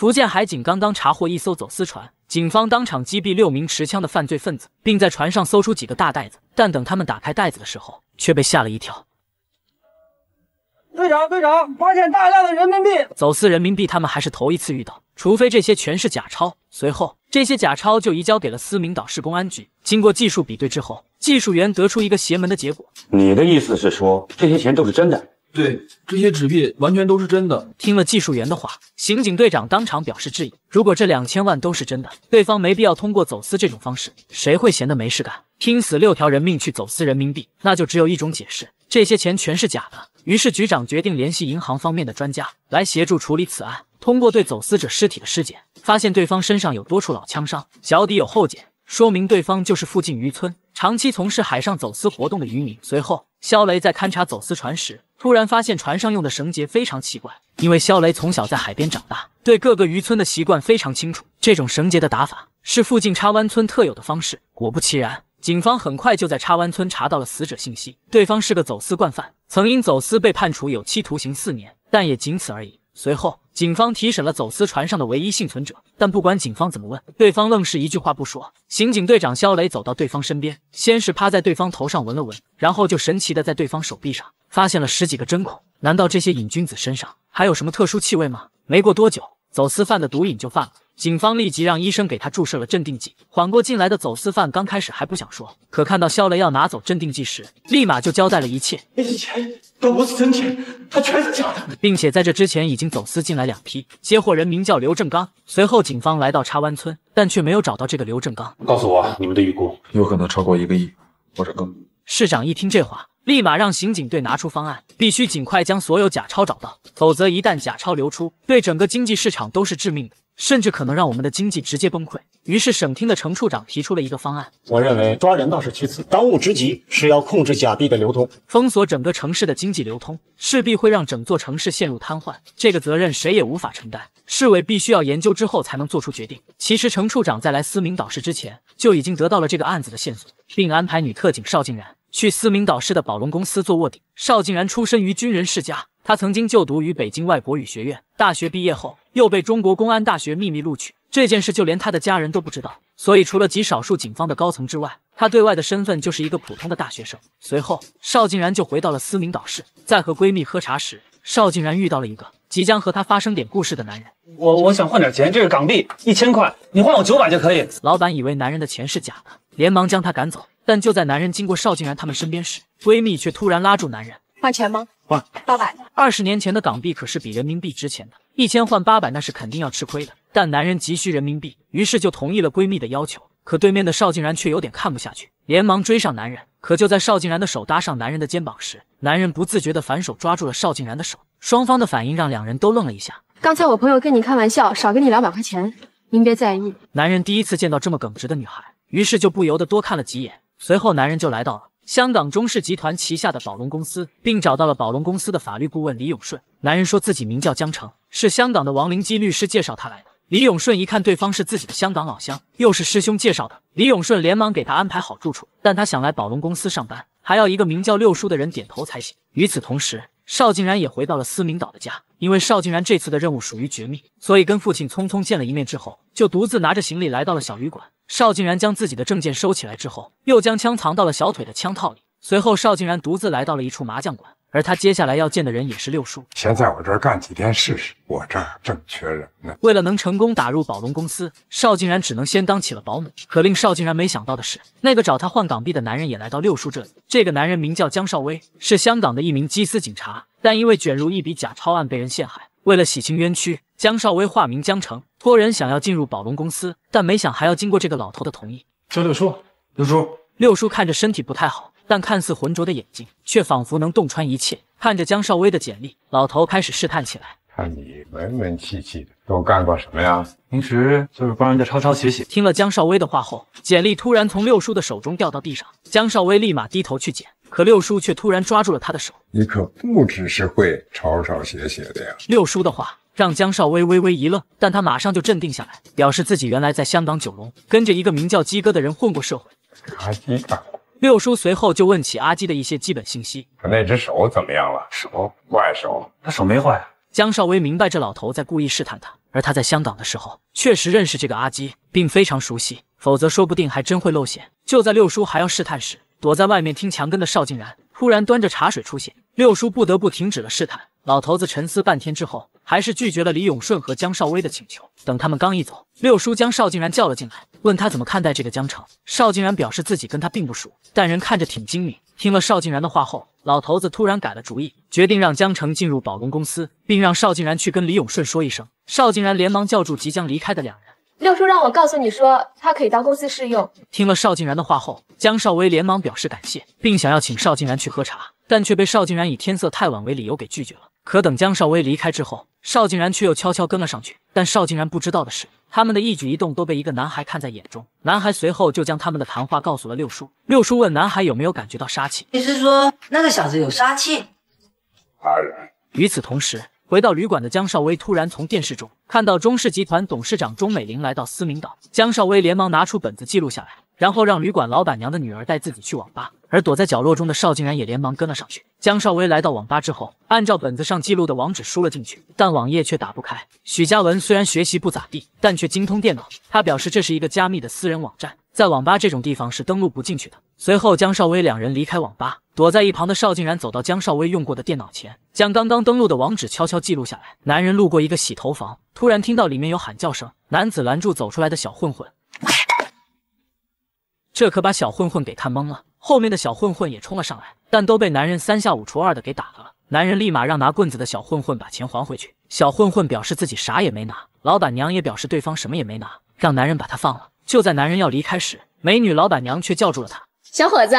福建海警刚刚查获一艘走私船，警方当场击毙六名持枪的犯罪分子，并在船上搜出几个大袋子。但等他们打开袋子的时候，却被吓了一跳。队长，队长，发现大量的人民币，走私人民币，他们还是头一次遇到。除非这些全是假钞。随后，这些假钞就移交给了思明岛市公安局。经过技术比对之后，技术员得出一个邪门的结果。你的意思是说，这些钱都是真的？对，这些纸币完全都是真的。听了技术员的话，刑警队长当场表示质疑。如果这两千万都是真的，对方没必要通过走私这种方式，谁会闲得没事干，拼死六条人命去走私人民币？那就只有一种解释，这些钱全是假的。于是局长决定联系银行方面的专家来协助处理此案。通过对走私者尸体的尸检，发现对方身上有多处老枪伤，脚底有后茧，说明对方就是附近渔村长期从事海上走私活动的渔民。随后，肖雷在勘察走私船时。突然发现船上用的绳结非常奇怪，因为肖雷从小在海边长大，对各个渔村的习惯非常清楚。这种绳结的打法是附近叉湾村特有的方式。果不其然，警方很快就在叉湾村查到了死者信息。对方是个走私惯犯，曾因走私被判处有期徒刑四年，但也仅此而已。随后，警方提审了走私船上的唯一幸存者，但不管警方怎么问，对方愣是一句话不说。刑警队长肖雷走到对方身边，先是趴在对方头上闻了闻，然后就神奇的在对方手臂上。发现了十几个针孔，难道这些瘾君子身上还有什么特殊气味吗？没过多久，走私犯的毒瘾就犯了，警方立即让医生给他注射了镇定剂，缓过劲来的走私犯刚开始还不想说，可看到肖雷要拿走镇定剂时，立马就交代了一切，那些钱都不是真钱，他全是假的，并且在这之前已经走私进来两批，接货人名叫刘正刚。随后，警方来到叉湾村，但却没有找到这个刘正刚。告诉我，你们的预估有可能超过一个亿，或者更。市长一听这话。立马让刑警队拿出方案，必须尽快将所有假钞找到，否则一旦假钞流出，对整个经济市场都是致命的，甚至可能让我们的经济直接崩溃。于是省厅的程处长提出了一个方案：我认为抓人倒是其次，当务之急是要控制假币的流通，封锁整个城市的经济流通，势必会让整座城市陷入瘫痪。这个责任谁也无法承担，市委必须要研究之后才能做出决定。其实程处长在来思明导师之前，就已经得到了这个案子的线索，并安排女特警邵静然。去思明导师的宝龙公司做卧底，邵竟然出身于军人世家，他曾经就读于北京外国语学院，大学毕业后又被中国公安大学秘密录取，这件事就连他的家人都不知道，所以除了极少数警方的高层之外，他对外的身份就是一个普通的大学生。随后，邵竟然就回到了思明导师，在和闺蜜喝茶时，邵竟然遇到了一个即将和他发生点故事的男人。我我想换点钱，这是港币一千块，你换我九百就可以。老板以为男人的钱是假的，连忙将他赶走。但就在男人经过邵静然他们身边时，闺蜜却突然拉住男人：“换钱吗？换八百。二十年前的港币可是比人民币值钱的，一千换八百那是肯定要吃亏的。但男人急需人民币，于是就同意了闺蜜的要求。可对面的邵静然却有点看不下去，连忙追上男人。可就在邵静然的手搭上男人的肩膀时，男人不自觉地反手抓住了邵静然的手，双方的反应让两人都愣了一下。刚才我朋友跟你开玩笑，少给你两百块钱，您别在意。男人第一次见到这么耿直的女孩，于是就不由得多看了几眼。”随后，男人就来到了香港中氏集团旗下的宝龙公司，并找到了宝龙公司的法律顾问李永顺。男人说自己名叫江城，是香港的王灵基律师介绍他来的。李永顺一看对方是自己的香港老乡，又是师兄介绍的，李永顺连忙给他安排好住处。但他想来宝龙公司上班，还要一个名叫六叔的人点头才行。与此同时，邵竟然也回到了思明岛的家，因为邵竟然这次的任务属于绝密，所以跟父亲匆匆见了一面之后，就独自拿着行李来到了小旅馆。邵竟然将自己的证件收起来之后，又将枪藏到了小腿的枪套里，随后邵竟然独自来到了一处麻将馆。而他接下来要见的人也是六叔，先在我这儿干几天试试，我这儿正缺人呢。为了能成功打入宝龙公司，邵竟然只能先当起了保姆。可令邵竟然没想到的是，那个找他换港币的男人也来到六叔这里。这个男人名叫江少威，是香港的一名缉私警察，但因为卷入一笔假钞案被人陷害，为了洗清冤屈，江少威化名江城，托人想要进入宝龙公司，但没想还要经过这个老头的同意。叫六叔，六叔，六叔看着身体不太好。但看似浑浊的眼睛，却仿佛能洞穿一切。看着江少威的简历，老头开始试探起来：“看你文文气气的，都干过什么呀？平时就是帮人家抄抄写写。”听了江少威的话后，简历突然从六叔的手中掉到地上，江少威立马低头去捡，可六叔却突然抓住了他的手：“你可不只是会抄抄写写的呀！”六叔的话让江少威微微一愣，但他马上就镇定下来，表示自己原来在香港九龙跟着一个名叫鸡哥的人混过社会。六叔随后就问起阿基的一些基本信息。他那只手怎么样了？手，怪手，他手没坏。江少威明白这老头在故意试探他，而他在香港的时候确实认识这个阿基，并非常熟悉，否则说不定还真会露馅。就在六叔还要试探时，躲在外面听墙根的邵静然突然端着茶水出现，六叔不得不停止了试探。老头子沉思半天之后。还是拒绝了李永顺和江少威的请求。等他们刚一走，六叔将邵竟然叫了进来，问他怎么看待这个江城。邵竟然表示自己跟他并不熟，但人看着挺精明。听了邵竟然的话后，老头子突然改了主意，决定让江城进入宝龙公司，并让邵竟然去跟李永顺说一声。邵竟然连忙叫住即将离开的两人，六叔让我告诉你说，他可以到公司试用。听了邵竟然的话后，江少威连忙表示感谢，并想要请邵竟然去喝茶，但却被邵竟然以天色太晚为理由给拒绝了。可等江少威离开之后，邵竟然却又悄悄跟了上去，但邵竟然不知道的是，他们的一举一动都被一个男孩看在眼中。男孩随后就将他们的谈话告诉了六叔。六叔问男孩有没有感觉到杀气，你是说那个小子有杀气？杀人。与此同时，回到旅馆的江少威突然从电视中看到中氏集团董事长钟美玲来到思明岛，江少威连忙拿出本子记录下来。然后让旅馆老板娘的女儿带自己去网吧，而躲在角落中的邵竟然也连忙跟了上去。江少威来到网吧之后，按照本子上记录的网址输了进去，但网页却打不开。许嘉文虽然学习不咋地，但却精通电脑，他表示这是一个加密的私人网站，在网吧这种地方是登录不进去的。随后，江少威两人离开网吧，躲在一旁的邵竟然走到江少威用过的电脑前，将刚刚登录的网址悄悄记录下来。男人路过一个洗头房，突然听到里面有喊叫声，男子拦住走出来的小混混。这可把小混混给看懵了，后面的小混混也冲了上来，但都被男人三下五除二的给打了。男人立马让拿棍子的小混混把钱还回去，小混混表示自己啥也没拿，老板娘也表示对方什么也没拿，让男人把他放了。就在男人要离开时，美女老板娘却叫住了他：“小伙子，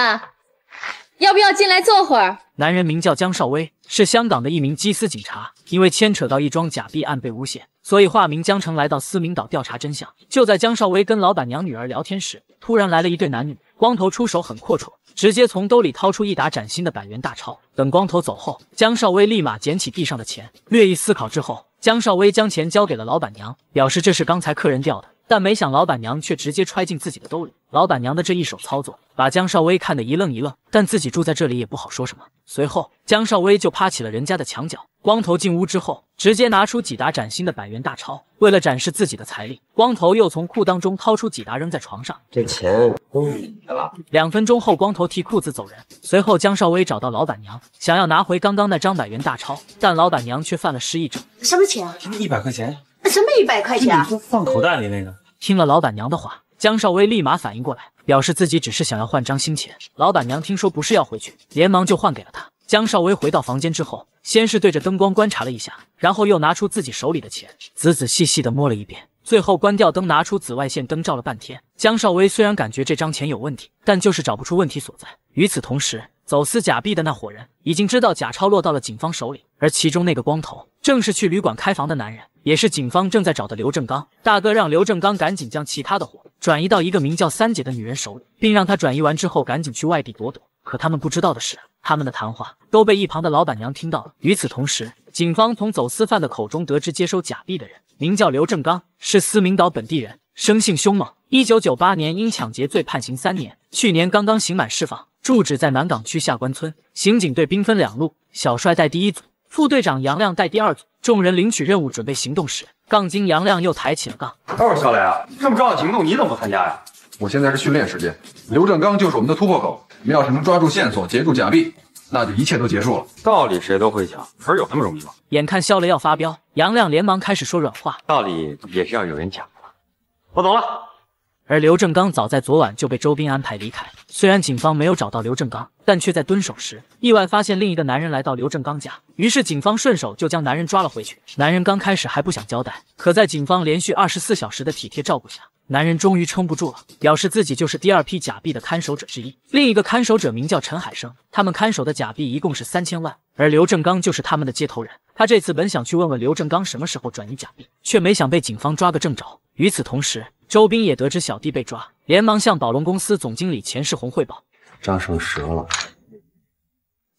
要不要进来坐会儿？”男人名叫江少威，是香港的一名缉私警察，因为牵扯到一桩假币案被诬陷，所以化名江城来到思明岛调查真相。就在江少威跟老板娘女儿聊天时，突然来了一对男女，光头出手很阔绰，直接从兜里掏出一沓崭新的百元大钞。等光头走后，江少威立马捡起地上的钱，略一思考之后，江少威将钱交给了老板娘，表示这是刚才客人掉的。但没想，老板娘却直接揣进自己的兜里。老板娘的这一手操作，把江少威看得一愣一愣。但自己住在这里，也不好说什么。随后，江少威就趴起了人家的墙角。光头进屋之后，直接拿出几沓崭新的百元大钞，为了展示自己的财力，光头又从裤裆中掏出几沓扔在床上。这钱都是你的了。两分钟后，光头提裤子走人。随后，江少威找到老板娘，想要拿回刚刚那张百元大钞，但老板娘却犯了失忆症。什么钱？啊？一百块钱。什么一百块钱？啊？放口袋里那个。听了老板娘的话，江少威立马反应过来，表示自己只是想要换张新钱。老板娘听说不是要回去，连忙就换给了他。江少威回到房间之后，先是对着灯光观察了一下，然后又拿出自己手里的钱，仔仔细细的摸了一遍，最后关掉灯，拿出紫外线灯照了半天。江少威虽然感觉这张钱有问题，但就是找不出问题所在。与此同时，走私假币的那伙人已经知道假钞落到了警方手里。而其中那个光头正是去旅馆开房的男人，也是警方正在找的刘正刚大哥。让刘正刚赶紧将其他的货转移到一个名叫三姐的女人手里，并让他转移完之后赶紧去外地躲躲。可他们不知道的是，他们的谈话都被一旁的老板娘听到了。与此同时，警方从走私犯的口中得知，接收假币的人名叫刘正刚，是思明岛本地人，生性凶猛。一九九八年因抢劫罪判刑三年，去年刚刚刑满释放，住址在南港区下关村。刑警队兵分两路，小帅带第一组。副队长杨亮带第二组众人领取任务，准备行动时，杠精杨亮又抬起了杠。哦，是肖雷啊，这么重要的行动你怎么不参加呀？我现在是训练时间，刘正刚就是我们的突破口。你们要是能抓住线索，截住假币，那就一切都结束了。道理谁都会讲，可是有那么容易吗？眼看肖雷要发飙，杨亮连忙开始说软话。道理也是要有人讲的，我走了。而刘正刚早在昨晚就被周斌安排离开。虽然警方没有找到刘正刚，但却在蹲守时意外发现另一个男人来到刘正刚家，于是警方顺手就将男人抓了回去。男人刚开始还不想交代，可在警方连续二十四小时的体贴照顾下，男人终于撑不住了，表示自己就是第二批假币的看守者之一。另一个看守者名叫陈海生，他们看守的假币一共是三千万，而刘正刚就是他们的接头人。他这次本想去问问刘正刚什么时候转移假币，却没想被警方抓个正着。与此同时，周斌也得知小弟被抓，连忙向宝龙公司总经理钱世红汇报。张胜折了。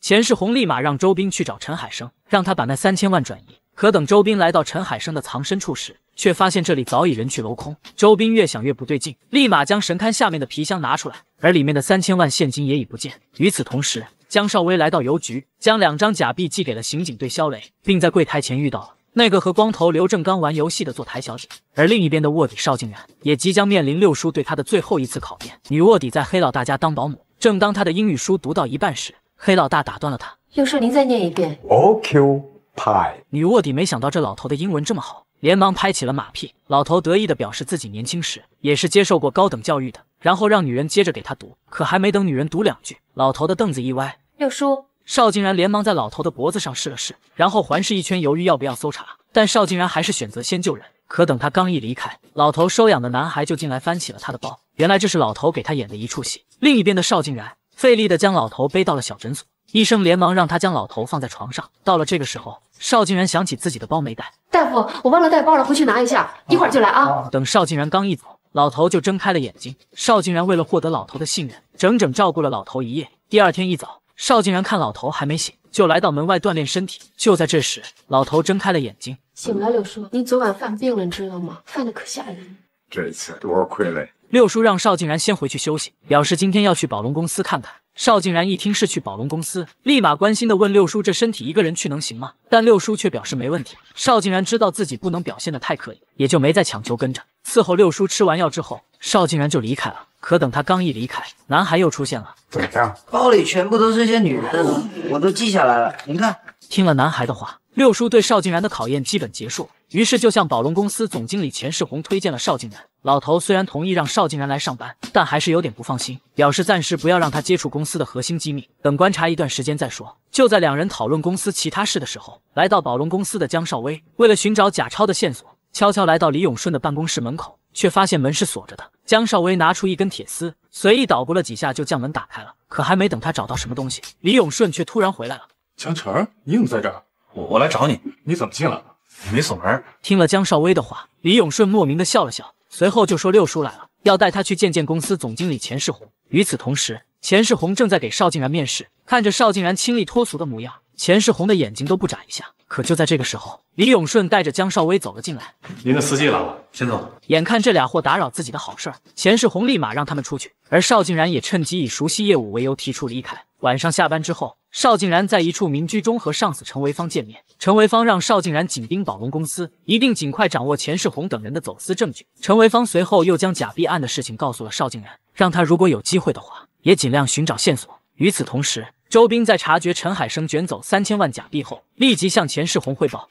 钱世红立马让周斌去找陈海生，让他把那三千万转移。可等周斌来到陈海生的藏身处时，却发现这里早已人去楼空。周斌越想越不对劲，立马将神龛下面的皮箱拿出来，而里面的三千万现金也已不见。与此同时，江少威来到邮局，将两张假币寄给了刑警队肖磊，并在柜台前遇到了。那个和光头刘正刚玩游戏的坐台小姐，而另一边的卧底邵静然也即将面临六叔对他的最后一次考验。女卧底在黑老大家当保姆，正当她的英语书读到一半时，黑老大打断了她：“六叔，您再念一遍。”Occupy。女卧底没想到这老头的英文这么好，连忙拍起了马屁。老头得意的表示自己年轻时也是接受过高等教育的，然后让女人接着给他读。可还没等女人读两句，老头的凳子一歪，六叔。邵竟然连忙在老头的脖子上试了试，然后环视一圈，犹豫要不要搜查。但邵竟然还是选择先救人。可等他刚一离开，老头收养的男孩就进来翻起了他的包。原来这是老头给他演的一出戏。另一边的邵竟然费力的将老头背到了小诊所，医生连忙让他将老头放在床上。到了这个时候，邵竟然想起自己的包没带，大夫，我忘了带包了，回去拿一下，一会儿就来啊。等邵竟然刚一走，老头就睁开了眼睛。邵竟然为了获得老头的信任，整整照顾了老头一夜。第二天一早。邵竟然看老头还没醒，就来到门外锻炼身体。就在这时，老头睁开了眼睛，醒了。六叔，你昨晚犯病了，你知道吗？犯的可吓人。这次多亏了六叔，让邵竟然先回去休息，表示今天要去宝龙公司看看。邵竟然一听是去宝龙公司，立马关心的问六叔：“这身体一个人去能行吗？”但六叔却表示没问题。邵竟然知道自己不能表现的太刻意，也就没再强求跟着伺候六叔。吃完药之后，邵竟然就离开了。可等他刚一离开，男孩又出现了。怎么样？包里全部都是些女人，我都记下来了。您看。听了男孩的话，六叔对邵静然的考验基本结束，于是就向宝龙公司总经理钱世红推荐了邵静然。老头虽然同意让邵静然来上班，但还是有点不放心，表示暂时不要让他接触公司的核心机密，等观察一段时间再说。就在两人讨论公司其他事的时候，来到宝龙公司的江少威，为了寻找假钞的线索，悄悄来到李永顺的办公室门口。却发现门是锁着的。江少威拿出一根铁丝，随意捣鼓了几下，就将门打开了。可还没等他找到什么东西，李永顺却突然回来了。江晨，你怎么在这儿？我我来找你，你怎么进来了？没锁门。听了江少威的话，李永顺莫名的笑了笑，随后就说六叔来了，要带他去见见公司总经理钱世红。与此同时，钱世红正在给邵竟然面试，看着邵竟然清丽脱俗的模样，钱世红的眼睛都不眨一下。可就在这个时候，李永顺带着江少威走了进来。您的司机来了，先走。眼看这俩货打扰自己的好事儿，钱世红立马让他们出去。而邵竟然也趁机以熟悉业务为由提出离开。晚上下班之后，邵竟然在一处民居中和上司陈维芳见面。陈维芳让邵竟然紧盯宝龙公司，一定尽快掌握钱世红等人的走私证据。陈维芳随后又将假币案的事情告诉了邵竟然，让他如果有机会的话，也尽量寻找线索。与此同时，周兵在察觉陈海生卷走三千万假币后，立即向钱世红汇报。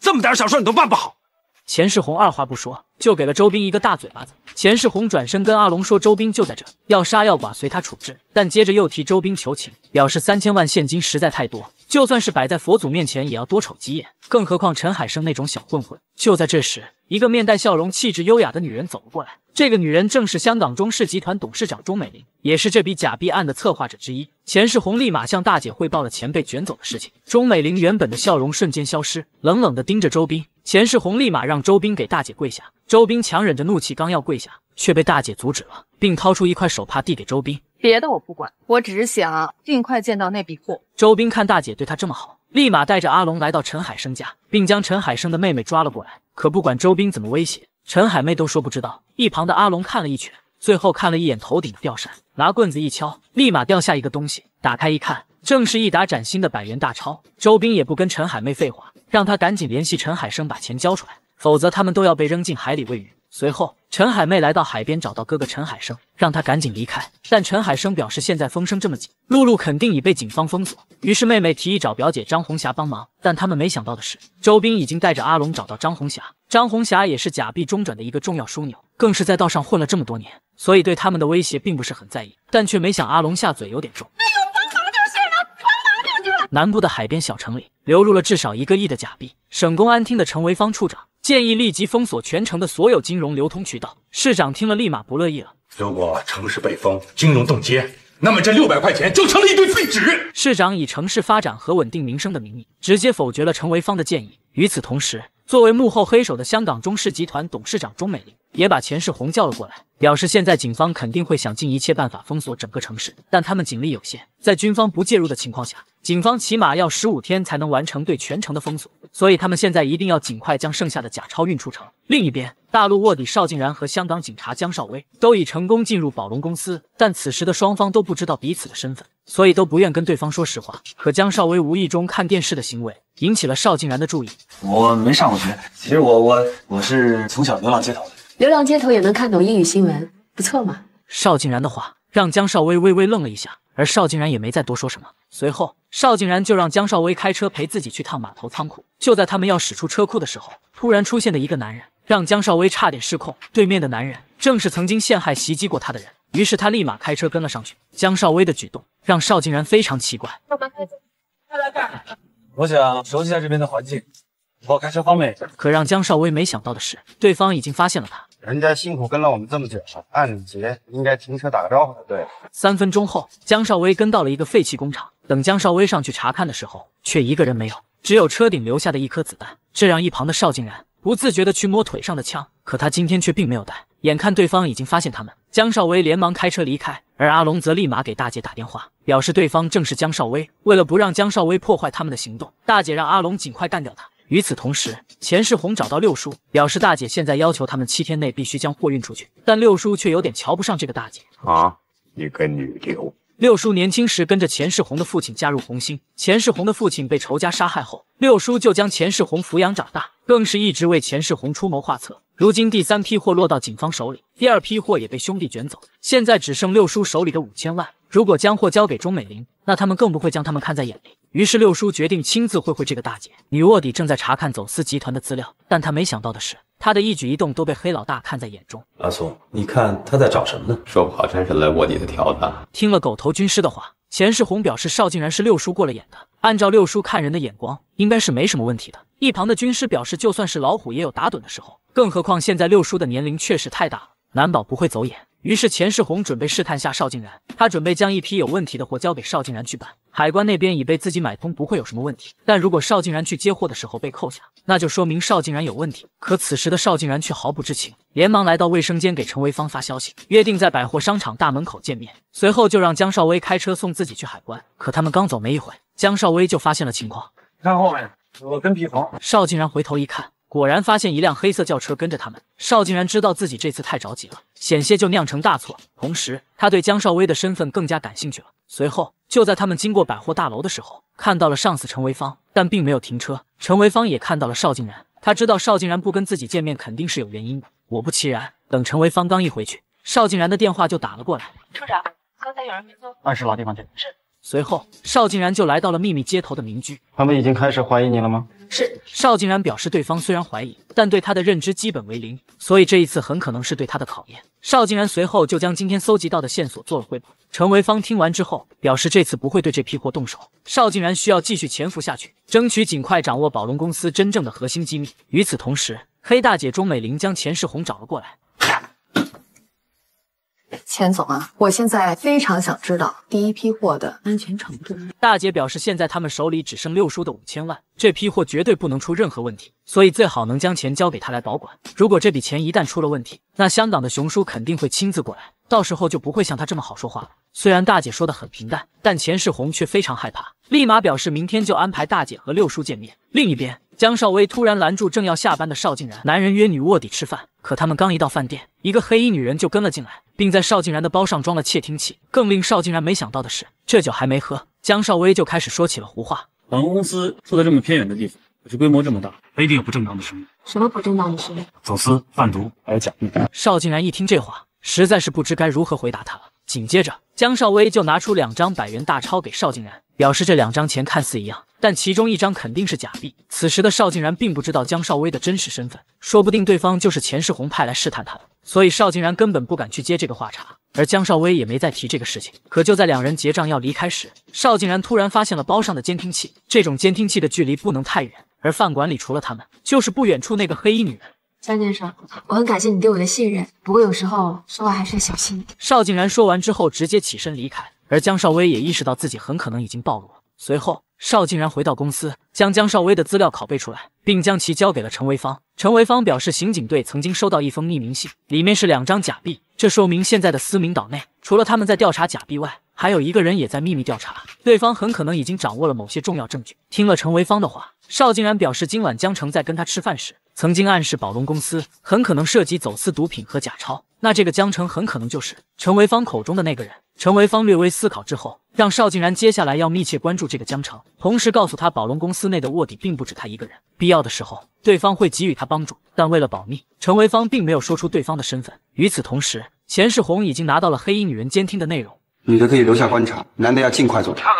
这么点小事你都办不好！钱世红二话不说就给了周兵一个大嘴巴子。钱世红转身跟阿龙说：“周兵就在这，要杀要剐随他处置。”但接着又替周兵求情，表示三千万现金实在太多。就算是摆在佛祖面前，也要多瞅几眼，更何况陈海生那种小混混。就在这时，一个面带笑容、气质优雅的女人走了过来。这个女人正是香港中氏集团董事长钟美玲，也是这笔假币案的策划者之一。钱世红立马向大姐汇报了钱被卷走的事情。钟美玲原本的笑容瞬间消失，冷冷的盯着周斌。钱世红立马让周斌给大姐跪下。周斌强忍着怒气，刚要跪下，却被大姐阻止了，并掏出一块手帕递给周斌。别的我不管，我只是想尽快见到那笔货。周斌看大姐对他这么好，立马带着阿龙来到陈海生家，并将陈海生的妹妹抓了过来。可不管周斌怎么威胁，陈海妹都说不知道。一旁的阿龙看了一圈，最后看了一眼头顶的吊扇，拿棍子一敲，立马掉下一个东西。打开一看，正是一沓崭新的百元大钞。周斌也不跟陈海妹废话，让他赶紧联系陈海生把钱交出来，否则他们都要被扔进海里喂鱼。随后，陈海妹来到海边，找到哥哥陈海生，让他赶紧离开。但陈海生表示，现在风声这么紧，露露肯定已被警方封锁。于是，妹妹提议找表姐张红霞帮忙。但他们没想到的是，周斌已经带着阿龙找到张红霞。张红霞也是假币中转的一个重要枢纽，更是在道上混了这么多年，所以对他们的威胁并不是很在意。但却没想阿龙下嘴有点重。那有帮忙就是儿帮忙就是了。南部的海边小城里，流入了至少一个亿的假币。省公安厅的陈维芳处长。建议立即封锁全城的所有金融流通渠道。市长听了立马不乐意了。如果城市被封，金融冻结，那么这六百块钱就成了一堆废纸。市长以城市发展和稳定民生的名义，直接否决了陈维芳的建议。与此同时，作为幕后黑手的香港中氏集团董事长钟美玲，也把钱世红叫了过来，表示现在警方肯定会想尽一切办法封锁整个城市，但他们警力有限，在军方不介入的情况下，警方起码要十五天才能完成对全城的封锁，所以他们现在一定要尽快将剩下的假钞运出城。另一边，大陆卧底邵静然和香港警察江少威都已成功进入宝龙公司，但此时的双方都不知道彼此的身份，所以都不愿跟对方说实话。可江少威无意中看电视的行为引起了邵静然的注意。我没上过学，其实我我我是从小流浪街头的。流浪街头也能看懂英语新闻，不错嘛！邵竟然的话让江少威微微愣了一下，而邵竟然也没再多说什么。随后，邵竟然就让江少威开车陪自己去趟码头仓库。就在他们要驶出车库的时候，突然出现的一个男人让江少威差点失控。对面的男人正是曾经陷害、袭击过他的人，于是他立马开车跟了上去。江少威的举动让邵竟然非常奇怪。开车？快来来，我想熟悉下这边的环境。我开车方便。可让江少威没想到的是，对方已经发现了他。人家辛苦跟了我们这么久，按礼节应该停车打个招呼才对。三分钟后，江少威跟到了一个废弃工厂。等江少威上去查看的时候，却一个人没有，只有车顶留下的一颗子弹。这让一旁的邵竟然不自觉地去摸腿上的枪，可他今天却并没有带。眼看对方已经发现他们，江少威连忙开车离开，而阿龙则立马给大姐打电话，表示对方正是江少威。为了不让江少威破坏他们的行动，大姐让阿龙尽快干掉他。与此同时，钱世红找到六叔，表示大姐现在要求他们七天内必须将货运出去。但六叔却有点瞧不上这个大姐啊，你个女流。六叔年轻时跟着钱世红的父亲加入红星，钱世红的父亲被仇家杀害后，六叔就将钱世红抚养长大，更是一直为钱世红出谋划策。如今第三批货落到警方手里，第二批货也被兄弟卷走，现在只剩六叔手里的五千万。如果将货交给钟美玲，那他们更不会将他们看在眼里。于是六叔决定亲自会会这个大姐女卧底，正在查看走私集团的资料。但他没想到的是，他的一举一动都被黑老大看在眼中。阿松，你看他在找什么呢？说不好真是来卧底的条子。听了狗头军师的话，钱世红表示邵竟然是六叔过了眼的。按照六叔看人的眼光，应该是没什么问题的。一旁的军师表示，就算是老虎也有打盹的时候，更何况现在六叔的年龄确实太大了，难保不会走眼。于是钱世红准备试探下邵静然，他准备将一批有问题的货交给邵静然去办，海关那边已被自己买通，不会有什么问题。但如果邵静然去接货的时候被扣下，那就说明邵静然有问题。可此时的邵静然却毫不知情，连忙来到卫生间给陈维芳发消息，约定在百货商场大门口见面，随后就让江少威开车送自己去海关。可他们刚走没一会，江少威就发现了情况，看后面有个跟屁虫。邵静然回头一看。果然发现一辆黑色轿车跟着他们，邵竟然知道自己这次太着急了，险些就酿成大错。同时，他对江少威的身份更加感兴趣了。随后，就在他们经过百货大楼的时候，看到了上司陈维芳，但并没有停车。陈维芳也看到了邵竟然，他知道邵竟然不跟自己见面，肯定是有原因的。果不其然，等陈维芳刚一回去，邵竟然的电话就打了过来。处长，刚才有人没踪，按时老地方去。是。随后，邵竟然就来到了秘密街头的民居。他们已经开始怀疑你了吗？是邵竟然表示，对方虽然怀疑，但对他的认知基本为零，所以这一次很可能是对他的考验。邵竟然随后就将今天搜集到的线索做了汇报。陈维芳听完之后表示，这次不会对这批货动手。邵竟然需要继续潜伏下去，争取尽快掌握宝龙公司真正的核心机密。与此同时，黑大姐钟美玲将钱世红找了过来。钱总啊，我现在非常想知道第一批货的安全程度。大姐表示，现在他们手里只剩六叔的五千万，这批货绝对不能出任何问题，所以最好能将钱交给他来保管。如果这笔钱一旦出了问题，那香港的熊叔肯定会亲自过来，到时候就不会像他这么好说话了。虽然大姐说的很平淡，但钱世红却非常害怕，立马表示明天就安排大姐和六叔见面。另一边，江少威突然拦住正要下班的邵静然，男人约女卧底吃饭。可他们刚一到饭店，一个黑衣女人就跟了进来，并在邵静然的包上装了窃听器。更令邵静然没想到的是，这酒还没喝，江少威就开始说起了胡话。网络公司住在这么偏远的地方，可是规模这么大，必定有不正当的生意。什么不正当的生意？走私、贩毒，还有假币。邵静然一听这话，实在是不知该如何回答他了。紧接着，江少威就拿出两张百元大钞给邵竟然，表示这两张钱看似一样，但其中一张肯定是假币。此时的邵竟然并不知道江少威的真实身份，说不定对方就是钱世红派来试探他的，所以邵竟然根本不敢去接这个话茬。而江少威也没再提这个事情。可就在两人结账要离开时，邵竟然突然发现了包上的监听器。这种监听器的距离不能太远，而饭馆里除了他们，就是不远处那个黑衣女人。江先生，我很感谢你对我的信任，不过有时候说话还是要小心。邵竟然说完之后，直接起身离开。而江少威也意识到自己很可能已经暴露。随后，邵竟然回到公司，将江少威的资料拷贝出来，并将其交给了陈维芳。陈维芳表示，刑警队曾经收到一封匿名信，里面是两张假币，这说明现在的思明岛内，除了他们在调查假币外，还有一个人也在秘密调查。对方很可能已经掌握了某些重要证据。听了陈维芳的话，邵竟然表示，今晚江城在跟他吃饭时。曾经暗示宝龙公司很可能涉及走私毒品和假钞，那这个江城很可能就是陈维芳口中的那个人。陈维芳略微思考之后，让邵竟然接下来要密切关注这个江城，同时告诉他宝龙公司内的卧底并不止他一个人，必要的时候对方会给予他帮助，但为了保密，陈维芳并没有说出对方的身份。与此同时，钱世红已经拿到了黑衣女人监听的内容，女的可以留下观察，男的要尽快走看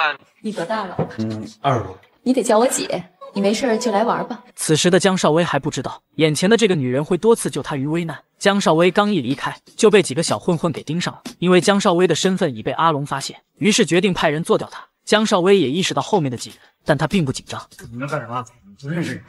你多大了？嗯，二十多。你得叫我姐。你没事就来玩吧。此时的江少威还不知道，眼前的这个女人会多次救他于危难。江少威刚一离开，就被几个小混混给盯上了，因为江少威的身份已被阿龙发现，于是决定派人做掉他。江少威也意识到后面的几人，但他并不紧张。你们干什么？不认识你？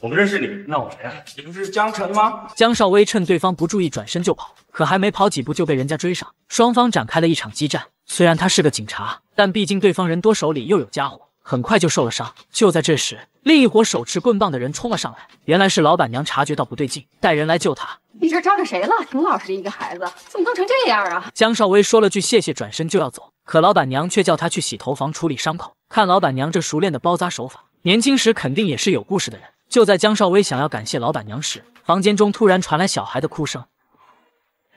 我不认识你。那我谁啊？你不是江晨吗？江少威趁对方不注意，转身就跑，可还没跑几步就被人家追上，双方展开了一场激战。虽然他是个警察，但毕竟对方人多，手里又有家伙，很快就受了伤。就在这时。另一伙手持棍棒的人冲了上来，原来是老板娘察觉到不对劲，带人来救他。你这招着谁了？挺老实的一个孩子，怎么弄成这样啊？江少威说了句谢谢，转身就要走，可老板娘却叫他去洗头房处理伤口。看老板娘这熟练的包扎手法，年轻时肯定也是有故事的人。就在江少威想要感谢老板娘时，房间中突然传来小孩的哭声。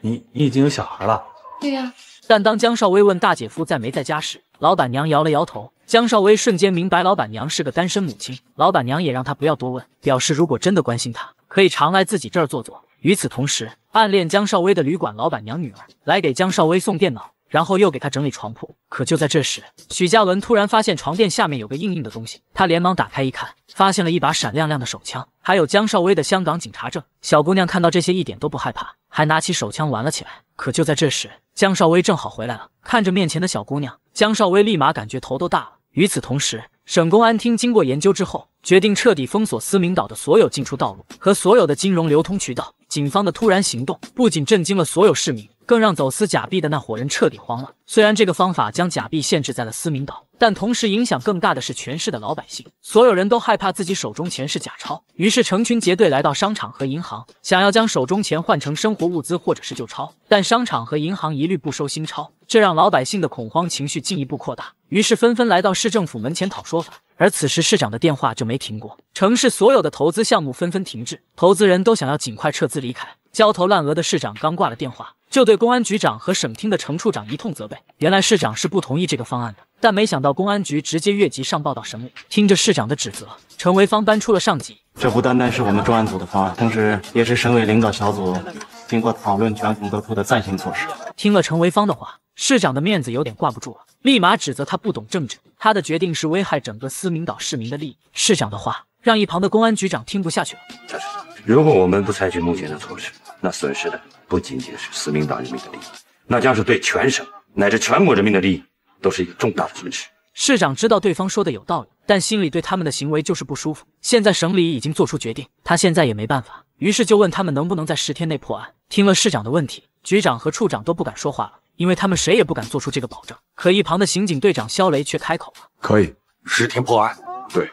你你已经有小孩了？对呀。但当江少威问大姐夫在没在家时，老板娘摇了摇头。江少威瞬间明白，老板娘是个单身母亲。老板娘也让他不要多问，表示如果真的关心他，可以常来自己这儿坐坐。与此同时，暗恋江少威的旅馆老板娘女儿来给江少威送电脑，然后又给他整理床铺。可就在这时，许嘉文突然发现床垫下面有个硬硬的东西，他连忙打开一看，发现了一把闪亮亮的手枪，还有江少威的香港警察证。小姑娘看到这些一点都不害怕，还拿起手枪玩了起来。可就在这时，江少威正好回来了，看着面前的小姑娘。江少威立马感觉头都大了。与此同时，省公安厅经过研究之后，决定彻底封锁思明岛的所有进出道路和所有的金融流通渠道。警方的突然行动不仅震惊了所有市民。更让走私假币的那伙人彻底慌了。虽然这个方法将假币限制在了思明岛，但同时影响更大的是全市的老百姓。所有人都害怕自己手中钱是假钞，于是成群结队来到商场和银行，想要将手中钱换成生活物资或者是旧钞。但商场和银行一律不收新钞，这让老百姓的恐慌情绪进一步扩大。于是纷纷来到市政府门前讨说法。而此时市长的电话就没停过，城市所有的投资项目纷纷停滞，投资人都想要尽快撤资离开。焦头烂额的市长刚挂了电话。就对公安局长和省厅的程处长一通责备。原来市长是不同意这个方案的，但没想到公安局直接越级上报到省里。听着市长的指责，陈维芳搬出了上级：“这不单单是我们专案组的方案，同时也是省委领导小组经过讨论、权衡得出的暂行措施。”听了陈维芳的话，市长的面子有点挂不住了，立马指责他不懂政治，他的决定是危害整个思明岛市民的利益。市长的话让一旁的公安局长听不下去了：“如果我们不采取目前的措施，那损失的……”不仅仅是市民党人民的利益，那将是对全省乃至全国人民的利益，都是一个重大的损失。市长知道对方说的有道理，但心里对他们的行为就是不舒服。现在省里已经做出决定，他现在也没办法，于是就问他们能不能在十天内破案。听了市长的问题，局长和处长都不敢说话了，因为他们谁也不敢做出这个保证。可一旁的刑警队长肖雷却开口了：“可以十天破案，对，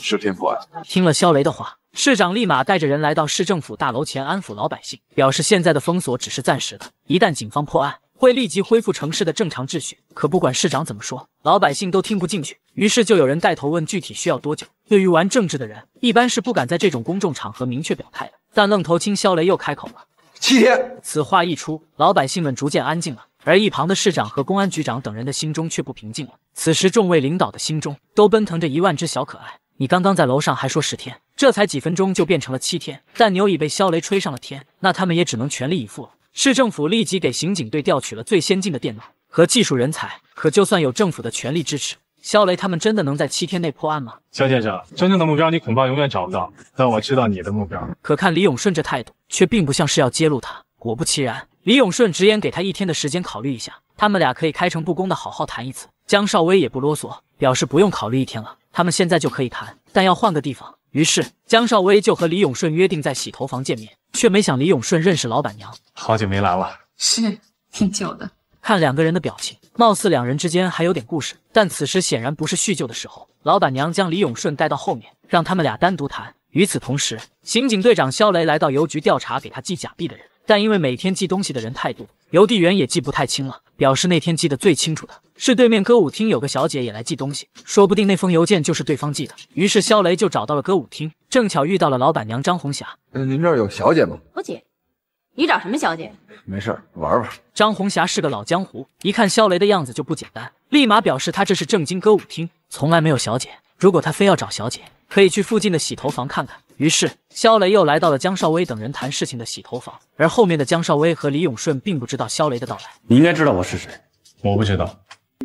十天破案。”听了肖雷的话。市长立马带着人来到市政府大楼前安抚老百姓，表示现在的封锁只是暂时的，一旦警方破案，会立即恢复城市的正常秩序。可不管市长怎么说，老百姓都听不进去。于是就有人带头问具体需要多久。对于玩政治的人，一般是不敢在这种公众场合明确表态的。但愣头青肖雷又开口了：“七天。”此话一出，老百姓们逐渐安静了，而一旁的市长和公安局长等人的心中却不平静了。此时众位领导的心中都奔腾着一万只小可爱。你刚刚在楼上还说十天，这才几分钟就变成了七天。但牛已被肖雷吹上了天，那他们也只能全力以赴了。市政府立即给刑警队调取了最先进的电脑和技术人才。可就算有政府的全力支持，肖雷他们真的能在七天内破案吗？肖先生，真正的目标你恐怕永远找不到，但我知道你的目标。可看李永顺这态度，却并不像是要揭露他。果不其然，李永顺直言给他一天的时间考虑一下，他们俩可以开诚布公的好好谈一次。江少威也不啰嗦，表示不用考虑一天了。他们现在就可以谈，但要换个地方。于是江少威就和李永顺约定在洗头房见面，却没想李永顺认识老板娘。好久没来了，是挺久的。看两个人的表情，貌似两人之间还有点故事，但此时显然不是叙旧的时候。老板娘将李永顺带到后面，让他们俩单独谈。与此同时，刑警队长肖雷来到邮局调查给他寄假币的人。但因为每天寄东西的人太多，邮递员也记不太清了，表示那天记得最清楚的是对面歌舞厅有个小姐也来寄东西，说不定那封邮件就是对方寄的。于是肖雷就找到了歌舞厅，正巧遇到了老板娘张红霞。嗯，您这儿有小姐吗？小姐，你找什么小姐？没事，玩玩。张红霞是个老江湖，一看肖雷的样子就不简单，立马表示他这是正经歌舞厅，从来没有小姐。如果他非要找小姐。可以去附近的洗头房看看。于是，肖雷又来到了江少威等人谈事情的洗头房，而后面的江少威和李永顺并不知道肖雷的到来。你应该知道我是谁？我不知道，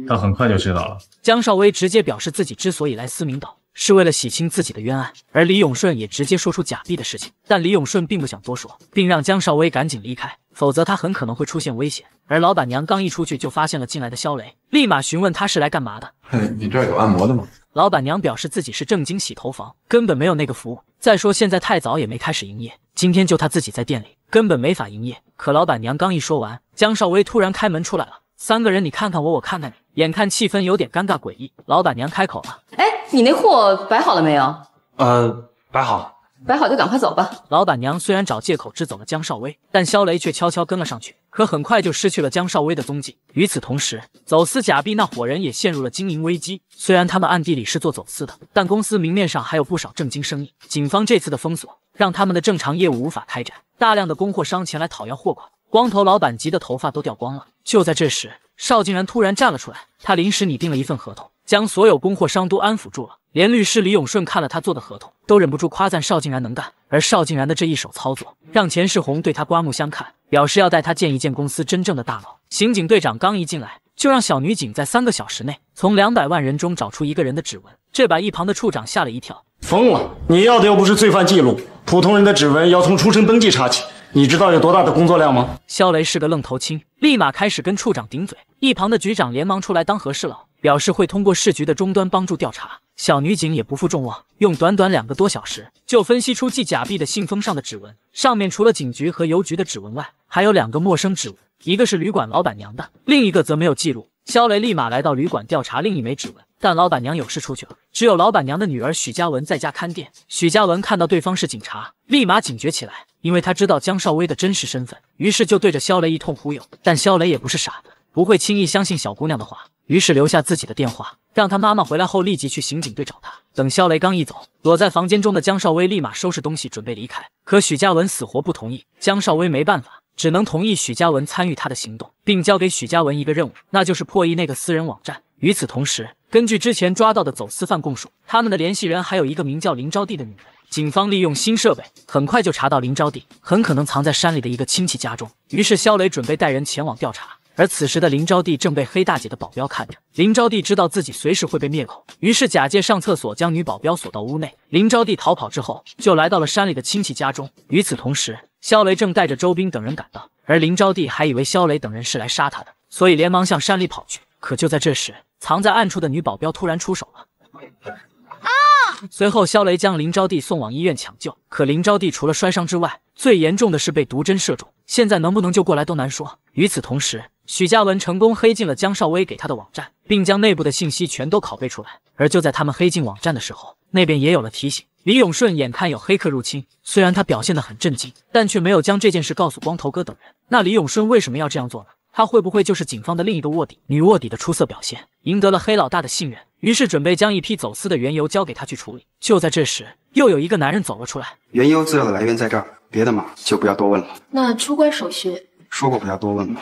但很快就知道了。江少威直接表示自己之所以来思明岛，是为了洗清自己的冤案。而李永顺也直接说出假币的事情，但李永顺并不想多说，并让江少威赶紧离开，否则他很可能会出现危险。而老板娘刚一出去，就发现了进来的肖雷，立马询问他是来干嘛的。你这儿有按摩的吗？老板娘表示自己是正经洗头房，根本没有那个服务。再说现在太早，也没开始营业。今天就他自己在店里，根本没法营业。可老板娘刚一说完，江少威突然开门出来了，三个人你看看我，我看看你，眼看气氛有点尴尬诡异，老板娘开口了：“哎，你那货摆好了没有？”“呃，摆好。”摆好就赶快走吧。老板娘虽然找借口支走了江少威，但肖雷却悄悄跟了上去，可很快就失去了江少威的踪迹。与此同时，走私假币那伙人也陷入了经营危机。虽然他们暗地里是做走私的，但公司明面上还有不少正经生意。警方这次的封锁让他们的正常业务无法开展，大量的供货商前来讨要货款，光头老板急得头发都掉光了。就在这时，邵竟然突然站了出来，他临时拟定了一份合同，将所有供货商都安抚住了。连律师李永顺看了他做的合同，都忍不住夸赞邵竟然能干。而邵竟然的这一手操作，让钱世红对他刮目相看，表示要带他见一见公司真正的大佬。刑警队长刚一进来，就让小女警在三个小时内从两百万人中找出一个人的指纹，这把一旁的处长吓了一跳。疯了！你要的又不是罪犯记录，普通人的指纹要从出生登记查起，你知道有多大的工作量吗？肖雷是个愣头青，立马开始跟处长顶嘴。一旁的局长连忙出来当和事佬。表示会通过市局的终端帮助调查。小女警也不负众望，用短短两个多小时就分析出寄假币的信封上的指纹。上面除了警局和邮局的指纹外，还有两个陌生指纹，一个是旅馆老板娘的，另一个则没有记录。肖雷立马来到旅馆调查另一枚指纹，但老板娘有事出去了，只有老板娘的女儿许佳文在家看店。许佳文看到对方是警察，立马警觉起来，因为她知道江少威的真实身份，于是就对着肖雷一通忽悠。但肖雷也不是傻的，不会轻易相信小姑娘的话。于是留下自己的电话，让他妈妈回来后立即去刑警队找他。等肖雷刚一走，躲在房间中的江少威立马收拾东西准备离开，可许嘉文死活不同意。江少威没办法，只能同意许嘉文参与他的行动，并交给许嘉文一个任务，那就是破译那个私人网站。与此同时，根据之前抓到的走私犯供述，他们的联系人还有一个名叫林招娣的女人。警方利用新设备，很快就查到林招娣很可能藏在山里的一个亲戚家中。于是肖雷准备带人前往调查。而此时的林招娣正被黑大姐的保镖看着。林招娣知道自己随时会被灭口，于是假借上厕所将女保镖锁到屋内。林招娣逃跑之后，就来到了山里的亲戚家中。与此同时，肖雷正带着周兵等人赶到。而林招娣还以为肖雷等人是来杀她的，所以连忙向山里跑去。可就在这时，藏在暗处的女保镖突然出手了。啊！随后肖雷将林招娣送往医院抢救。可林招娣除了摔伤之外，最严重的是被毒针射中，现在能不能救过来都难说。与此同时，许嘉文成功黑进了江少威给他的网站，并将内部的信息全都拷贝出来。而就在他们黑进网站的时候，那边也有了提醒。李永顺眼看有黑客入侵，虽然他表现得很震惊，但却没有将这件事告诉光头哥等人。那李永顺为什么要这样做呢？他会不会就是警方的另一个卧底？女卧底的出色表现赢得了黑老大的信任，于是准备将一批走私的原油交给他去处理。就在这时，又有一个男人走了出来。原油资料的来源在这儿，别的嘛就不要多问了。那出关手续说过不要多问吗？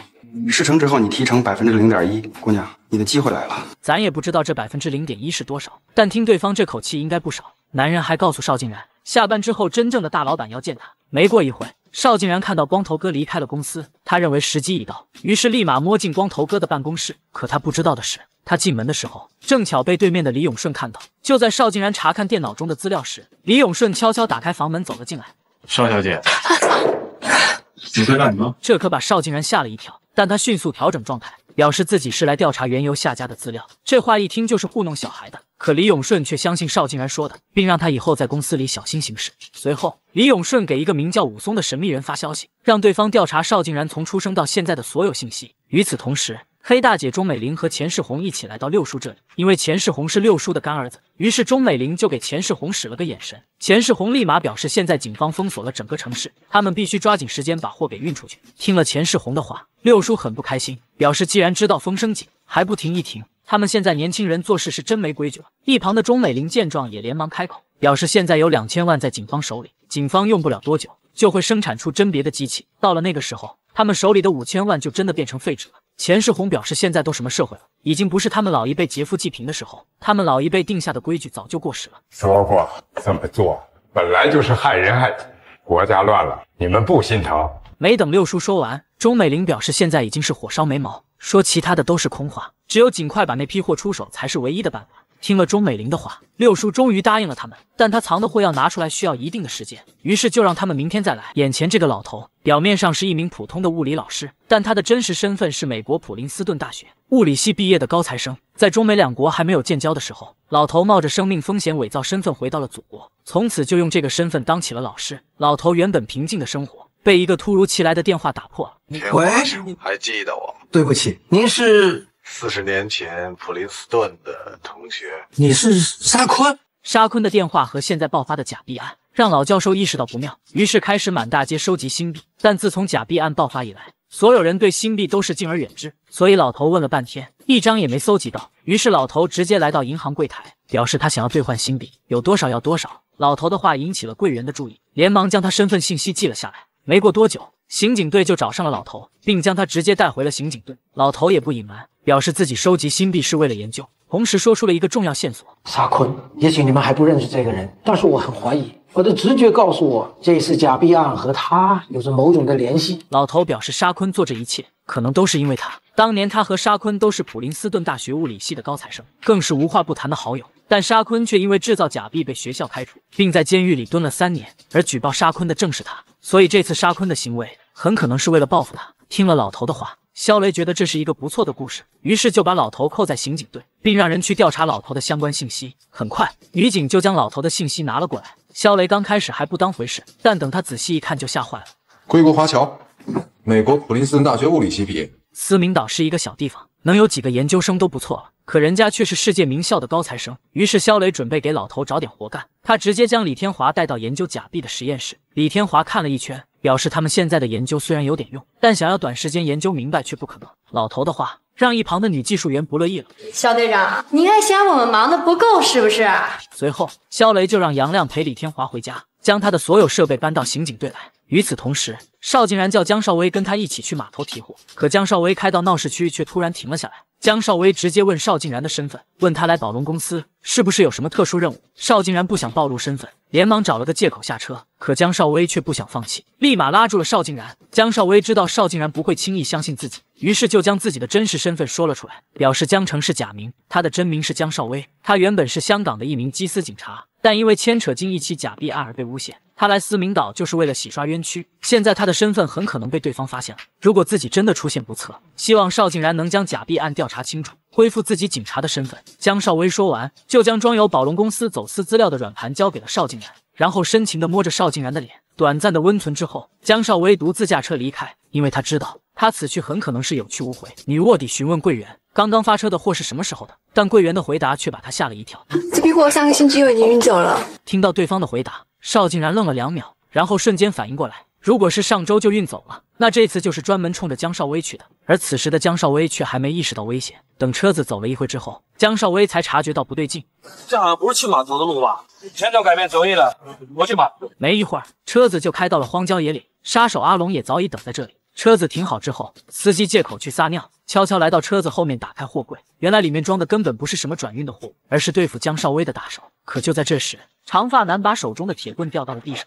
事成之后，你提成百分之零点一。姑娘，你的机会来了。咱也不知道这百分之零点一是多少，但听对方这口气，应该不少。男人还告诉邵静然，下班之后，真正的大老板要见他。没过一会，邵静然看到光头哥离开了公司，他认为时机已到，于是立马摸进光头哥的办公室。可他不知道的是，他进门的时候正巧被对面的李永顺看到。就在邵静然查看电脑中的资料时，李永顺悄悄打开房门走了进来。邵小姐，你在干什么？这可把邵静然吓了一跳。但他迅速调整状态，表示自己是来调查原油下家的资料。这话一听就是糊弄小孩的，可李永顺却相信邵竟然说的，并让他以后在公司里小心行事。随后，李永顺给一个名叫武松的神秘人发消息，让对方调查邵竟然从出生到现在的所有信息。与此同时，黑大姐钟美玲和钱世红一起来到六叔这里，因为钱世红是六叔的干儿子，于是钟美玲就给钱世红使了个眼神，钱世红立马表示现在警方封锁了整个城市，他们必须抓紧时间把货给运出去。听了钱世红的话，六叔很不开心，表示既然知道风声紧，还不停一停？他们现在年轻人做事是真没规矩了。一旁的钟美玲见状也连忙开口，表示现在有两千万在警方手里，警方用不了多久就会生产出甄别的机器，到了那个时候，他们手里的五千万就真的变成废纸了。钱世红表示，现在都什么社会了，已经不是他们老一辈劫富济贫的时候，他们老一辈定下的规矩早就过时了。说过这么做，本来就是害人害己，国家乱了，你们不心疼？没等六叔说完，钟美玲表示，现在已经是火烧眉毛，说其他的都是空话，只有尽快把那批货出手才是唯一的办法。听了钟美玲的话，六叔终于答应了他们，但他藏的货要拿出来需要一定的时间，于是就让他们明天再来。眼前这个老头表面上是一名普通的物理老师，但他的真实身份是美国普林斯顿大学物理系毕业的高材生。在中美两国还没有建交的时候，老头冒着生命风险伪造身份回到了祖国，从此就用这个身份当起了老师。老头原本平静的生活被一个突如其来的电话打破了。喂，还记得我？对不起，您是。四十年前，普林斯顿的同学，你是沙坤。沙坤的电话和现在爆发的假币案，让老教授意识到不妙，于是开始满大街收集新币。但自从假币案爆发以来，所有人对新币都是敬而远之，所以老头问了半天，一张也没搜集到。于是老头直接来到银行柜台，表示他想要兑换新币，有多少要多少。老头的话引起了柜员的注意，连忙将他身份信息记了下来。没过多久。刑警队就找上了老头，并将他直接带回了刑警队。老头也不隐瞒，表示自己收集新币是为了研究，同时说出了一个重要线索：沙坤。也许你们还不认识这个人，但是我很怀疑，我的直觉告诉我，这次假币案和他有着某种的联系。老头表示，沙坤做这一切可能都是因为他。当年他和沙坤都是普林斯顿大学物理系的高材生，更是无话不谈的好友。但沙坤却因为制造假币被学校开除，并在监狱里蹲了三年。而举报沙坤的正是他，所以这次沙坤的行为很可能是为了报复他。听了老头的话，肖雷觉得这是一个不错的故事，于是就把老头扣在刑警队，并让人去调查老头的相关信息。很快，女警就将老头的信息拿了过来。肖雷刚开始还不当回事，但等他仔细一看，就吓坏了。归国华侨，美国普林斯顿大学物理系毕业。思明岛是一个小地方，能有几个研究生都不错了。可人家却是世界名校的高材生。于是肖雷准备给老头找点活干，他直接将李天华带到研究假币的实验室。李天华看了一圈，表示他们现在的研究虽然有点用，但想要短时间研究明白却不可能。老头的话让一旁的女技术员不乐意了：“肖队长，你还嫌我们忙的不够是不是？”随后，肖雷就让杨亮陪李天华回家，将他的所有设备搬到刑警队来。与此同时，邵竟然叫江少威跟他一起去码头提货。可江少威开到闹市区，却突然停了下来。江少威直接问邵竟然的身份，问他来宝龙公司是不是有什么特殊任务。邵竟然不想暴露身份，连忙找了个借口下车。可江少威却不想放弃，立马拉住了邵竟然。江少威知道邵竟然不会轻易相信自己，于是就将自己的真实身份说了出来，表示江城是假名，他的真名是江少威。他原本是香港的一名缉私警察，但因为牵扯进一起假币案而被诬陷。他来思明岛就是为了洗刷冤屈，现在他的身份很可能被对方发现了。如果自己真的出现不测，希望邵静然能将假币案调查清楚，恢复自己警察的身份。江少威说完，就将装有宝龙公司走私资料的软盘交给了邵静然，然后深情的摸着邵静然的脸。短暂的温存之后，江少威独自驾车离开，因为他知道他此去很可能是有去无回。女卧底询问柜员刚刚发车的货是什么时候的，但柜员的回答却把他吓了一跳。这批货上个星期就已经运走了。听到对方的回答。邵竟然愣了两秒，然后瞬间反应过来，如果是上周就运走了，那这次就是专门冲着江少威去的。而此时的江少威却还没意识到危险。等车子走了一会之后，江少威才察觉到不对劲，这好像不是去码头的路吧？全都改变主意了，我去吧。没一会儿，车子就开到了荒郊野岭，杀手阿龙也早已等在这里。车子停好之后，司机借口去撒尿，悄悄来到车子后面打开货柜，原来里面装的根本不是什么转运的货物，而是对付江少威的打手。可就在这时，长发男把手中的铁棍掉到了地上。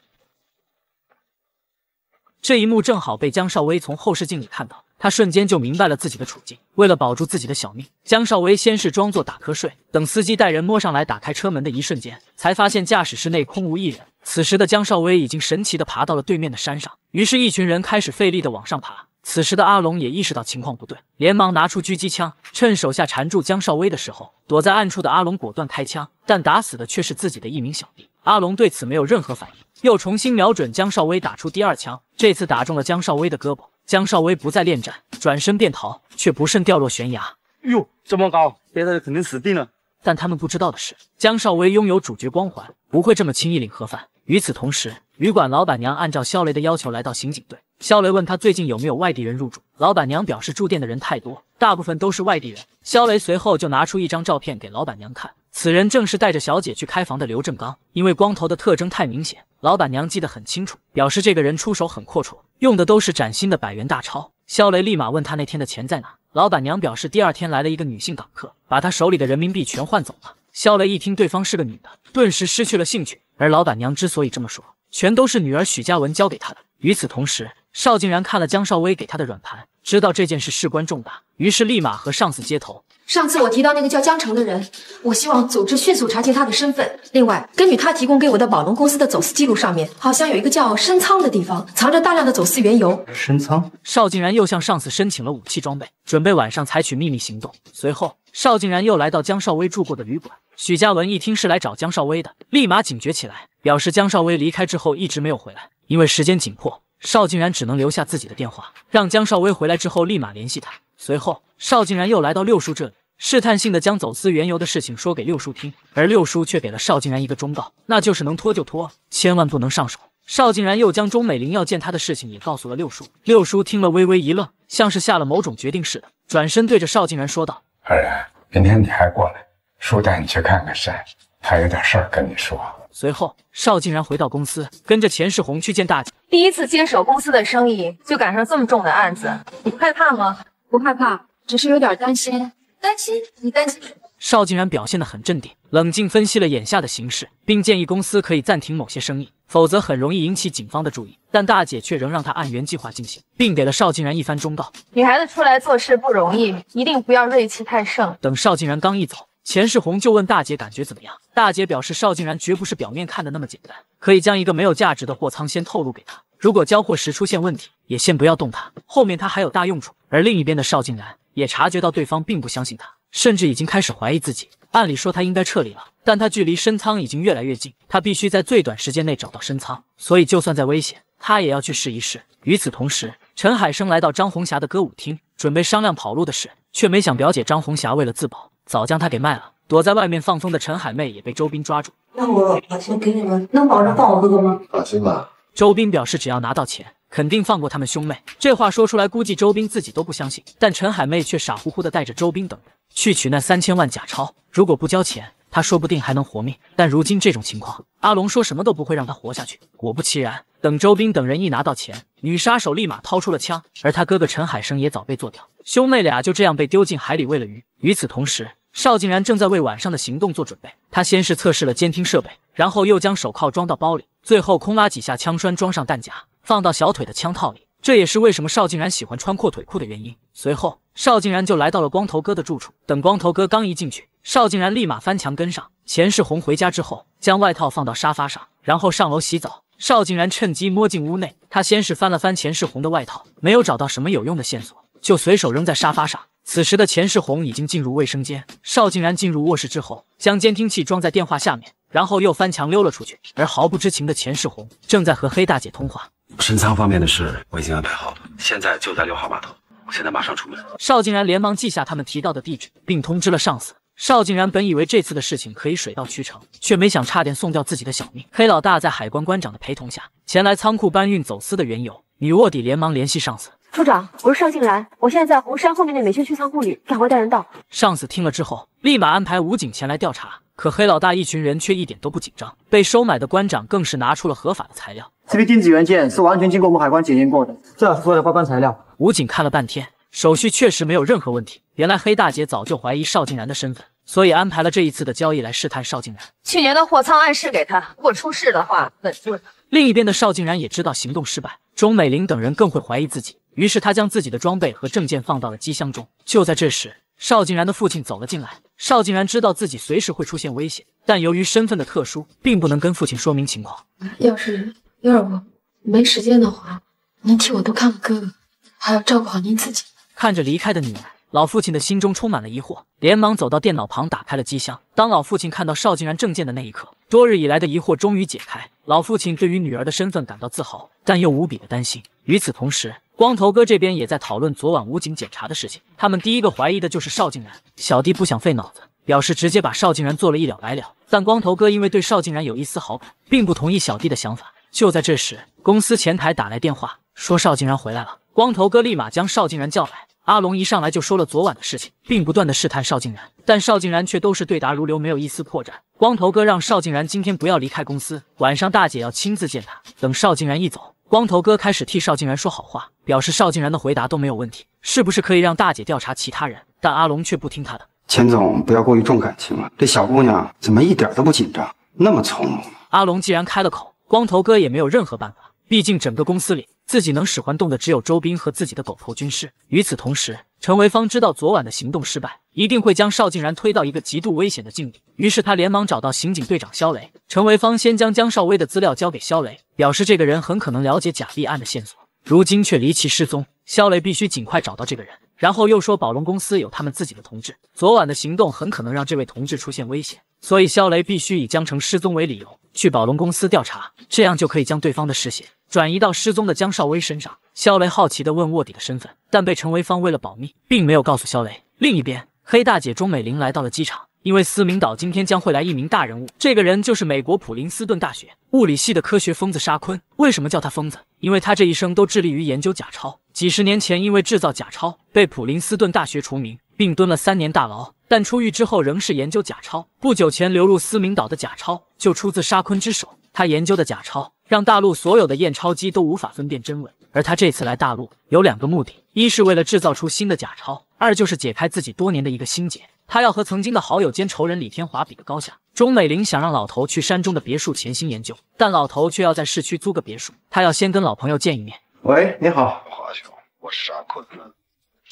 这一幕正好被江少威从后视镜里看到，他瞬间就明白了自己的处境。为了保住自己的小命，江少威先是装作打瞌睡，等司机带人摸上来打开车门的一瞬间，才发现驾驶室内空无一人。此时的江少威已经神奇的爬到了对面的山上，于是，一群人开始费力的往上爬。此时的阿龙也意识到情况不对，连忙拿出狙击枪。趁手下缠住江少威的时候，躲在暗处的阿龙果断开枪，但打死的却是自己的一名小弟。阿龙对此没有任何反应，又重新瞄准江少威，打出第二枪，这次打中了江少威的胳膊。江少威不再恋战，转身便逃，却不慎掉落悬崖。哟，这么高，别的肯定死定了。但他们不知道的是，江少威拥有主角光环，不会这么轻易领盒饭。与此同时，旅馆老板娘按照肖雷的要求来到刑警队。肖雷问他最近有没有外地人入住，老板娘表示住店的人太多，大部分都是外地人。肖雷随后就拿出一张照片给老板娘看，此人正是带着小姐去开房的刘正刚。因为光头的特征太明显，老板娘记得很清楚，表示这个人出手很阔绰，用的都是崭新的百元大钞。肖雷立马问他那天的钱在哪，老板娘表示第二天来了一个女性港客，把她手里的人民币全换走了。肖雷一听对方是个女的，顿时失去了兴趣。而老板娘之所以这么说，全都是女儿许佳文教给他的。与此同时。邵竟然看了江少威给他的软盘，知道这件事事关重大，于是立马和上司接头。上次我提到那个叫江城的人，我希望组织迅速查清他的身份。另外，根据他提供给我的宝龙公司的走私记录，上面好像有一个叫深仓的地方，藏着大量的走私原油。深仓。邵竟然又向上司申请了武器装备，准备晚上采取秘密行动。随后，邵竟然又来到江少威住过的旅馆。许嘉文一听是来找江少威的，立马警觉起来，表示江少威离开之后一直没有回来，因为时间紧迫。邵竟然只能留下自己的电话，让江少威回来之后立马联系他。随后，邵竟然又来到六叔这里，试探性的将走私原油的事情说给六叔听，而六叔却给了邵竟然一个忠告，那就是能拖就拖，千万不能上手。邵竟然又将钟美玲要见他的事情也告诉了六叔，六叔听了微微一愣，像是下了某种决定似的，转身对着邵竟然说道：“二人，明天你还过来，叔带你去看看山，还有点事儿跟你说。”随后，邵竟然回到公司，跟着钱世红去见大姐。第一次接手公司的生意，就赶上这么重的案子，你不害怕吗？不害怕，只是有点担心。担心？你担心什么？邵竟然表现得很镇定，冷静分析了眼下的形势，并建议公司可以暂停某些生意，否则很容易引起警方的注意。但大姐却仍让他按原计划进行，并给了邵竟然一番忠告：女孩子出来做事不容易，一定不要锐气太盛。等邵竟然刚一走。钱世红就问大姐感觉怎么样？大姐表示邵静然绝不是表面看的那么简单，可以将一个没有价值的货仓先透露给他，如果交货时出现问题，也先不要动他，后面他还有大用处。而另一边的邵静然也察觉到对方并不相信他，甚至已经开始怀疑自己。按理说他应该撤离了，但他距离深仓已经越来越近，他必须在最短时间内找到深仓，所以就算再危险，他也要去试一试。与此同时，陈海生来到张红霞的歌舞厅，准备商量跑路的事，却没想表姐张红霞为了自保。早将他给卖了。躲在外面放风的陈海妹也被周斌抓住。那我把钱给你们，能保证放我哥哥吗？放心吧。周斌表示，只要拿到钱，肯定放过他们兄妹。这话说出来，估计周斌自己都不相信。但陈海妹却傻乎乎的带着周斌等人去取那三千万假钞。如果不交钱，他说不定还能活命。但如今这种情况，阿龙说什么都不会让他活下去。果不其然，等周斌等人一拿到钱，女杀手立马掏出了枪，而他哥哥陈海生也早被做掉。兄妹俩就这样被丢进海里喂了鱼。与此同时，邵竟然正在为晚上的行动做准备。他先是测试了监听设备，然后又将手铐装到包里，最后空拉几下枪栓，装上弹夹，放到小腿的枪套里。这也是为什么邵竟然喜欢穿阔腿裤的原因。随后，邵竟然就来到了光头哥的住处。等光头哥刚一进去，邵竟然立马翻墙跟上。钱世红回家之后，将外套放到沙发上，然后上楼洗澡。邵竟然趁机摸进屋内。他先是翻了翻钱世红的外套，没有找到什么有用的线索，就随手扔在沙发上。此时的钱世红已经进入卫生间，邵竟然进入卧室之后，将监听器装在电话下面，然后又翻墙溜了出去。而毫不知情的钱世红正在和黑大姐通话。深仓方面的事我已经安排好了，现在就在六号码头，我现在马上出门。邵竟然连忙记下他们提到的地址，并通知了上司。邵竟然本以为这次的事情可以水到渠成，却没想差点送掉自己的小命。黑老大在海关关长的陪同下前来仓库搬运走私的原油，女卧底连忙联系上司。处长，我是邵静然，我现在在红山后面的美星区仓库里，赶快带人到。上司听了之后，立马安排武警前来调查。可黑老大一群人却一点都不紧张，被收买的官长更是拿出了合法的材料。这批电子元件是完全经过我们海关检验过的，这是所有的报关材料。武警看了半天，手续确实没有任何问题。原来黑大姐早就怀疑邵静然的身份，所以安排了这一次的交易来试探邵静然。去年的货仓暗示给他，如果出事的话，本部。另一边的邵静然也知道行动失败，钟美玲等人更会怀疑自己。于是他将自己的装备和证件放到了机箱中。就在这时，邵竟然的父亲走了进来。邵竟然知道自己随时会出现危险，但由于身份的特殊，并不能跟父亲说明情况。要是要是我没时间的话，您替我多看看哥哥，还要照顾好您自己。看着离开的女儿，老父亲的心中充满了疑惑，连忙走到电脑旁打开了机箱。当老父亲看到邵竟然证件的那一刻，多日以来的疑惑终于解开。老父亲对于女儿的身份感到自豪，但又无比的担心。与此同时，光头哥这边也在讨论昨晚武警检查的事情，他们第一个怀疑的就是邵静然。小弟不想费脑子，表示直接把邵静然做了一了百了。但光头哥因为对邵静然有一丝好感，并不同意小弟的想法。就在这时，公司前台打来电话，说邵静然回来了。光头哥立马将邵静然叫来。阿龙一上来就说了昨晚的事情，并不断的试探邵静然，但邵静然却都是对答如流，没有一丝破绽。光头哥让邵静然今天不要离开公司，晚上大姐要亲自见他。等邵静然一走。光头哥开始替邵静然说好话，表示邵静然的回答都没有问题，是不是可以让大姐调查其他人？但阿龙却不听他的。钱总，不要过于重感情了，这小姑娘怎么一点都不紧张，那么从容？阿龙既然开了口，光头哥也没有任何办法，毕竟整个公司里自己能使唤动的只有周斌和自己的狗头军师。与此同时，陈维芳知道昨晚的行动失败。一定会将邵竟然推到一个极度危险的境地，于是他连忙找到刑警队长肖雷。陈维芳先将江少威的资料交给肖雷，表示这个人很可能了解假币案的线索，如今却离奇失踪，肖雷必须尽快找到这个人。然后又说宝龙公司有他们自己的同志，昨晚的行动很可能让这位同志出现危险，所以肖雷必须以江城失踪为理由去宝龙公司调查，这样就可以将对方的视线转移到失踪的江少威身上。肖雷好奇地问卧底的身份，但被陈维芳为了保密，并没有告诉肖雷。另一边。黑大姐钟美玲来到了机场，因为思明岛今天将会来一名大人物，这个人就是美国普林斯顿大学物理系的科学疯子沙坤。为什么叫他疯子？因为他这一生都致力于研究假钞，几十年前因为制造假钞被普林斯顿大学除名，并蹲了三年大牢。但出狱之后仍是研究假钞。不久前流入思明岛的假钞就出自沙坤之手，他研究的假钞让大陆所有的验钞机都无法分辨真伪。而他这次来大陆有两个目的。一是为了制造出新的假钞，二就是解开自己多年的一个心结。他要和曾经的好友兼仇人李天华比个高下。钟美玲想让老头去山中的别墅潜心研究，但老头却要在市区租个别墅。他要先跟老朋友见一面。喂，你好，华兄，我是沙坤，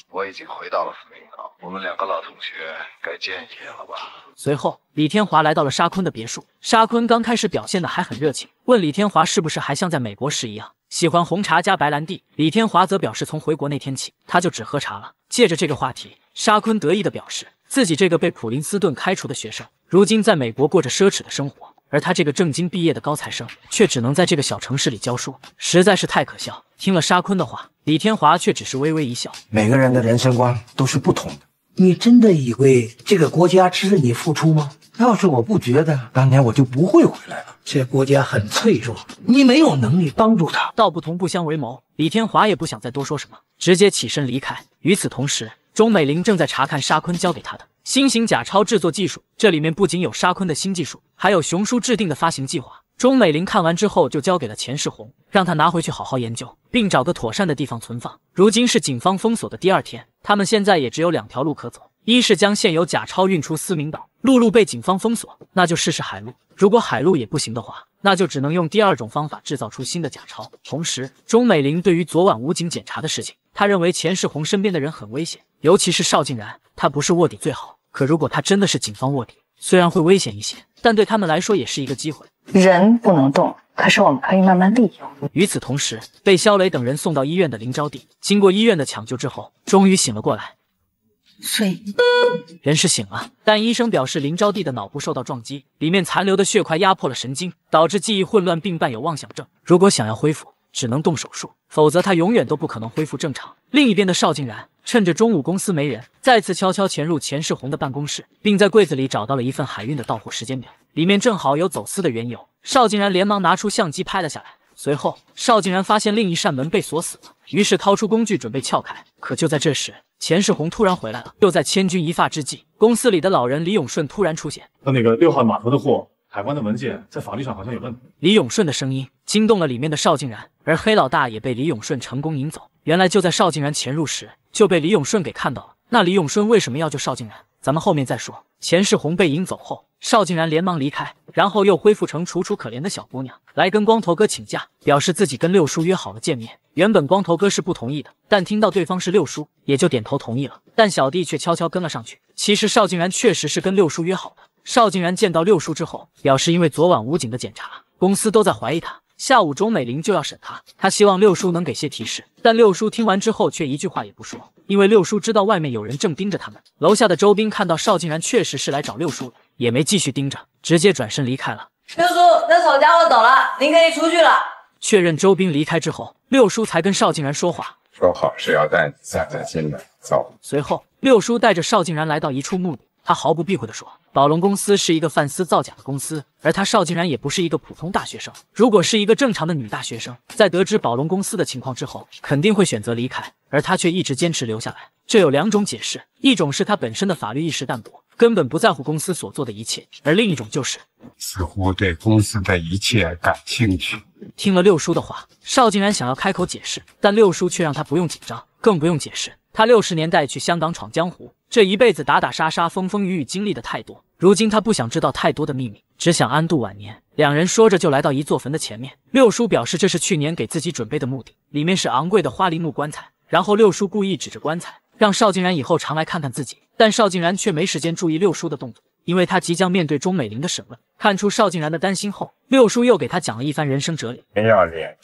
我已经回到了福宁港，我们两个老同学该见一面了吧？随后，李天华来到了沙坤的别墅。沙坤刚开始表现的还很热情，问李天华是不是还像在美国时一样。喜欢红茶加白兰地。李天华则表示，从回国那天起，他就只喝茶了。借着这个话题，沙坤得意地表示，自己这个被普林斯顿开除的学生，如今在美国过着奢侈的生活，而他这个正经毕业的高材生，却只能在这个小城市里教书，实在是太可笑。听了沙坤的话，李天华却只是微微一笑。每个人的人生观都是不同的。你真的以为这个国家值得你付出吗？要是我不觉得，当年我就不会回来了。这国家很脆弱，你没有能力帮助他。道不同不相为谋。李天华也不想再多说什么，直接起身离开。与此同时，钟美玲正在查看沙坤交给她的新型假钞制作技术，这里面不仅有沙坤的新技术，还有熊叔制定的发行计划。钟美玲看完之后，就交给了钱世红，让他拿回去好好研究，并找个妥善的地方存放。如今是警方封锁的第二天。他们现在也只有两条路可走，一是将现有假钞运出思明岛，陆路被警方封锁，那就试试海路。如果海路也不行的话，那就只能用第二种方法制造出新的假钞。同时，钟美玲对于昨晚武警检查的事情，她认为钱世红身边的人很危险，尤其是邵静然，他不是卧底最好。可如果他真的是警方卧底，虽然会危险一些，但对他们来说也是一个机会。人不能动，可是我们可以慢慢利用。与此同时，被肖雷等人送到医院的林招娣，经过医院的抢救之后，终于醒了过来。睡人是醒了，但医生表示林招娣的脑部受到撞击，里面残留的血块压迫了神经，导致记忆混乱，并伴有妄想症。如果想要恢复，只能动手术，否则他永远都不可能恢复正常。另一边的邵竟然趁着中午公司没人，再次悄悄潜入钱世红的办公室，并在柜子里找到了一份海运的到货时间表，里面正好有走私的缘由。邵竟然连忙拿出相机拍了下来。随后，邵竟然发现另一扇门被锁死了，于是掏出工具准备撬开。可就在这时，钱世红突然回来了。就在千钧一发之际，公司里的老人李永顺突然出现。那那个六号码头的货。海关的文件在法律上好像有问题。李永顺的声音惊动了里面的邵静然，而黑老大也被李永顺成功引走。原来就在邵静然潜入时，就被李永顺给看到了。那李永顺为什么要救邵静然？咱们后面再说。钱世红被引走后，邵静然连忙离开，然后又恢复成楚楚可怜的小姑娘，来跟光头哥请假，表示自己跟六叔约好了见面。原本光头哥是不同意的，但听到对方是六叔，也就点头同意了。但小弟却悄悄跟了上去。其实邵静然确实是跟六叔约好的。邵竟然见到六叔之后，表示因为昨晚武警的检查，公司都在怀疑他。下午钟美玲就要审他，他希望六叔能给些提示。但六叔听完之后却一句话也不说，因为六叔知道外面有人正盯着他们。楼下的周斌看到邵竟然确实是来找六叔了，也没继续盯着，直接转身离开了。六叔，那丑家伙走了，您可以出去了。确认周斌离开之后，六叔才跟邵竟然说话，说好是要带你散散心的，走。随后，六叔带着邵竟然来到一处墓地，他毫不避讳地说。宝龙公司是一个贩私造假的公司，而他邵竟然也不是一个普通大学生。如果是一个正常的女大学生，在得知宝龙公司的情况之后，肯定会选择离开，而他却一直坚持留下来。这有两种解释：一种是他本身的法律意识淡薄，根本不在乎公司所做的一切；而另一种就是，似乎对公司的一切感兴趣。听了六叔的话，邵竟然想要开口解释，但六叔却让他不用紧张，更不用解释。他六十年代去香港闯江湖，这一辈子打打杀杀、风风雨雨经历的太多。如今他不想知道太多的秘密，只想安度晚年。两人说着就来到一座坟的前面。六叔表示这是去年给自己准备的墓地，里面是昂贵的花梨木棺材。然后六叔故意指着棺材，让邵静然以后常来看看自己。但邵静然却没时间注意六叔的动作，因为他即将面对钟美玲的审问。看出邵静然的担心后，六叔又给他讲了一番人生哲理：人要脸，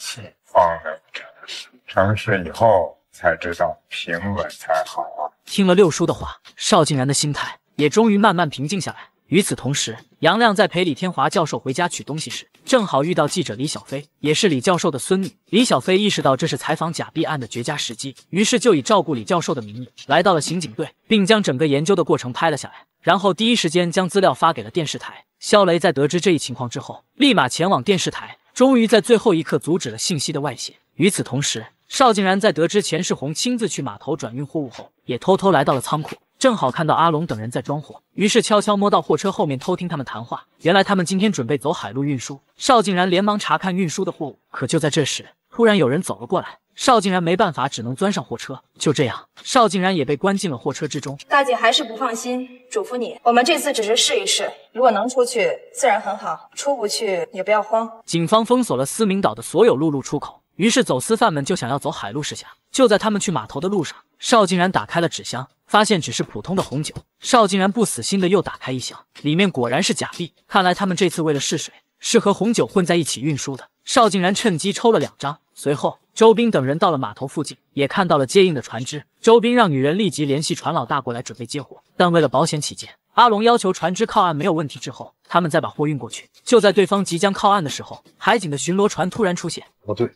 方能城市，城市以后。才知道平稳才好啊！听了六叔的话，邵静然的心态也终于慢慢平静下来。与此同时，杨亮在陪李天华教授回家取东西时，正好遇到记者李小飞，也是李教授的孙女。李小飞意识到这是采访假币案的绝佳时机，于是就以照顾李教授的名义来到了刑警队，并将整个研究的过程拍了下来，然后第一时间将资料发给了电视台。肖雷在得知这一情况之后，立马前往电视台，终于在最后一刻阻止了信息的外泄。与此同时，邵竟然在得知钱世红亲自去码头转运货物后，也偷偷来到了仓库，正好看到阿龙等人在装货，于是悄悄摸到货车后面偷听他们谈话。原来他们今天准备走海路运输。邵竟然连忙查看运输的货物，可就在这时，突然有人走了过来。邵竟然没办法，只能钻上货车。就这样，邵竟然也被关进了货车之中。大姐还是不放心，嘱咐你：我们这次只是试一试，如果能出去，自然很好；出不去也不要慌。警方封锁了思明岛的所有陆路出口。于是走私犯们就想要走海路试下。就在他们去码头的路上，邵竟然打开了纸箱，发现只是普通的红酒。邵竟然不死心的又打开一箱，里面果然是假币。看来他们这次为了试水，是和红酒混在一起运输的。邵竟然趁机抽了两张。随后，周斌等人到了码头附近，也看到了接应的船只。周斌让女人立即联系船老大过来准备接货，但为了保险起见，阿龙要求船只靠岸没有问题之后，他们再把货运过去。就在对方即将靠岸的时候，海警的巡逻船突然出现。哦，对。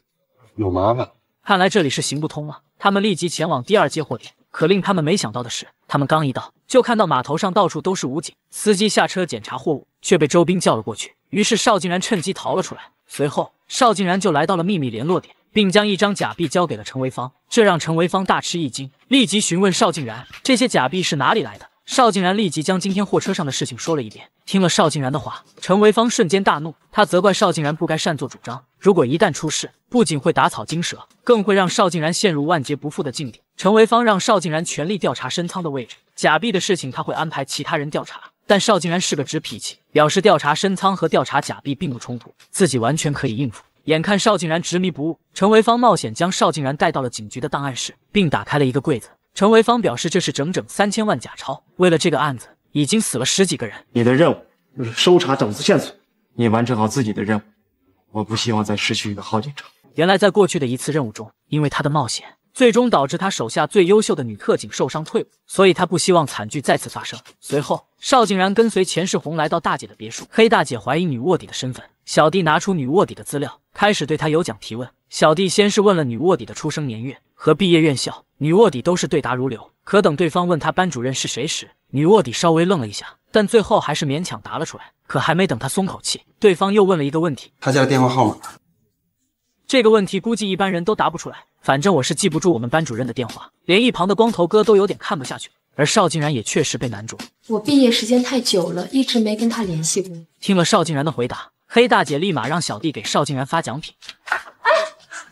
有麻烦，看来这里是行不通了。他们立即前往第二接货点，可令他们没想到的是，他们刚一到，就看到码头上到处都是武警。司机下车检查货物，却被周兵叫了过去。于是邵竟然趁机逃了出来。随后邵竟然就来到了秘密联络点，并将一张假币交给了陈维芳，这让陈维芳大吃一惊，立即询问邵竟然这些假币是哪里来的。邵竟然立即将今天货车上的事情说了一遍。听了邵竟然的话，陈维芳瞬间大怒，他责怪邵竟然不该擅作主张。如果一旦出事，不仅会打草惊蛇，更会让邵竟然陷入万劫不复的境地。陈维芳让邵竟然全力调查深仓的位置，假币的事情他会安排其他人调查。但邵竟然是个直脾气，表示调查深仓和调查假币并不冲突，自己完全可以应付。眼看邵竟然执迷不悟，陈维芳冒险将邵竟然带到了警局的档案室，并打开了一个柜子。陈维芳表示，这是整整三千万假钞。为了这个案子，已经死了十几个人。你的任务就是搜查整私线索，你完成好自己的任务。我不希望再失去一个好警察。原来，在过去的一次任务中，因为他的冒险，最终导致他手下最优秀的女特警受伤退伍，所以他不希望惨剧再次发生。随后，邵竟然跟随钱世红来到大姐的别墅。黑大姐怀疑女卧底的身份，小弟拿出女卧底的资料，开始对她有奖提问。小弟先是问了女卧底的出生年月和毕业院校。女卧底都是对答如流，可等对方问他班主任是谁时，女卧底稍微愣了一下，但最后还是勉强答了出来。可还没等他松口气，对方又问了一个问题：他家电话号码呢？这个问题估计一般人都答不出来，反正我是记不住我们班主任的电话。连一旁的光头哥都有点看不下去，而邵竟然也确实被难住了。我毕业时间太久了，一直没跟他联系过。听了邵竟然的回答，黑大姐立马让小弟给邵竟然发奖品。哎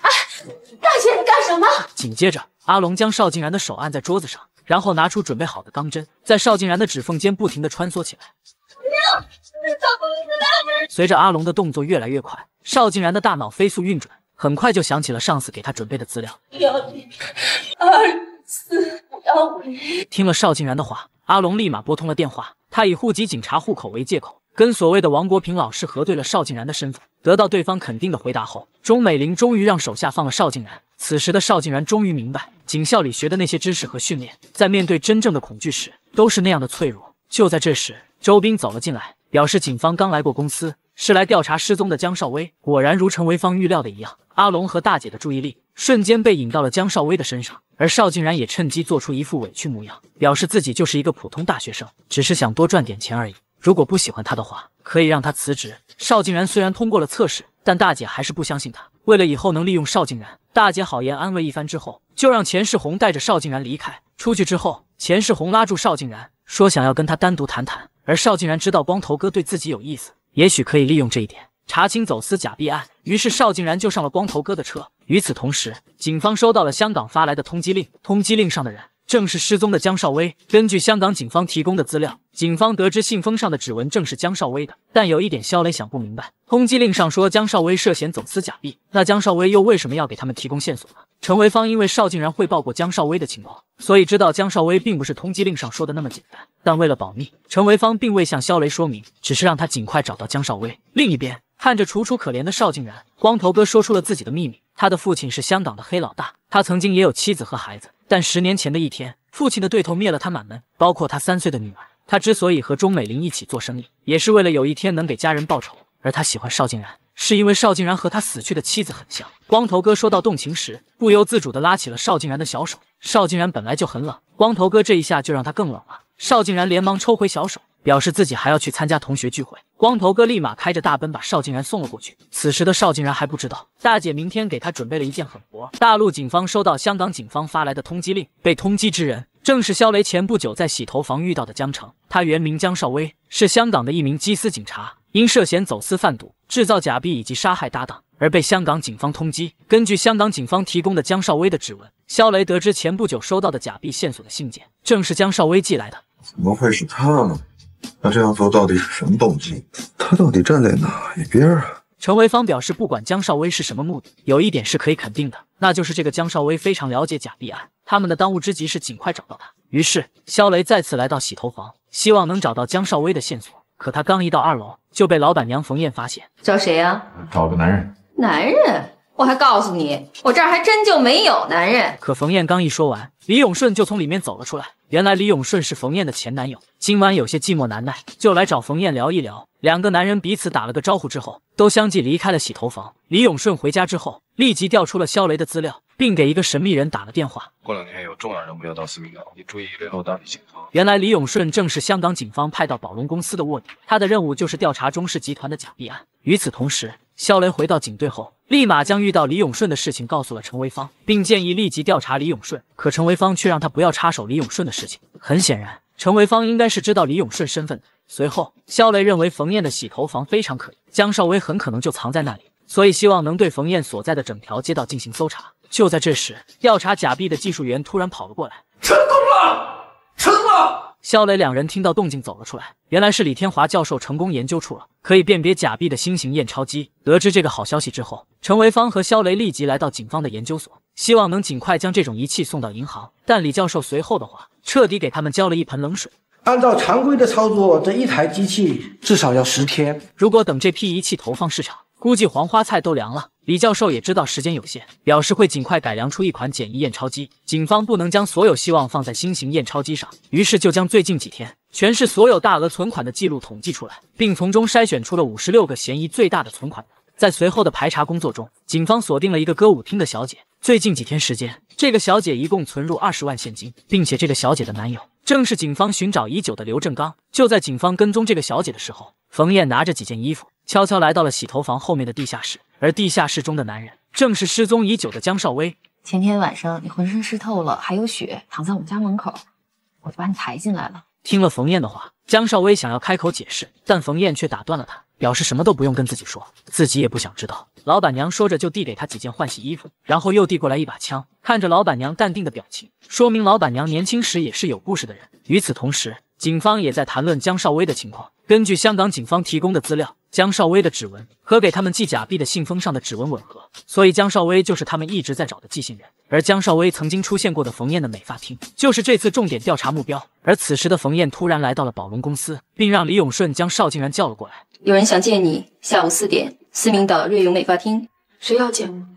哎。大姐，你干什么？紧接着，阿龙将邵静然的手按在桌子上，然后拿出准备好的钢针，在邵静然的指缝间不停地穿梭起来。不要，随着阿龙的动作越来越快，邵静然的大脑飞速运转，很快就想起了上司给他准备的资料。幺零二四幺零。听了邵静然的话，阿龙立马拨通了电话，他以户籍警察户口为借口。跟所谓的王国平老师核对了邵静然的身份，得到对方肯定的回答后，钟美玲终于让手下放了邵静然。此时的邵静然终于明白，警校里学的那些知识和训练，在面对真正的恐惧时，都是那样的脆弱。就在这时，周斌走了进来，表示警方刚来过公司，是来调查失踪的江少威。果然如陈维芳预料的一样，阿龙和大姐的注意力瞬间被引到了江少威的身上，而邵静然也趁机做出一副委屈模样，表示自己就是一个普通大学生，只是想多赚点钱而已。如果不喜欢他的话，可以让他辞职。邵静然虽然通过了测试，但大姐还是不相信他。为了以后能利用邵静然，大姐好言安慰一番之后，就让钱世红带着邵竟然离开。出去之后，钱世红拉住邵竟然，说想要跟他单独谈谈。而邵竟然知道光头哥对自己有意思，也许可以利用这一点查清走私假币案。于是邵竟然就上了光头哥的车。与此同时，警方收到了香港发来的通缉令，通缉令上的人。正是失踪的江少威。根据香港警方提供的资料，警方得知信封上的指纹正是江少威的。但有一点，肖雷想不明白：通缉令上说江少威涉嫌走私假币，那江少威又为什么要给他们提供线索呢？陈维芳因为邵竟然汇报过江少威的情况，所以知道江少威并不是通缉令上说的那么简单。但为了保密，陈维芳并未向肖雷说明，只是让他尽快找到江少威。另一边，看着楚楚可怜的邵竟然，光头哥说出了自己的秘密：他的父亲是香港的黑老大，他曾经也有妻子和孩子。但十年前的一天，父亲的对头灭了他满门，包括他三岁的女儿。他之所以和钟美玲一起做生意，也是为了有一天能给家人报仇。而他喜欢邵静然，是因为邵静然和他死去的妻子很像。光头哥说到动情时，不由自主的拉起了邵静然的小手。邵静然本来就很冷，光头哥这一下就让他更冷了。邵静然连忙抽回小手。表示自己还要去参加同学聚会，光头哥立马开着大奔把邵静然送了过去。此时的邵静然还不知道，大姐明天给他准备了一件狠活。大陆警方收到香港警方发来的通缉令，被通缉之人正是肖雷前不久在洗头房遇到的江城。他原名江少威，是香港的一名缉私警察，因涉嫌走私、贩毒、制造假币以及杀害搭档而被香港警方通缉。根据香港警方提供的江少威的指纹，肖雷得知前不久收到的假币线索的信件正是江少威寄来的。怎么会是他？呢？那这样做到底是什么动机？他到底站在哪一边啊？陈维芳表示，不管江少威是什么目的，有一点是可以肯定的，那就是这个江少威非常了解假币案，他们的当务之急是尽快找到他。于是，肖雷再次来到洗头房，希望能找到江少威的线索。可他刚一到二楼，就被老板娘冯燕发现，找谁啊？找个男人。男人。我还告诉你，我这儿还真就没有男人。可冯燕刚一说完，李永顺就从里面走了出来。原来李永顺是冯燕的前男友，今晚有些寂寞难耐，就来找冯燕聊一聊。两个男人彼此打了个招呼之后，都相继离开了洗头房。李永顺回家之后，立即调出了肖雷的资料，并给一个神秘人打了电话。过两天有重要人物要到思明岛，你注意背后大力警方。原来李永顺正是香港警方派到宝龙公司的卧底，他的任务就是调查中氏集团的假币案。与此同时。肖雷回到警队后，立马将遇到李永顺的事情告诉了陈维芳，并建议立即调查李永顺。可陈维芳却让他不要插手李永顺的事情。很显然，陈维芳应该是知道李永顺身份的。随后，肖雷认为冯燕的洗头房非常可疑，江少威很可能就藏在那里，所以希望能对冯燕所在的整条街道进行搜查。就在这时，调查假币的技术员突然跑了过来，成功了。肖雷两人听到动静走了出来，原来是李天华教授成功研究出了可以辨别假币的新型验钞机。得知这个好消息之后，陈维芳和肖雷立即来到警方的研究所，希望能尽快将这种仪器送到银行。但李教授随后的话，彻底给他们浇了一盆冷水。按照常规的操作，这一台机器至少要十天。如果等这批仪器投放市场，估计黄花菜都凉了。李教授也知道时间有限，表示会尽快改良出一款简易验钞机。警方不能将所有希望放在新型验钞机上，于是就将最近几天全市所有大额存款的记录统计出来，并从中筛选出了五十六个嫌疑最大的存款。在随后的排查工作中，警方锁定了一个歌舞厅的小姐。最近几天时间，这个小姐一共存入二十万现金，并且这个小姐的男友正是警方寻找已久的刘正刚。就在警方跟踪这个小姐的时候，冯燕拿着几件衣服。悄悄来到了洗头房后面的地下室，而地下室中的男人正是失踪已久的江少威。前天晚上你浑身湿透了，还有血，躺在我们家门口，我就把你抬进来了。听了冯燕的话，江少威想要开口解释，但冯燕却打断了他，表示什么都不用跟自己说，自己也不想知道。老板娘说着就递给他几件换洗衣服，然后又递过来一把枪。看着老板娘淡定的表情，说明老板娘年轻时也是有故事的人。与此同时，警方也在谈论江少威的情况。根据香港警方提供的资料。江少威的指纹和给他们寄假币的信封上的指纹吻合，所以江少威就是他们一直在找的寄信人。而江少威曾经出现过的冯燕的美发厅，就是这次重点调查目标。而此时的冯燕突然来到了宝龙公司，并让李永顺将邵竟然叫了过来。有人想见你，下午四点，思明岛瑞永美发厅。谁要见？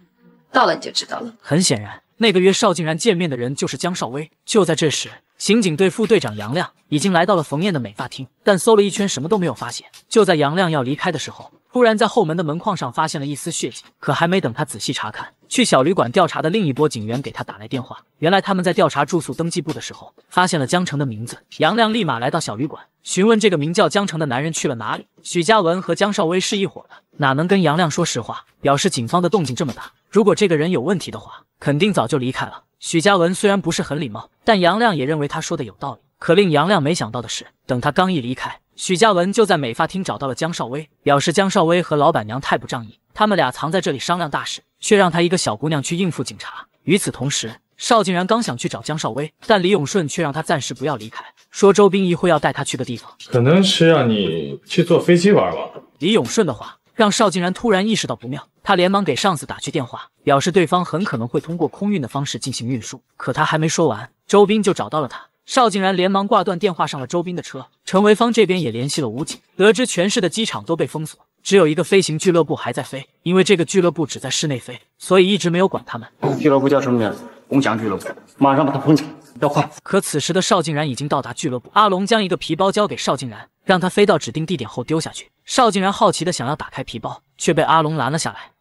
到了你就知道了。很显然，那个约邵竟然见面的人就是江少威。就在这时。刑警队副队长杨亮已经来到了冯燕的美发厅，但搜了一圈什么都没有发现。就在杨亮要离开的时候，突然在后门的门框上发现了一丝血迹。可还没等他仔细查看，去小旅馆调查的另一波警员给他打来电话。原来他们在调查住宿登记簿的时候，发现了江城的名字。杨亮立马来到小旅馆，询问这个名叫江城的男人去了哪里。许嘉文和江少威是一伙的。哪能跟杨亮说实话？表示警方的动静这么大，如果这个人有问题的话，肯定早就离开了。许嘉文虽然不是很礼貌，但杨亮也认为他说的有道理。可令杨亮没想到的是，等他刚一离开，许嘉文就在美发厅找到了江少威，表示江少威和老板娘太不仗义，他们俩藏在这里商量大事，却让他一个小姑娘去应付警察。与此同时，邵竟然刚想去找江少威，但李永顺却让他暂时不要离开，说周斌一会要带他去个地方，可能是让你去坐飞机玩吧。李永顺的话。让邵竟然突然意识到不妙，他连忙给上司打去电话，表示对方很可能会通过空运的方式进行运输。可他还没说完，周斌就找到了他。邵竟然连忙挂断电话，上了周斌的车。陈维芳这边也联系了武警，得知全市的机场都被封锁，只有一个飞行俱乐部还在飞，因为这个俱乐部只在室内飞，所以一直没有管他们。俱乐部叫什么名字？红墙俱乐部。马上把他轰来，要快！可此时的邵竟然已经到达俱乐部。阿龙将一个皮包交给邵竟然，让他飞到指定地点后丢下去。邵竟然好奇的想要打开皮包，却被阿龙拦了下来。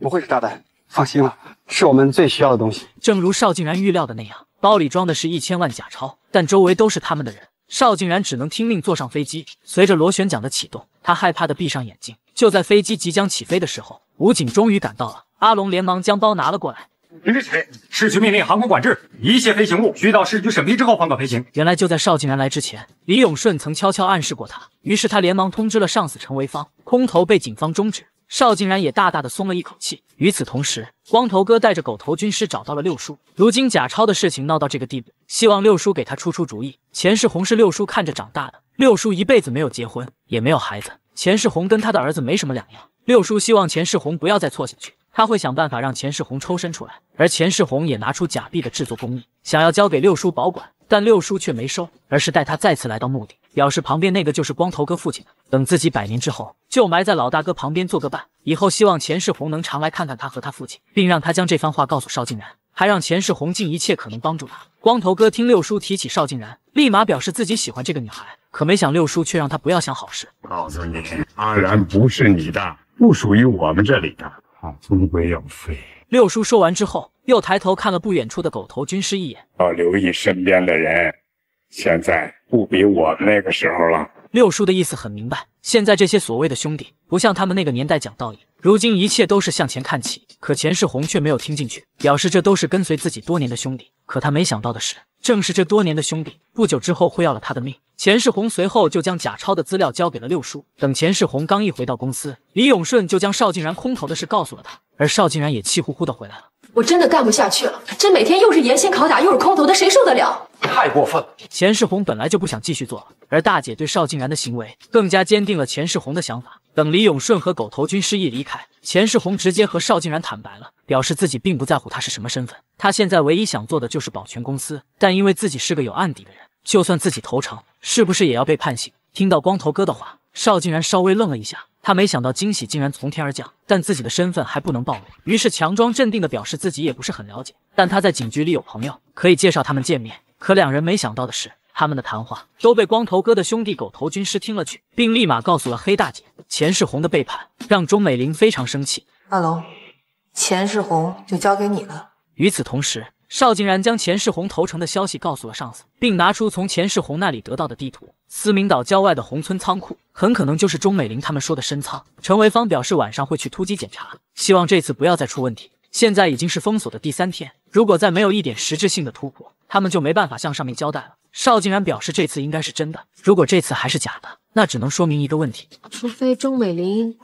不会是炸弹？放心了，是我们最需要的东西。正如邵竟然预料的那样，包里装的是一千万假钞，但周围都是他们的人。邵竟然只能听命坐上飞机。随着螺旋桨的启动，他害怕的闭上眼睛。就在飞机即将起飞的时候，武警终于赶到了。阿龙连忙将包拿了过来。停止起飞！市局命令航空管制，一切飞行物需到市局审批之后方可飞行。原来就在邵竟然来之前，李永顺曾悄悄暗示过他，于是他连忙通知了上司陈维芳。空投被警方终止，邵竟然也大大的松了一口气。与此同时，光头哥带着狗头军师找到了六叔。如今假钞的事情闹到这个地步，希望六叔给他出出主意。钱世红是六叔看着长大的，六叔一辈子没有结婚，也没有孩子，钱世红跟他的儿子没什么两样。六叔希望钱世红不要再错下去。他会想办法让钱世红抽身出来，而钱世红也拿出假币的制作工艺，想要交给六叔保管，但六叔却没收，而是带他再次来到墓地，表示旁边那个就是光头哥父亲的，等自己百年之后就埋在老大哥旁边做个伴，以后希望钱世红能常来看看他和他父亲，并让他将这番话告诉邵静然，还让钱世红尽一切可能帮助他。光头哥听六叔提起邵静然，立马表示自己喜欢这个女孩，可没想六叔却让他不要想好事，告诉你，阿然不是你的，不属于我们这里的。他终归要飞。六叔说完之后，又抬头看了不远处的狗头军师一眼，要留意身边的人。现在不比我那个时候了。六叔的意思很明白。现在这些所谓的兄弟不像他们那个年代讲道义，如今一切都是向前看齐。可钱世红却没有听进去，表示这都是跟随自己多年的兄弟。可他没想到的是，正是这多年的兄弟，不久之后会要了他的命。钱世红随后就将假钞的资料交给了六叔。等钱世红刚一回到公司，李永顺就将邵竟然空投的事告诉了他，而邵竟然也气呼呼的回来了。我真的干不下去了，这每天又是严刑拷打，又是空投的，谁受得了？太过分了！钱世红本来就不想继续做了，而大姐对邵静然的行为，更加坚定了钱世红的想法。等李永顺和狗头军失一离开，钱世红直接和邵静然坦白了，表示自己并不在乎他是什么身份，他现在唯一想做的就是保全公司。但因为自己是个有案底的人，就算自己投诚，是不是也要被判刑？听到光头哥的话。少竟然稍微愣了一下，他没想到惊喜竟然从天而降，但自己的身份还不能暴露，于是强装镇定的表示自己也不是很了解，但他在警局里有朋友可以介绍他们见面。可两人没想到的是，他们的谈话都被光头哥的兄弟狗头军师听了去，并立马告诉了黑大姐钱世红的背叛，让钟美玲非常生气。阿龙，钱世红就交给你了。与此同时。邵竟然将钱世红投诚的消息告诉了上司，并拿出从钱世红那里得到的地图。思明岛郊外的红村仓库，很可能就是钟美玲他们说的深仓。陈维芳表示晚上会去突击检查，希望这次不要再出问题。现在已经是封锁的第三天，如果再没有一点实质性的突破，他们就没办法向上面交代了。邵竟然表示这次应该是真的，如果这次还是假的，那只能说明一个问题：除非钟美玲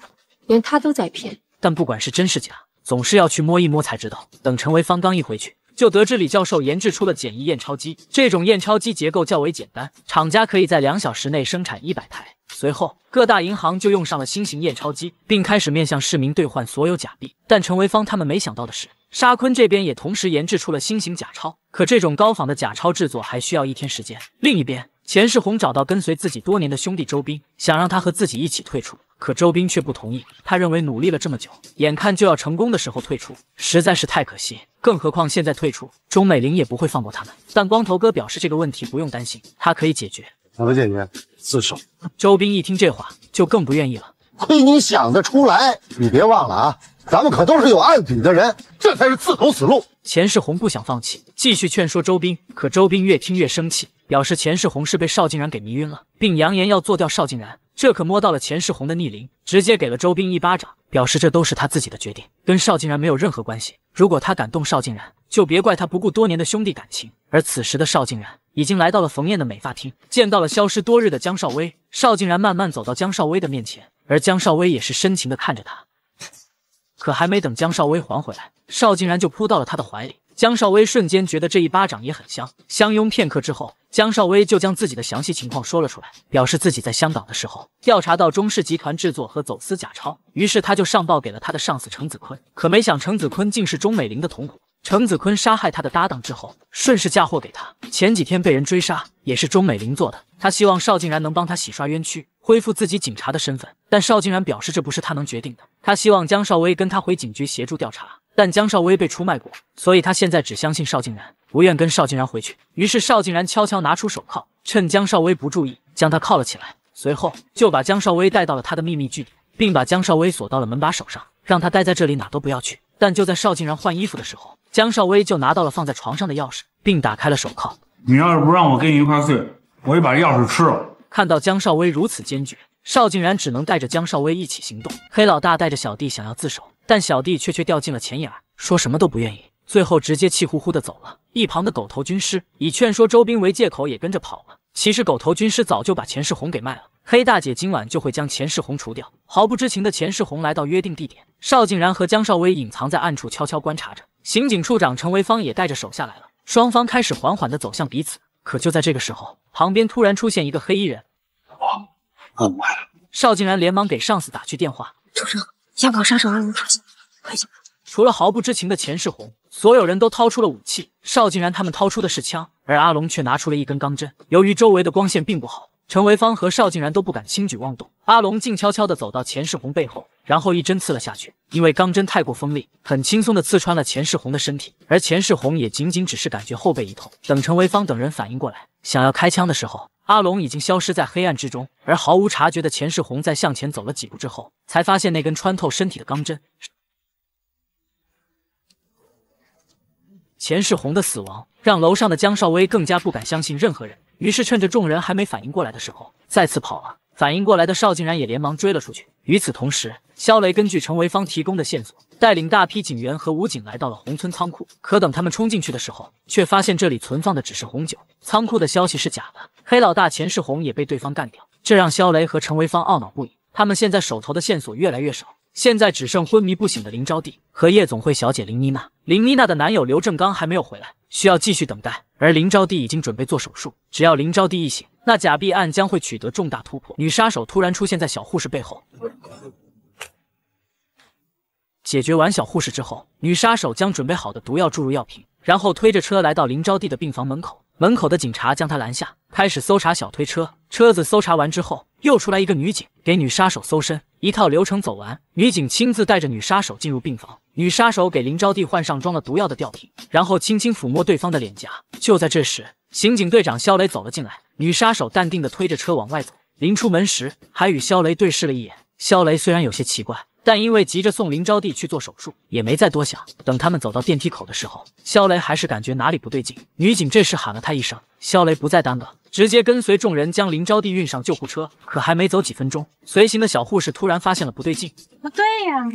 连他都在骗。但不管是真是假，总是要去摸一摸才知道。等陈维芳刚一回去。就得知李教授研制出了简易验钞机，这种验钞机结构较为简单，厂家可以在两小时内生产一百台。随后，各大银行就用上了新型验钞机，并开始面向市民兑换所有假币。但陈维芳他们没想到的是，沙坤这边也同时研制出了新型假钞，可这种高仿的假钞制作还需要一天时间。另一边，钱世红找到跟随自己多年的兄弟周斌，想让他和自己一起退出，可周斌却不同意。他认为努力了这么久，眼看就要成功的时候退出，实在是太可惜。更何况现在退出，钟美玲也不会放过他们。但光头哥表示这个问题不用担心，他可以解决。怎么解决？自首。周斌一听这话，就更不愿意了。亏你想得出来！你别忘了啊，咱们可都是有案底的人，这才是自投死路。钱世红不想放弃，继续劝说周斌。可周斌越听越生气，表示钱世红是被邵竟然给迷晕了，并扬言要做掉邵竟然。这可摸到了钱世红的逆鳞，直接给了周斌一巴掌，表示这都是他自己的决定，跟邵竟然没有任何关系。如果他敢动邵静然，就别怪他不顾多年的兄弟感情。而此时的邵静然已经来到了冯燕的美发厅，见到了消失多日的江少威。邵静然慢慢走到江少威的面前，而江少威也是深情的看着他。可还没等江少威还回来，邵静然就扑到了他的怀里。江少威瞬间觉得这一巴掌也很香，相拥片刻之后。江少威就将自己的详细情况说了出来，表示自己在香港的时候调查到钟氏集团制作和走私假钞，于是他就上报给了他的上司程子坤。可没想程子坤竟是钟美玲的同伙，程子坤杀害他的搭档之后，顺势嫁祸给他。前几天被人追杀，也是钟美玲做的。他希望邵竟然能帮他洗刷冤屈，恢复自己警察的身份。但邵竟然表示这不是他能决定的，他希望江少威跟他回警局协助调查。但江少威被出卖过，所以他现在只相信邵静然，不愿跟邵静然回去。于是邵静然悄悄拿出手铐，趁江少威不注意，将他铐了起来。随后就把江少威带到了他的秘密据点，并把江少威锁到了门把手上，让他待在这里，哪都不要去。但就在邵静然换衣服的时候，江少威就拿到了放在床上的钥匙，并打开了手铐。你要是不让我跟你一块去，我就把钥匙吃了。看到江少威如此坚决，邵静然只能带着江少威一起行动。黑老大带着小弟想要自首。但小弟却却掉进了钱眼儿，说什么都不愿意，最后直接气呼呼的走了。一旁的狗头军师以劝说周兵为借口，也跟着跑了。其实狗头军师早就把钱世红给卖了，黑大姐今晚就会将钱世红除掉。毫不知情的钱世红来到约定地点，邵竟然和江少威隐藏在暗处，悄悄观察着。刑警处长陈维芳也带着手下来了，双方开始缓缓的走向彼此。可就在这个时候，旁边突然出现一个黑衣人，不好，暗邵竟然连忙给上司打去电话，出事。枪港杀手阿龙出现，快走！除了毫不知情的钱世红，所有人都掏出了武器。邵竟然他们掏出的是枪，而阿龙却拿出了一根钢针。由于周围的光线并不好，陈维芳和邵竟然都不敢轻举妄动。阿龙静悄悄地走到钱世红背后，然后一针刺了下去。因为钢针太过锋利，很轻松地刺穿了钱世红的身体，而钱世红也仅仅只是感觉后背一痛。等陈维芳等人反应过来，想要开枪的时候，阿龙已经消失在黑暗之中，而毫无察觉的钱世红在向前走了几步之后，才发现那根穿透身体的钢针。钱世红的死亡让楼上的江少威更加不敢相信任何人，于是趁着众人还没反应过来的时候，再次跑了。反应过来的邵竟然也连忙追了出去。与此同时，肖雷根据陈维芳提供的线索。带领大批警员和武警来到了红村仓库，可等他们冲进去的时候，却发现这里存放的只是红酒。仓库的消息是假的，黑老大钱世红也被对方干掉，这让肖雷和陈维芳懊恼不已。他们现在手头的线索越来越少，现在只剩昏迷不醒的林招娣和夜总会小姐林妮娜。林妮娜的男友刘正刚还没有回来，需要继续等待。而林招娣已经准备做手术，只要林招娣一醒，那假币案将会取得重大突破。女杀手突然出现在小护士背后。解决完小护士之后，女杀手将准备好的毒药注入药瓶，然后推着车来到林招娣的病房门口。门口的警察将她拦下，开始搜查小推车。车子搜查完之后，又出来一个女警给女杀手搜身。一套流程走完，女警亲自带着女杀手进入病房。女杀手给林招娣换上装了毒药的吊瓶，然后轻轻抚摸对方的脸颊。就在这时，刑警队长肖雷走了进来。女杀手淡定地推着车往外走，临出门时还与肖雷对视了一眼。肖雷虽然有些奇怪。但因为急着送林招娣去做手术，也没再多想。等他们走到电梯口的时候，肖雷还是感觉哪里不对劲。女警这时喊了他一声，肖雷不再耽搁，直接跟随众人将林招娣运上救护车。可还没走几分钟，随行的小护士突然发现了不对劲：“不对呀，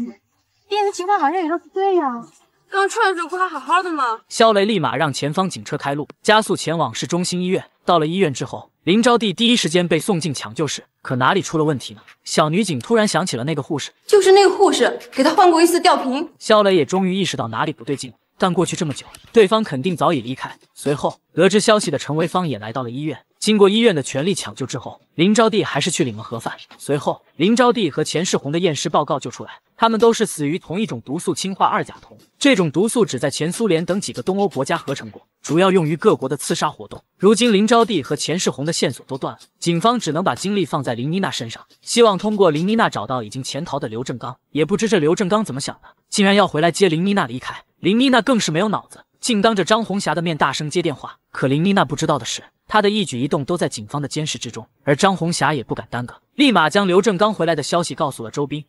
病人情况好像有点不对呀，刚出来的时候不还好好的吗？”肖雷立马让前方警车开路，加速前往市中心医院。到了医院之后。林招娣第一时间被送进抢救室，可哪里出了问题呢？小女警突然想起了那个护士，就是那个护士给她换过一次吊瓶。肖磊也终于意识到哪里不对劲了，但过去这么久，对方肯定早已离开。随后得知消息的陈薇芳也来到了医院。经过医院的全力抢救之后，林招娣还是去领了盒饭。随后，林招娣和钱世红的验尸报告就出来，他们都是死于同一种毒素——氰化二甲酮。这种毒素只在前苏联等几个东欧国家合成过，主要用于各国的刺杀活动。如今，林招娣和钱世红的线索都断了，警方只能把精力放在林妮娜身上，希望通过林妮娜找到已经潜逃的刘正刚。也不知这刘正刚怎么想的，竟然要回来接林妮娜离开。林妮娜更是没有脑子，竟当着张红霞的面大声接电话。可林妮娜不知道的是。他的一举一动都在警方的监视之中，而张红霞也不敢耽搁，立马将刘正刚回来的消息告诉了周斌。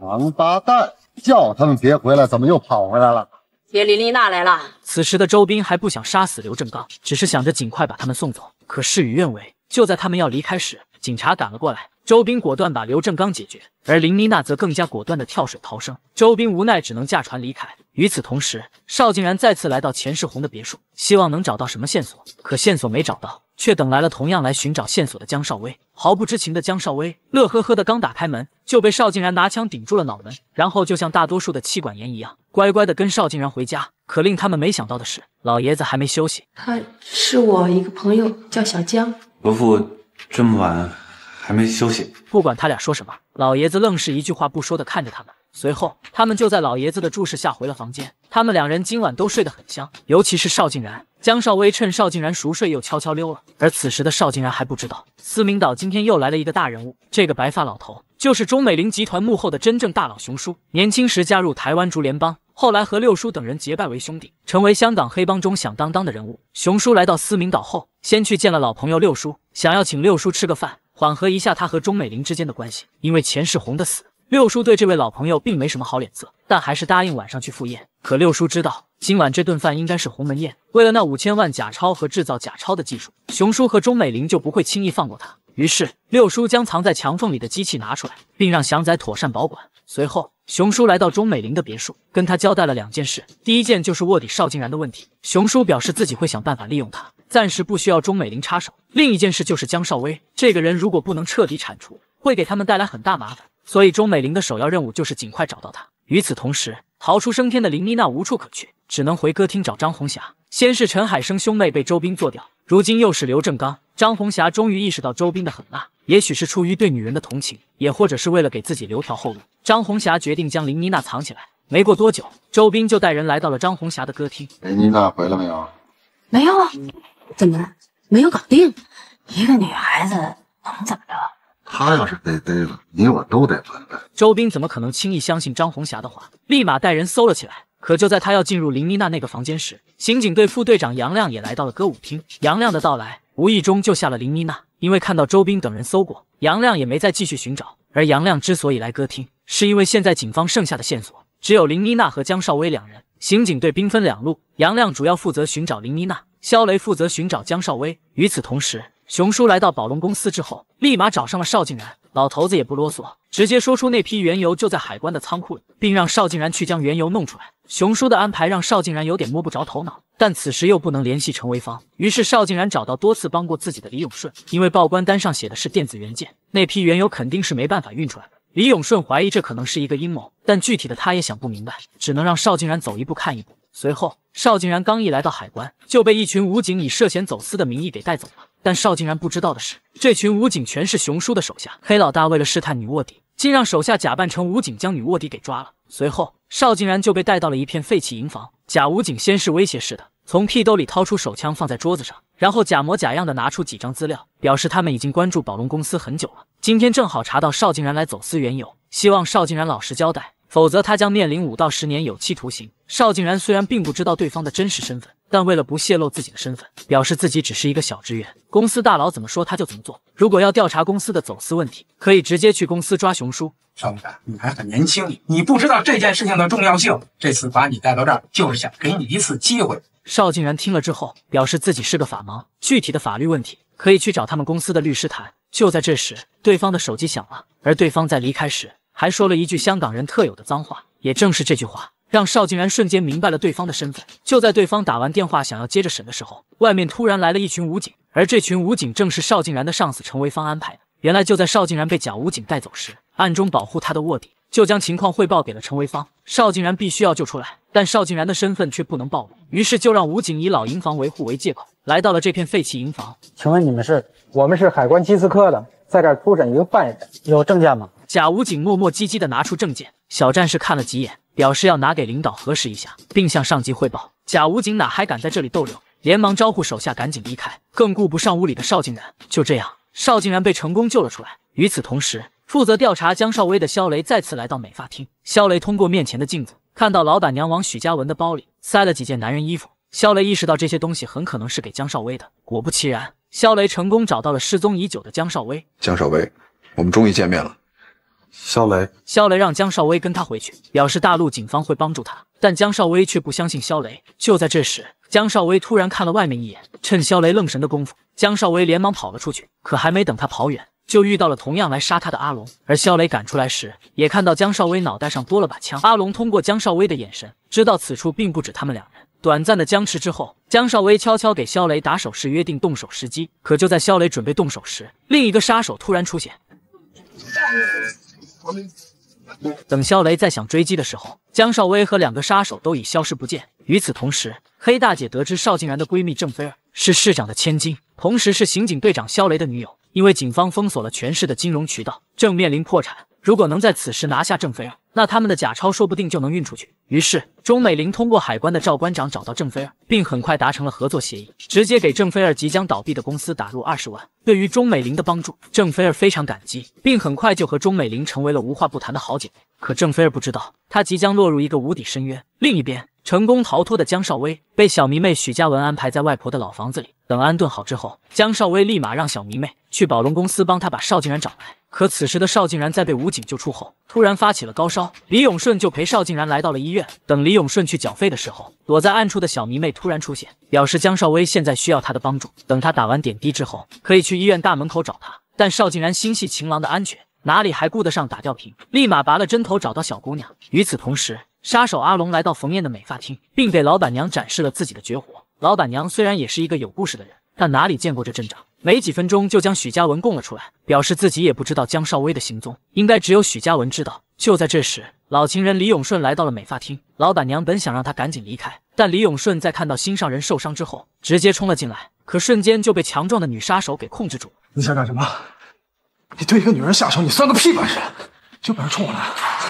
王八蛋，叫他们别回来，怎么又跑回来了？别林丽娜来了。此时的周斌还不想杀死刘正刚，只是想着尽快把他们送走。可事与愿违，就在他们要离开时，警察赶了过来。周斌果断把刘正刚解决，而林丽娜则更加果断地跳水逃生。周斌无奈只能驾船离开。与此同时，邵竟然再次来到钱世红的别墅，希望能找到什么线索，可线索没找到。却等来了同样来寻找线索的江少威。毫不知情的江少威乐呵呵的，刚打开门就被邵竟然拿枪顶住了脑门，然后就像大多数的妻管严一样，乖乖的跟邵竟然回家。可令他们没想到的是，老爷子还没休息。他是我一个朋友，叫小江。伯父这么晚还没休息。不管他俩说什么，老爷子愣是一句话不说的看着他们。随后，他们就在老爷子的注视下回了房间。他们两人今晚都睡得很香，尤其是邵竟然。江少威趁邵竟然熟睡，又悄悄溜了。而此时的邵竟然还不知道，思明岛今天又来了一个大人物。这个白发老头就是钟美玲集团幕后的真正大佬熊叔。年轻时加入台湾竹联帮，后来和六叔等人结拜为兄弟，成为香港黑帮中响当当的人物。熊叔来到思明岛后，先去见了老朋友六叔，想要请六叔吃个饭，缓和一下他和钟美玲之间的关系。因为钱世红的死，六叔对这位老朋友并没什么好脸色，但还是答应晚上去赴宴。可六叔知道。今晚这顿饭应该是鸿门宴。为了那五千万假钞和制造假钞的技术，熊叔和钟美玲就不会轻易放过他。于是，六叔将藏在墙缝里的机器拿出来，并让祥仔妥善保管。随后，熊叔来到钟美玲的别墅，跟他交代了两件事。第一件就是卧底邵静然的问题，熊叔表示自己会想办法利用他，暂时不需要钟美玲插手。另一件事就是江少威这个人，如果不能彻底铲除，会给他们带来很大麻烦。所以，钟美玲的首要任务就是尽快找到他。与此同时，逃出升天的林妮娜无处可去。只能回歌厅找张红霞。先是陈海生兄妹被周斌做掉，如今又是刘正刚。张红霞终于意识到周斌的狠辣，也许是出于对女人的同情，也或者是为了给自己留条后路。张红霞决定将林妮娜藏起来。没过多久，周斌就带人来到了张红霞的歌厅。林妮娜回来没有？没有啊。怎么了？没有搞定？一个女孩子能怎么着？她要是被逮了，你我都得完蛋。周斌怎么可能轻易相信张红霞的话？立马带人搜了起来。可就在他要进入林妮娜那个房间时，刑警队副队长杨亮也来到了歌舞厅。杨亮的到来无意中救下了林妮娜，因为看到周斌等人搜过，杨亮也没再继续寻找。而杨亮之所以来歌厅，是因为现在警方剩下的线索只有林妮娜和江少威两人。刑警队兵分两路，杨亮主要负责寻找林妮娜，肖雷负责寻找江少威。与此同时，熊叔来到宝龙公司之后，立马找上了邵静然。老头子也不啰嗦，直接说出那批原油就在海关的仓库里，并让邵静然去将原油弄出来。熊叔的安排让邵静然有点摸不着头脑，但此时又不能联系陈维芳，于是邵静然找到多次帮过自己的李永顺。因为报关单上写的是电子原件，那批原油肯定是没办法运出来的。李永顺怀疑这可能是一个阴谋，但具体的他也想不明白，只能让邵静然走一步看一步。随后，邵静然刚一来到海关，就被一群武警以涉嫌走私的名义给带走了。但邵竟然不知道的是，这群武警全是熊叔的手下。黑老大为了试探女卧底，竟让手下假扮成武警将女卧底给抓了。随后，邵竟然就被带到了一片废弃营房。假武警先是威胁似的从屁兜里掏出手枪放在桌子上，然后假模假样的拿出几张资料，表示他们已经关注宝龙公司很久了，今天正好查到邵竟然来走私原油，希望邵竟然老实交代，否则他将面临五到十年有期徒刑。邵竟然虽然并不知道对方的真实身份。但为了不泄露自己的身份，表示自己只是一个小职员，公司大佬怎么说他就怎么做。如果要调查公司的走私问题，可以直接去公司抓熊叔。邵总裁，你还很年轻，你不知道这件事情的重要性。这次把你带到这儿，就是想给你一次机会。邵静然听了之后，表示自己是个法盲，具体的法律问题可以去找他们公司的律师谈。就在这时，对方的手机响了，而对方在离开时还说了一句香港人特有的脏话，也正是这句话。让邵静然瞬间明白了对方的身份。就在对方打完电话想要接着审的时候，外面突然来了一群武警，而这群武警正是邵静然的上司陈维芳安排的。原来就在邵竟然被假武警带走时，暗中保护他的卧底就将情况汇报给了陈维芳。邵竟然必须要救出来，但邵竟然的身份却不能暴露，于是就让武警以老营房维护为借口，来到了这片废弃营房。请问你们是我们是海关缉私科的，在这儿初审一个犯人，有证件吗？假武警磨磨唧唧的拿出证件。小战士看了几眼，表示要拿给领导核实一下，并向上级汇报。假武警哪还敢在这里逗留，连忙招呼手下赶紧离开，更顾不上屋里的邵竟然。就这样，邵竟然被成功救了出来。与此同时，负责调查江少威的肖雷再次来到美发厅。肖雷通过面前的镜子，看到老板娘往许佳文的包里塞了几件男人衣服。肖雷意识到这些东西很可能是给江少威的。果不其然，肖雷成功找到了失踪已久的江少威。江少威，我们终于见面了。肖雷，肖雷让江少威跟他回去，表示大陆警方会帮助他，但江少威却不相信肖雷。就在这时，江少威突然看了外面一眼，趁肖雷愣神的功夫，江少威连忙跑了出去。可还没等他跑远，就遇到了同样来杀他的阿龙。而肖雷赶出来时，也看到江少威脑袋上多了把枪。阿龙通过江少威的眼神，知道此处并不止他们两人。短暂的僵持之后，江少威悄悄给肖雷打手势，约定动手时机。可就在肖雷准备动手时，另一个杀手突然出现。等肖雷再想追击的时候，江少威和两个杀手都已消失不见。与此同时，黑大姐得知邵静然的闺蜜郑菲儿是市长的千金，同时是刑警队长肖雷的女友。因为警方封锁了全市的金融渠道，正面临破产。如果能在此时拿下郑菲儿，那他们的假钞说不定就能运出去。于是，钟美玲通过海关的赵关长找到郑菲儿，并很快达成了合作协议，直接给郑菲儿即将倒闭的公司打入二十万。对于钟美玲的帮助，郑菲儿非常感激，并很快就和钟美玲成为了无话不谈的好姐妹。可郑飞儿不知道，她即将落入一个无底深渊。另一边，成功逃脱的江少威被小迷妹许佳文安排在外婆的老房子里。等安顿好之后，江少威立马让小迷妹去宝龙公司帮他把邵竟然找来。可此时的邵竟然在被武警救出后，突然发起了高烧。李永顺就陪邵竟然来到了医院。等李永顺去缴费的时候，躲在暗处的小迷妹突然出现，表示江少威现在需要他的帮助。等他打完点滴之后，可以去医院大门口找他。但邵竟然心系情郎的安全。哪里还顾得上打吊瓶，立马拔了针头，找到小姑娘。与此同时，杀手阿龙来到冯燕的美发厅，并给老板娘展示了自己的绝活。老板娘虽然也是一个有故事的人，但哪里见过这阵仗，没几分钟就将许嘉文供了出来，表示自己也不知道江少威的行踪，应该只有许嘉文知道。就在这时，老情人李永顺来到了美发厅，老板娘本想让他赶紧离开，但李永顺在看到心上人受伤之后，直接冲了进来，可瞬间就被强壮的女杀手给控制住。你想干什么？你对一个女人下手，你算个屁本事！有本事冲我来！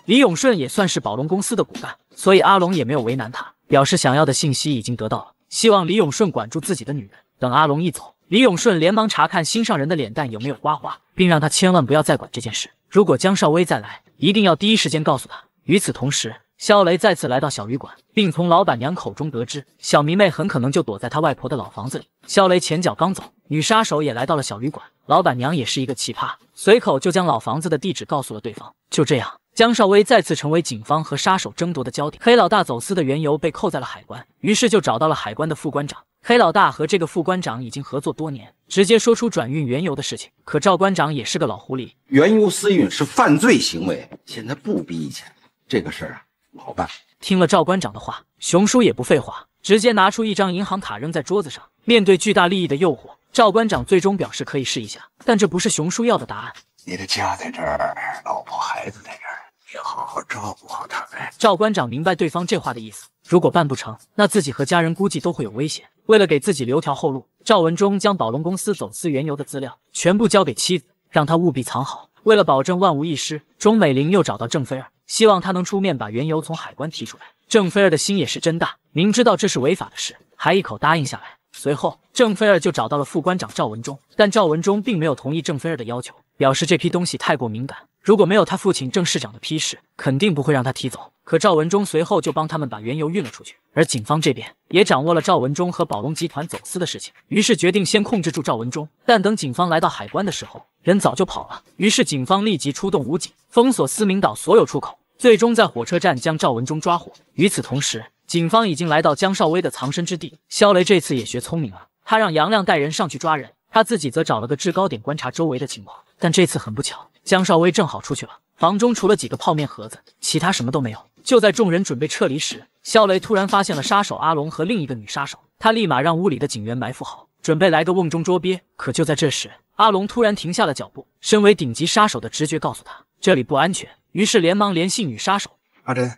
李永顺也算是宝龙公司的骨干，所以阿龙也没有为难他，表示想要的信息已经得到了，希望李永顺管住自己的女人。等阿龙一走，李永顺连忙查看心上人的脸蛋有没有刮花，并让他千万不要再管这件事。如果江少威再来，一定要第一时间告诉他。与此同时，肖雷再次来到小旅馆，并从老板娘口中得知，小迷妹很可能就躲在他外婆的老房子里。肖雷前脚刚走，女杀手也来到了小旅馆。老板娘也是一个奇葩，随口就将老房子的地址告诉了对方。就这样，江少威再次成为警方和杀手争夺的焦点。黑老大走私的原油被扣在了海关，于是就找到了海关的副关长。黑老大和这个副关长已经合作多年，直接说出转运原油的事情。可赵关长也是个老狐狸，原油私运是犯罪行为，现在不比以前，这个事儿啊不好办。听了赵关长的话，熊叔也不废话，直接拿出一张银行卡扔在桌子上。面对巨大利益的诱惑。赵馆长最终表示可以试一下，但这不是熊叔要的答案。你的家在这儿，老婆孩子在这儿，你好好照顾好他们。赵馆长明白对方这话的意思，如果办不成，那自己和家人估计都会有危险。为了给自己留条后路，赵文忠将宝龙公司走私原油的资料全部交给妻子，让她务必藏好。为了保证万无一失，钟美玲又找到郑飞儿，希望他能出面把原油从海关提出来。郑飞儿的心也是真大，明知道这是违法的事，还一口答应下来。随后，郑飞儿就找到了副关长赵文忠，但赵文忠并没有同意郑飞儿的要求，表示这批东西太过敏感，如果没有他父亲郑市长的批示，肯定不会让他提走。可赵文忠随后就帮他们把原油运了出去，而警方这边也掌握了赵文忠和宝龙集团走私的事情，于是决定先控制住赵文忠。但等警方来到海关的时候，人早就跑了。于是警方立即出动武警，封锁思明岛所有出口，最终在火车站将赵文忠抓获。与此同时，警方已经来到江少威的藏身之地。肖雷这次也学聪明了，他让杨亮带人上去抓人，他自己则找了个制高点观察周围的情况。但这次很不巧，江少威正好出去了。房中除了几个泡面盒子，其他什么都没有。就在众人准备撤离时，肖雷突然发现了杀手阿龙和另一个女杀手，他立马让屋里的警员埋伏好，准备来个瓮中捉鳖。可就在这时，阿龙突然停下了脚步，身为顶级杀手的直觉告诉他这里不安全，于是连忙联系女杀手阿珍，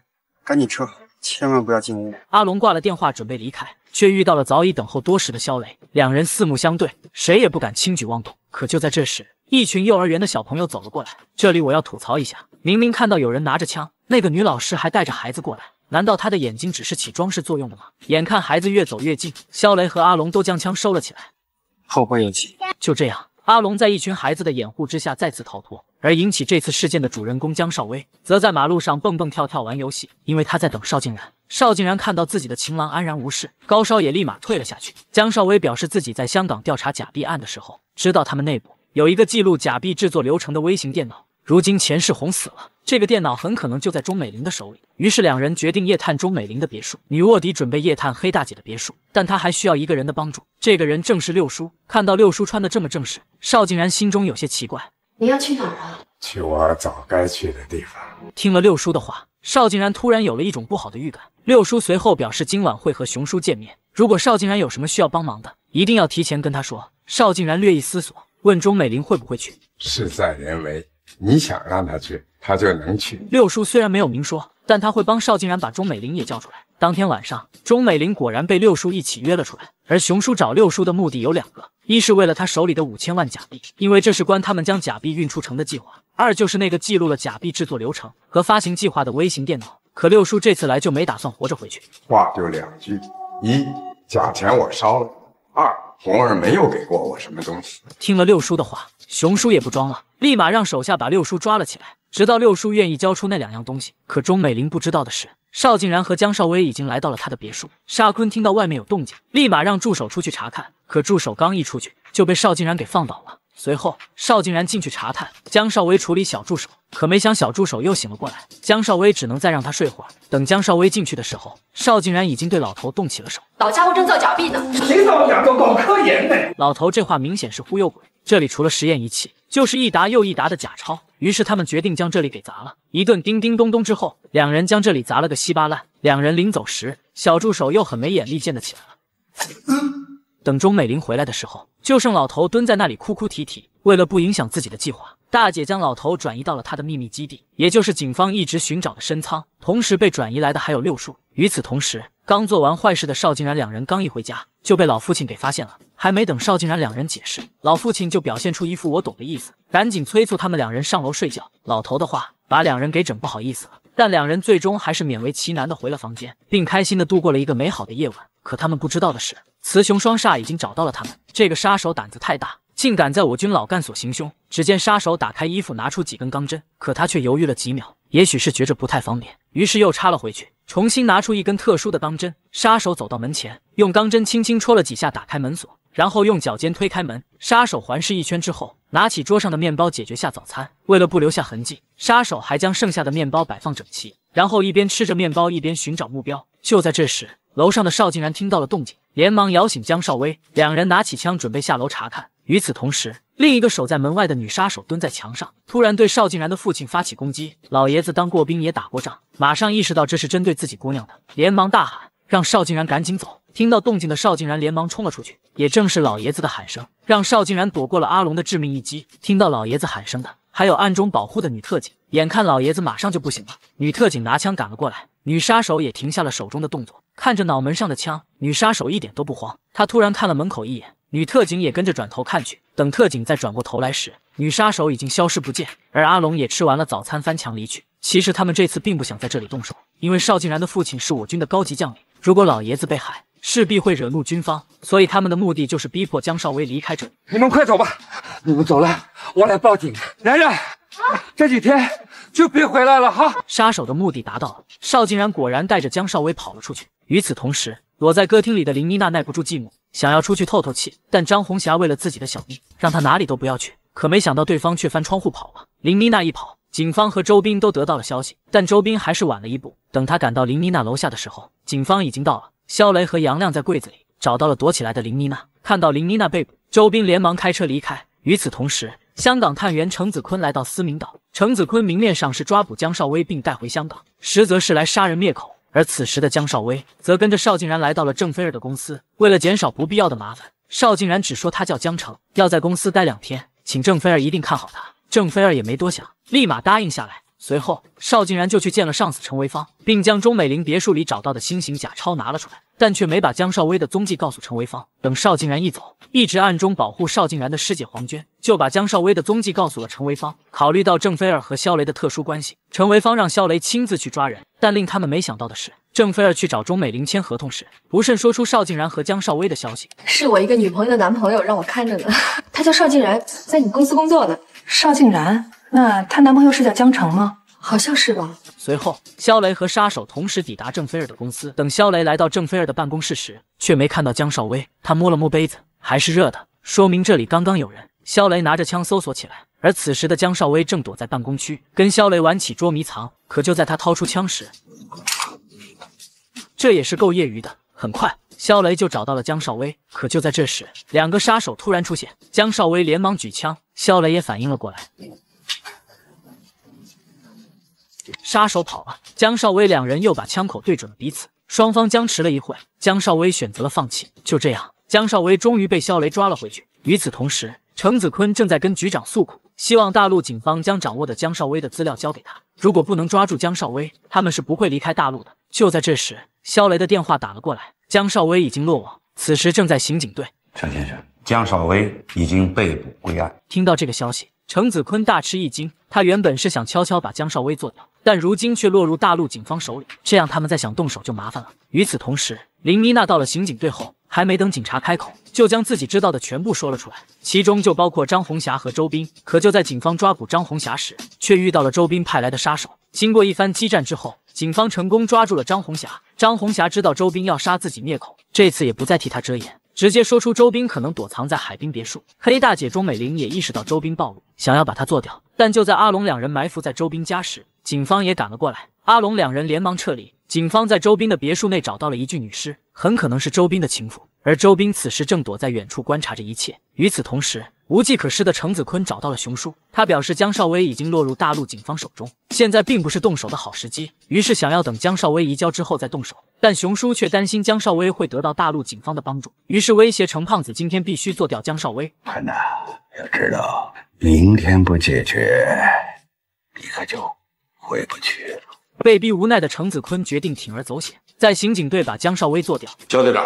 赶紧撤。千万不要进屋！阿龙挂了电话，准备离开，却遇到了早已等候多时的肖雷。两人四目相对，谁也不敢轻举妄动。可就在这时，一群幼儿园的小朋友走了过来。这里我要吐槽一下，明明看到有人拿着枪，那个女老师还带着孩子过来，难道她的眼睛只是起装饰作用的吗？眼看孩子越走越近，肖雷和阿龙都将枪收了起来。后会有期，就这样。阿龙在一群孩子的掩护之下再次逃脱，而引起这次事件的主人公江少威，则在马路上蹦蹦跳跳玩游戏，因为他在等邵静然。邵静然看到自己的情郎安然无事，高烧也立马退了下去。江少威表示自己在香港调查假币案的时候，知道他们内部有一个记录假币制作流程的微型电脑，如今钱世红死了。这个电脑很可能就在钟美玲的手里，于是两人决定夜探钟美玲的别墅。女卧底准备夜探黑大姐的别墅，但她还需要一个人的帮助，这个人正是六叔。看到六叔穿的这么正式，邵竟然心中有些奇怪。你要去哪儿啊？去我早该去的地方。听了六叔的话，邵竟然突然有了一种不好的预感。六叔随后表示今晚会和熊叔见面，如果邵竟然有什么需要帮忙的，一定要提前跟他说。邵竟然略一思索，问钟美玲会不会去。事在人为，你想让他去？他就能去。六叔虽然没有明说，但他会帮邵竟然把钟美玲也叫出来。当天晚上，钟美玲果然被六叔一起约了出来。而熊叔找六叔的目的有两个：一是为了他手里的五千万假币，因为这是关他们将假币运出城的计划；二就是那个记录了假币制作流程和发行计划的微型电脑。可六叔这次来就没打算活着回去。话就两句：一假钱我烧了；二红儿没有给过我什么东西。听了六叔的话，熊叔也不装了，立马让手下把六叔抓了起来。直到六叔愿意交出那两样东西，可钟美玲不知道的是，邵竟然和江少威已经来到了他的别墅。沙坤听到外面有动静，立马让助手出去查看，可助手刚一出去就被邵竟然给放倒了。随后，邵竟然进去查探江少威处理小助手，可没想小助手又醒了过来，江少威只能再让他睡会儿。等江少威进去的时候，邵竟然已经对老头动起了手，老家伙正造假币呢，谁造假搞搞科研呢？老头这话明显是忽悠鬼，这里除了实验仪器，就是一沓又一沓的假钞。于是他们决定将这里给砸了。一顿叮叮咚咚之后，两人将这里砸了个稀巴烂。两人临走时，小助手又很没眼力见的起来了。等钟美玲回来的时候，就剩老头蹲在那里哭哭啼啼。为了不影响自己的计划，大姐将老头转移到了他的秘密基地，也就是警方一直寻找的深仓。同时被转移来的还有六叔。与此同时，刚做完坏事的邵竟然两人刚一回家，就被老父亲给发现了。还没等邵竟然两人解释，老父亲就表现出一副我懂的意思，赶紧催促他们两人上楼睡觉。老头的话把两人给整不好意思了。但两人最终还是勉为其难的回了房间，并开心的度过了一个美好的夜晚。可他们不知道的是，雌雄双煞已经找到了他们。这个杀手胆子太大，竟敢在我军老干所行凶。只见杀手打开衣服，拿出几根钢针，可他却犹豫了几秒，也许是觉着不太方便，于是又插了回去，重新拿出一根特殊的钢针。杀手走到门前，用钢针轻轻戳了几下，打开门锁，然后用脚尖推开门。杀手环视一圈之后。拿起桌上的面包解决下早餐，为了不留下痕迹，杀手还将剩下的面包摆放整齐，然后一边吃着面包一边寻找目标。就在这时，楼上的邵竟然听到了动静，连忙摇醒江少威，两人拿起枪准备下楼查看。与此同时，另一个守在门外的女杀手蹲在墙上，突然对邵竟然的父亲发起攻击。老爷子当过兵也打过仗，马上意识到这是针对自己姑娘的，连忙大喊让邵竟然赶紧走。听到动静的邵竟然连忙冲了出去，也正是老爷子的喊声，让邵竟然躲过了阿龙的致命一击。听到老爷子喊声的，还有暗中保护的女特警。眼看老爷子马上就不行了，女特警拿枪赶了过来，女杀手也停下了手中的动作，看着脑门上的枪，女杀手一点都不慌。她突然看了门口一眼，女特警也跟着转头看去。等特警再转过头来时，女杀手已经消失不见，而阿龙也吃完了早餐翻墙离去。其实他们这次并不想在这里动手，因为邵竟然的父亲是我军的高级将领，如果老爷子被害。势必会惹怒军方，所以他们的目的就是逼迫江少威离开这里。你们快走吧，你们走了，我来报警。然然，这几天就别回来了哈。杀手的目的达到了，邵竟然果然带着江少威跑了出去。与此同时，躲在歌厅里的林妮娜耐不住寂寞，想要出去透透气，但张红霞为了自己的小命，让她哪里都不要去。可没想到，对方却翻窗户跑了。林妮娜一跑，警方和周斌都得到了消息，但周斌还是晚了一步。等他赶到林妮娜楼下的时候，警方已经到了。肖雷和杨亮在柜子里找到了躲起来的林妮娜，看到林妮娜被捕，周斌连忙开车离开。与此同时，香港探员程子坤来到思明岛。程子坤明面上是抓捕江少威并带回香港，实则是来杀人灭口。而此时的江少威则跟着邵竟然来到了郑菲儿的公司。为了减少不必要的麻烦，邵竟然只说他叫江城，要在公司待两天，请郑菲儿一定看好他。郑菲儿也没多想，立马答应下来。随后，邵竟然就去见了上司陈维芳，并将钟美玲别墅里找到的新型假钞拿了出来，但却没把江少威的踪迹告诉陈维芳。等邵竟然一走，一直暗中保护邵竟然的师姐黄娟就把江少威的踪迹告诉了陈维芳。考虑到郑菲儿和肖雷的特殊关系，陈维芳让肖雷亲自去抓人。但令他们没想到的是，郑菲儿去找钟美玲签合同时，不慎说出邵竟然和江少威的消息。是我一个女朋友的男朋友让我看着呢，他 叫邵竟然，在你公司工作呢。邵竟然。那她男朋友是叫江城吗？好像是吧。随后，肖雷和杀手同时抵达郑菲儿的公司。等肖雷来到郑菲儿的办公室时，却没看到江少威。他摸了摸杯子，还是热的，说明这里刚刚有人。肖雷拿着枪搜索起来，而此时的江少威正躲在办公区，跟肖雷玩起捉迷藏。可就在他掏出枪时，这也是够业余的。很快，肖雷就找到了江少威。可就在这时，两个杀手突然出现，江少威连忙举枪，肖雷也反应了过来。杀手跑了，江少威两人又把枪口对准了彼此，双方僵持了一会，江少威选择了放弃。就这样，江少威终于被肖雷抓了回去。与此同时，程子坤正在跟局长诉苦，希望大陆警方将掌握的江少威的资料交给他。如果不能抓住江少威，他们是不会离开大陆的。就在这时，肖雷的电话打了过来，江少威已经落网，此时正在刑警队。程先生，江少威已经被捕归案。听到这个消息。程子坤大吃一惊，他原本是想悄悄把江少威做掉，但如今却落入大陆警方手里，这样他们再想动手就麻烦了。与此同时，林妮娜到了刑警队后，还没等警察开口，就将自己知道的全部说了出来，其中就包括张红霞和周斌。可就在警方抓捕张红霞时，却遇到了周斌派来的杀手。经过一番激战之后，警方成功抓住了张红霞。张红霞知道周斌要杀自己灭口，这次也不再替他遮掩。直接说出周斌可能躲藏在海滨别墅。黑大姐钟美玲也意识到周斌暴露，想要把他做掉。但就在阿龙两人埋伏在周斌家时，警方也赶了过来。阿龙两人连忙撤离。警方在周斌的别墅内找到了一具女尸，很可能是周斌的情妇。而周斌此时正躲在远处观察着一切。与此同时，无计可施的程子坤找到了熊叔，他表示江少威已经落入大陆警方手中，现在并不是动手的好时机，于是想要等江少威移交之后再动手。但熊叔却担心江少威会得到大陆警方的帮助，于是威胁程胖子今天必须做掉江少威。潘娜，要知道，明天不解决，你可就回不去了。被逼无奈的程子坤决定铤而走险，在刑警队把江少威做掉。焦队长，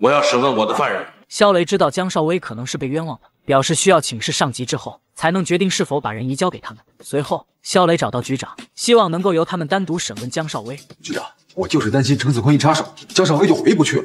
我要审问我的犯人。肖雷知道江少威可能是被冤枉的，表示需要请示上级之后才能决定是否把人移交给他们。随后，肖雷找到局长，希望能够由他们单独审问江少威。局长。我就是担心程子坤一插手，江少威就回不去了。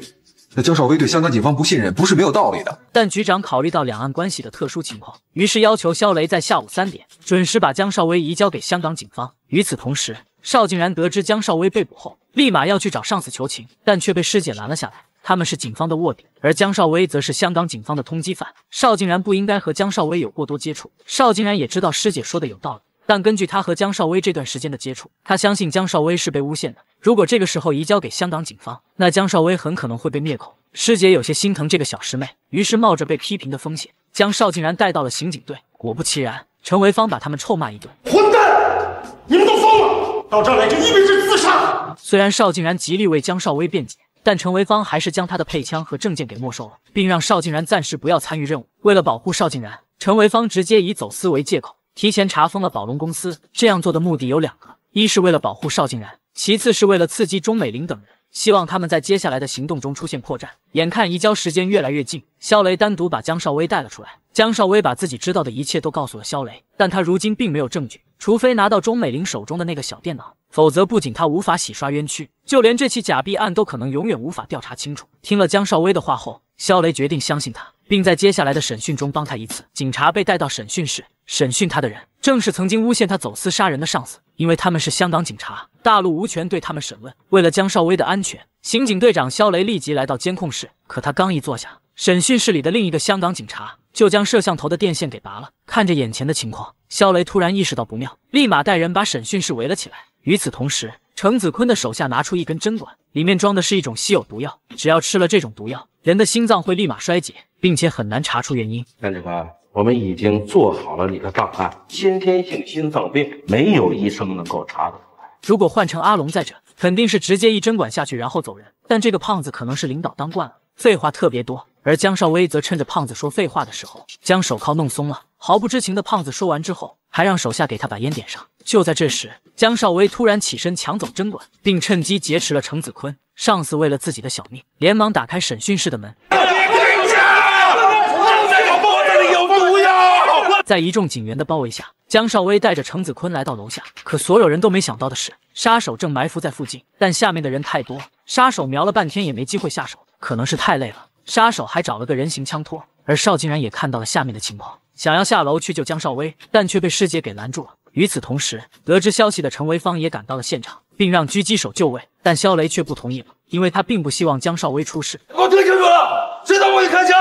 那江少威对香港警方不信任，不是没有道理的。但局长考虑到两岸关系的特殊情况，于是要求肖雷在下午三点准时把江少威移交给香港警方。与此同时，邵竟然得知江少威被捕后，立马要去找上司求情，但却被师姐拦了下来。他们是警方的卧底，而江少威则是香港警方的通缉犯。邵竟然不应该和江少威有过多接触。邵竟然也知道师姐说的有道理。但根据他和江少威这段时间的接触，他相信江少威是被诬陷的。如果这个时候移交给香港警方，那江少威很可能会被灭口。师姐有些心疼这个小师妹，于是冒着被批评的风险，将邵竟然带到了刑警队。果不其然，陈维芳把他们臭骂一顿：“混蛋，你们都疯了，到这来就意味着自杀！”虽然邵竟然极力为江少威辩解，但陈维芳还是将他的配枪和证件给没收了，并让邵竟然暂时不要参与任务。为了保护邵竟然，陈维芳直接以走私为借口。提前查封了宝龙公司，这样做的目的有两个：一是为了保护邵静然，其次是为了刺激钟美玲等人，希望他们在接下来的行动中出现破绽。眼看移交时间越来越近，肖雷单独把江少威带了出来。江少威把自己知道的一切都告诉了肖雷，但他如今并没有证据，除非拿到钟美玲手中的那个小电脑，否则不仅他无法洗刷冤屈，就连这起假币案都可能永远无法调查清楚。听了江少威的话后，肖雷决定相信他。并在接下来的审讯中帮他一次。警察被带到审讯室，审讯他的人正是曾经诬陷他走私杀人的上司，因为他们是香港警察，大陆无权对他们审问。为了江少威的安全，刑警队长肖雷立即来到监控室。可他刚一坐下，审讯室里的另一个香港警察就将摄像头的电线给拔了。看着眼前的情况，肖雷突然意识到不妙，立马带人把审讯室围了起来。与此同时，程子坤的手下拿出一根针管。里面装的是一种稀有毒药，只要吃了这种毒药，人的心脏会立马衰竭，并且很难查出原因。张警官，我们已经做好了你的档案，先天性心脏病，没有医生能够查得出来。如果换成阿龙在这，肯定是直接一针管下去，然后走人。但这个胖子可能是领导当惯了，废话特别多。而江少威则趁着胖子说废话的时候，将手铐弄松了。毫不知情的胖子说完之后，还让手下给他把烟点上。就在这时，江少威突然起身抢走针管，并趁机劫持了程子坤。上司为了自己的小命，连忙打开审讯室的门。在我有毒药。在一众警员的包围下，江少威带着程子坤来到楼下。可所有人都没想到的是，杀手正埋伏在附近。但下面的人太多，杀手瞄了半天也没机会下手，可能是太累了。杀手还找了个人形枪托。而邵竟然也看到了下面的情况，想要下楼去救江少威，但却被师姐给拦住了。与此同时，得知消息的陈维芳也赶到了现场，并让狙击手就位。但肖雷却不同意了，因为他并不希望江少威出事。给我听清楚了，谁过我开枪，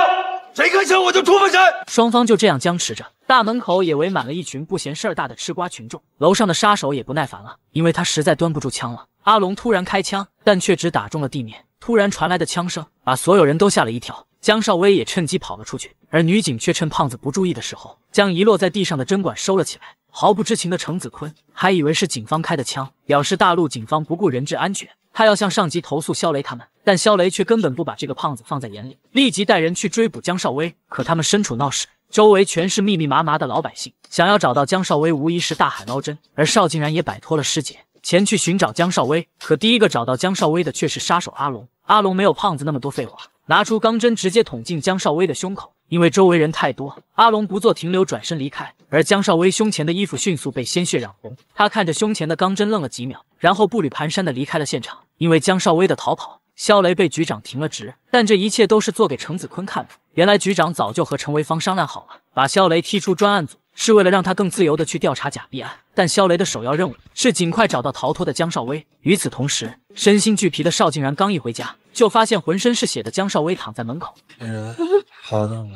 谁开枪我就处分谁。双方就这样僵持着，大门口也围满了一群不嫌事儿大的吃瓜群众。楼上的杀手也不耐烦了，因为他实在端不住枪了。阿龙突然开枪，但却只打中了地面。突然传来的枪声把所有人都吓了一跳。江少威也趁机跑了出去，而女警却趁胖子不注意的时候，将遗落在地上的针管收了起来。毫不知情的程子坤还以为是警方开的枪，表示大陆警方不顾人质安全，他要向上级投诉肖雷他们。但肖雷却根本不把这个胖子放在眼里，立即带人去追捕江少威。可他们身处闹市，周围全是密密麻麻的老百姓，想要找到江少威无疑是大海捞针。而邵竟然也摆脱了师姐，前去寻找江少威。可第一个找到江少威的却是杀手阿龙。阿龙没有胖子那么多废话，拿出钢针直接捅进江少威的胸口。因为周围人太多，阿龙不做停留，转身离开。而江少威胸前的衣服迅速被鲜血染红，他看着胸前的钢针，愣了几秒，然后步履蹒跚的离开了现场。因为江少威的逃跑，肖雷被局长停了职，但这一切都是做给程子坤看的。原来局长早就和程维芳商量好了，把肖雷踢出专案组。是为了让他更自由的去调查假币案，但肖雷的首要任务是尽快找到逃脱的江少威。与此同时，身心俱疲的邵竟然刚一回家，就发现浑身是血的江少威躺在门口。女人，好的。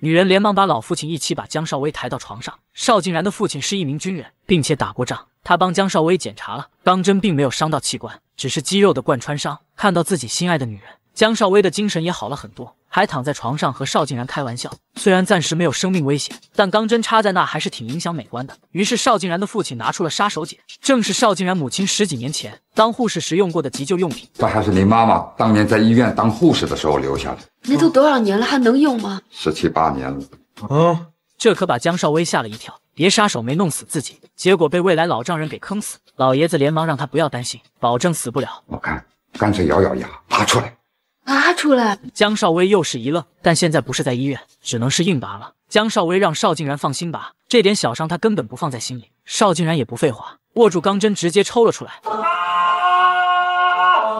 女人连忙把老父亲一起把江少威抬到床上。邵竟然的父亲是一名军人，并且打过仗。他帮江少威检查了钢针，并没有伤到器官，只是肌肉的贯穿伤。看到自己心爱的女人，江少威的精神也好了很多。还躺在床上和邵竟然开玩笑，虽然暂时没有生命危险，但钢针插在那还是挺影响美观的。于是邵竟然的父亲拿出了杀手锏，正是邵竟然母亲十几年前当护士时用过的急救用品。这还是你妈妈当年在医院当护士的时候留下的，那都多少年了还能用吗？十七八年了，嗯。这可把江少威吓了一跳，别杀手没弄死自己，结果被未来老丈人给坑死。老爷子连忙让他不要担心，保证死不了。我看干脆咬咬牙拔出来。拔出来！江少威又是一愣，但现在不是在医院，只能是硬拔了。江少威让邵竟然放心拔，这点小伤他根本不放在心里。邵竟然也不废话，握住钢针直接抽了出来。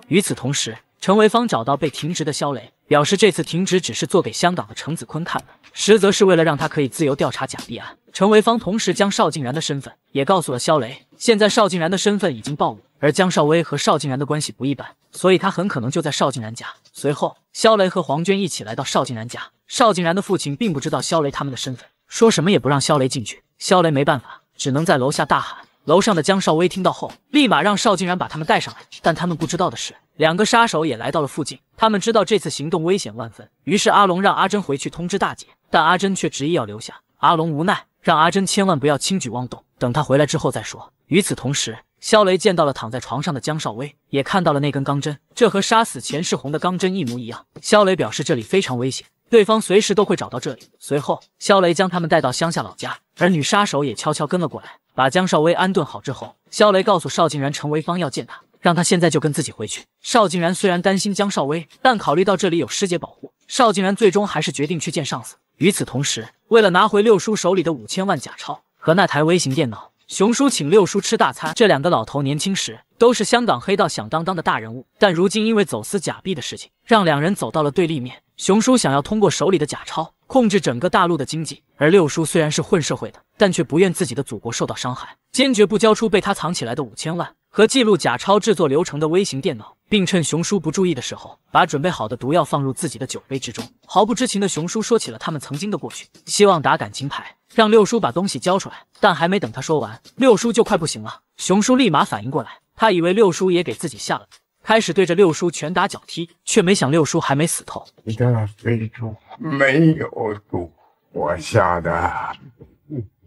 与此同时，陈维芳找到被停职的肖雷，表示这次停职只是做给香港的程子坤看的，实则是为了让他可以自由调查假币案。陈维芳同时将邵竟然的身份也告诉了肖雷。现在邵竟然的身份已经暴露，而江少威和邵竟然的关系不一般，所以他很可能就在邵竟然家。随后，肖雷和黄娟一起来到邵静然家。邵静然的父亲并不知道肖雷他们的身份，说什么也不让肖雷进去。肖雷没办法，只能在楼下大喊。楼上的江少威听到后，立马让邵静然把他们带上来。但他们不知道的是，两个杀手也来到了附近。他们知道这次行动危险万分，于是阿龙让阿珍回去通知大姐，但阿珍却执意要留下。阿龙无奈，让阿珍千万不要轻举妄动，等他回来之后再说。与此同时，肖雷见到了躺在床上的江少威，也看到了那根钢针，这和杀死钱世红的钢针一模一样。肖雷表示这里非常危险，对方随时都会找到这里。随后，肖雷将他们带到乡下老家，而女杀手也悄悄跟了过来。把江少威安顿好之后，肖雷告诉邵竟然，陈维芳要见他，让他现在就跟自己回去。邵竟然虽然担心江少威，但考虑到这里有师姐保护，邵竟然最终还是决定去见上司。与此同时，为了拿回六叔手里的五千万假钞和那台微型电脑。熊叔请六叔吃大餐，这两个老头年轻时都是香港黑道响当当的大人物，但如今因为走私假币的事情，让两人走到了对立面。熊叔想要通过手里的假钞控制整个大陆的经济，而六叔虽然是混社会的，但却不愿自己的祖国受到伤害，坚决不交出被他藏起来的五千万和记录假钞制作流程的微型电脑，并趁熊叔不注意的时候，把准备好的毒药放入自己的酒杯之中。毫不知情的熊叔说起了他们曾经的过去，希望打感情牌。让六叔把东西交出来，但还没等他说完，六叔就快不行了。熊叔立马反应过来，他以为六叔也给自己下了毒，开始对着六叔拳打脚踢，却没想六叔还没死透。你的飞猪没有毒，我下的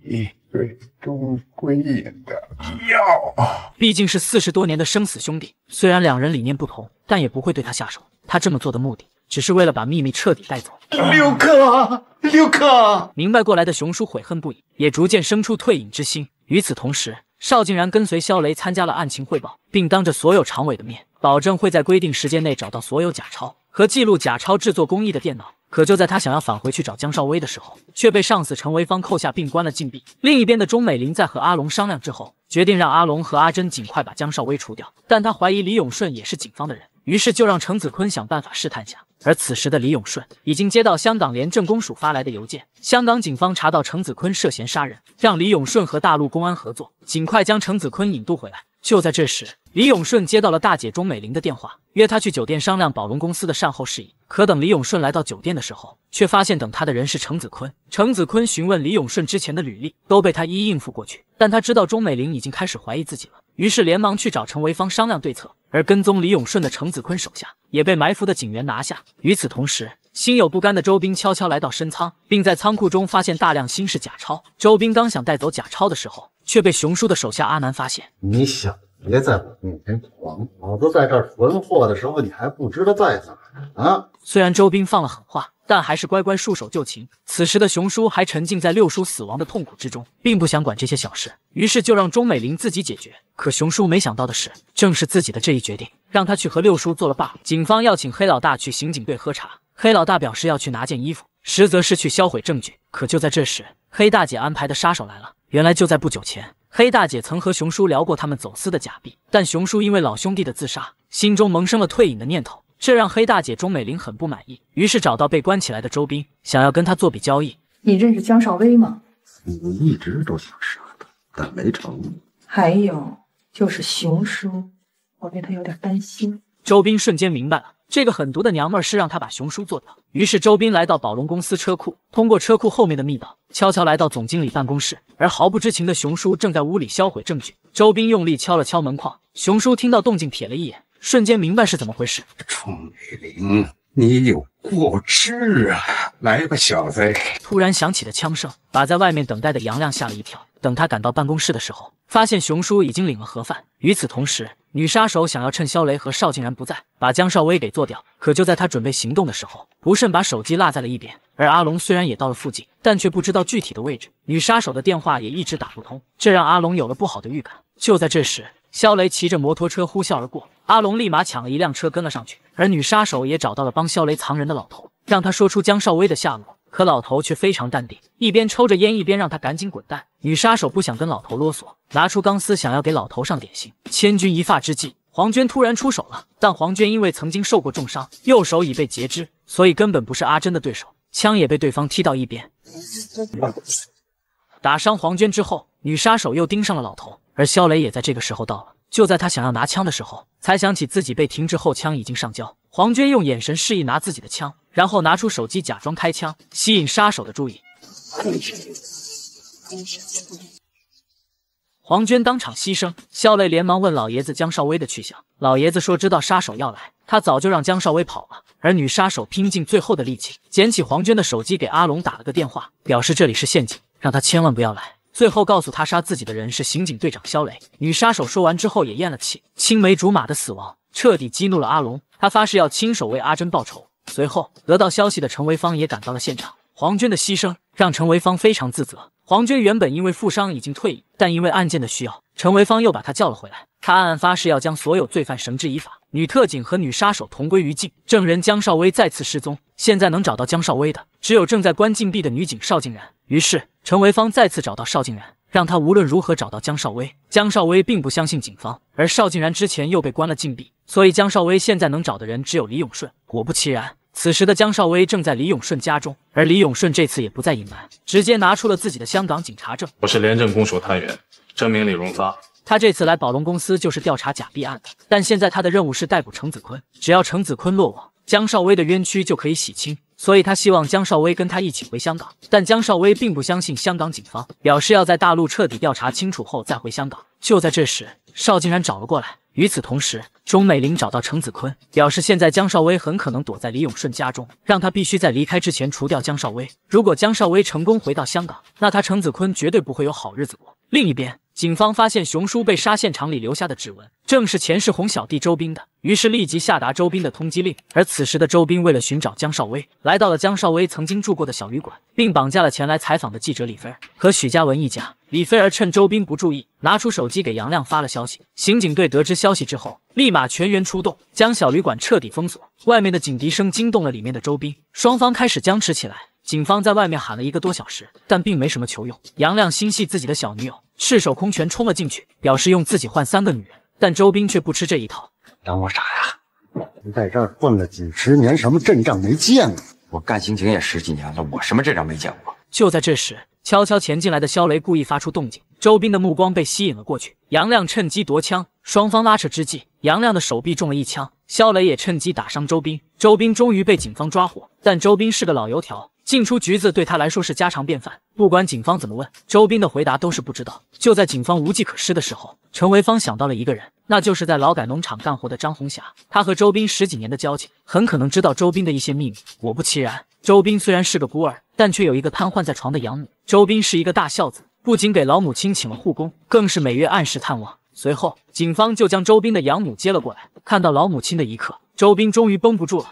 一最终归隐的药。毕竟是四十多年的生死兄弟，虽然两人理念不同，但也不会对他下手。他这么做的目的。只是为了把秘密彻底带走。六哥，六哥，明白过来的熊叔悔恨不已，也逐渐生出退隐之心。与此同时，邵竟然跟随肖雷参加了案情汇报，并当着所有常委的面保证会在规定时间内找到所有假钞和记录假钞制作工艺的电脑。可就在他想要返回去找江少威的时候，却被上司陈维芳扣下并关了禁闭。另一边的钟美玲在和阿龙商量之后，决定让阿龙和阿珍尽快把江少威除掉。但他怀疑李永顺也是警方的人，于是就让程子坤想办法试探下。而此时的李永顺已经接到香港廉政公署发来的邮件，香港警方查到程子坤涉嫌杀人，让李永顺和大陆公安合作，尽快将程子坤引渡回来。就在这时，李永顺接到了大姐钟美玲的电话，约他去酒店商量宝龙公司的善后事宜。可等李永顺来到酒店的时候，却发现等他的人是程子坤。程子坤询问李永顺之前的履历，都被他一一应付过去。但他知道钟美玲已经开始怀疑自己了。于是连忙去找陈维芳商量对策，而跟踪李永顺的程子坤手下也被埋伏的警员拿下。与此同时，心有不甘的周兵悄悄来到深仓，并在仓库中发现大量新式假钞。周兵刚想带走假钞的时候，却被熊叔的手下阿南发现。你想别在我面前狂，老子在这囤货的时候，你还不知道在哪儿呢？虽然周兵放了狠话。但还是乖乖束手就擒。此时的熊叔还沉浸在六叔死亡的痛苦之中，并不想管这些小事，于是就让钟美玲自己解决。可熊叔没想到的是，正是自己的这一决定，让他去和六叔做了伴。警方要请黑老大去刑警队喝茶，黑老大表示要去拿件衣服，实则是去销毁证据。可就在这时，黑大姐安排的杀手来了。原来就在不久前，黑大姐曾和熊叔聊过他们走私的假币，但熊叔因为老兄弟的自杀，心中萌生了退隐的念头。这让黑大姐钟美玲很不满意，于是找到被关起来的周斌，想要跟他做笔交易。你认识江少威吗？我一直都想杀他，但没成。还有就是熊叔，我对他有点担心。周斌瞬间明白了，这个狠毒的娘们是让他把熊叔做掉。于是周斌来到宝龙公司车库，通过车库后面的密道，悄悄来到总经理办公室。而毫不知情的熊叔正在屋里销毁证据。周斌用力敲了敲门框，熊叔听到动静，瞥了一眼。瞬间明白是怎么回事，庄雨玲，你有过之啊！来吧，小子。突然响起的枪声，把在外面等待的杨亮吓了一跳。等他赶到办公室的时候，发现熊叔已经领了盒饭。与此同时，女杀手想要趁肖雷和邵竟然不在，把江少威给做掉。可就在他准备行动的时候，不慎把手机落在了一边。而阿龙虽然也到了附近，但却不知道具体的位置，女杀手的电话也一直打不通，这让阿龙有了不好的预感。就在这时。肖雷骑着摩托车呼啸而过，阿龙立马抢了一辆车跟了上去，而女杀手也找到了帮肖雷藏人的老头，让他说出江少威的下落。可老头却非常淡定，一边抽着烟，一边让他赶紧滚蛋。女杀手不想跟老头啰嗦，拿出钢丝想要给老头上点心。千钧一发之际，黄娟突然出手了，但黄娟因为曾经受过重伤，右手已被截肢，所以根本不是阿珍的对手，枪也被对方踢到一边。打伤黄娟之后，女杀手又盯上了老头。而肖雷也在这个时候到了。就在他想要拿枪的时候，才想起自己被停职后，枪已经上交。黄娟用眼神示意拿自己的枪，然后拿出手机假装开枪，吸引杀手的注意。黄娟当场牺牲，肖雷连忙问老爷子江少威的去向。老爷子说知道杀手要来，他早就让江少威跑了。而女杀手拼尽最后的力气，捡起黄娟的手机，给阿龙打了个电话，表示这里是陷阱，让他千万不要来。最后告诉他杀自己的人是刑警队长肖雷。女杀手说完之后也咽了气。青梅竹马的死亡彻底激怒了阿龙，他发誓要亲手为阿珍报仇。随后得到消息的陈维芳也赶到了现场。黄娟的牺牲让陈维芳非常自责。黄娟原本因为负伤已经退役，但因为案件的需要，陈维芳又把她叫了回来。他暗暗发誓要将所有罪犯绳之以法。女特警和女杀手同归于尽，证人江少威再次失踪。现在能找到江少威的只有正在关禁闭的女警邵静然。于是，陈维芳再次找到邵静然，让他无论如何找到江少威。江少威并不相信警方，而邵静然之前又被关了禁闭，所以江少威现在能找的人只有李永顺。果不其然，此时的江少威正在李永顺家中，而李永顺这次也不再隐瞒，直接拿出了自己的香港警察证：“我是廉政公署探员，真名李荣发。他这次来宝龙公司就是调查假币案的，但现在他的任务是逮捕程子坤，只要程子坤落网，江少威的冤屈就可以洗清。”所以他希望江少威跟他一起回香港，但江少威并不相信香港警方，表示要在大陆彻底调查清楚后再回香港。就在这时，邵竟然找了过来。与此同时，钟美玲找到程子坤，表示现在江少威很可能躲在李永顺家中，让他必须在离开之前除掉江少威。如果江少威成功回到香港，那他程子坤绝对不会有好日子过。另一边，警方发现熊叔被杀现场里留下的指纹正是钱世红小弟周斌的，于是立即下达周斌的通缉令。而此时的周斌为了寻找江少威，来到了江少威曾经住过的小旅馆，并绑架了前来采访的记者李菲儿和许嘉文一家。李菲儿趁周斌不注意，拿出手机给杨亮发了消息。刑警队得知消息之后，立马全员出动，将小旅馆彻底封锁。外面的警笛声惊动了里面的周斌，双方开始僵持起来。警方在外面喊了一个多小时，但并没什么求用。杨亮心系自己的小女友，赤手空拳冲了进去，表示用自己换三个女人。但周斌却不吃这一套，当我傻呀？我们在这儿混了几十年，什么阵仗没见过？我干刑警也十几年了，我什么阵仗没见过？就在这时，悄悄潜进来的肖雷故意发出动静，周斌的目光被吸引了过去。杨亮趁机夺枪，双方拉扯之际，杨亮的手臂中了一枪，肖雷也趁机打伤周斌。周斌终于被警方抓获，但周斌是个老油条。进出局子对他来说是家常便饭，不管警方怎么问，周斌的回答都是不知道。就在警方无计可施的时候，陈维芳想到了一个人，那就是在劳改农场干活的张红霞。他和周斌十几年的交情，很可能知道周斌的一些秘密。果不其然，周斌虽然是个孤儿，但却有一个瘫痪在床的养母。周斌是一个大孝子，不仅给老母亲请了护工，更是每月按时探望。随后，警方就将周斌的养母接了过来。看到老母亲的一刻，周斌终于绷不住了。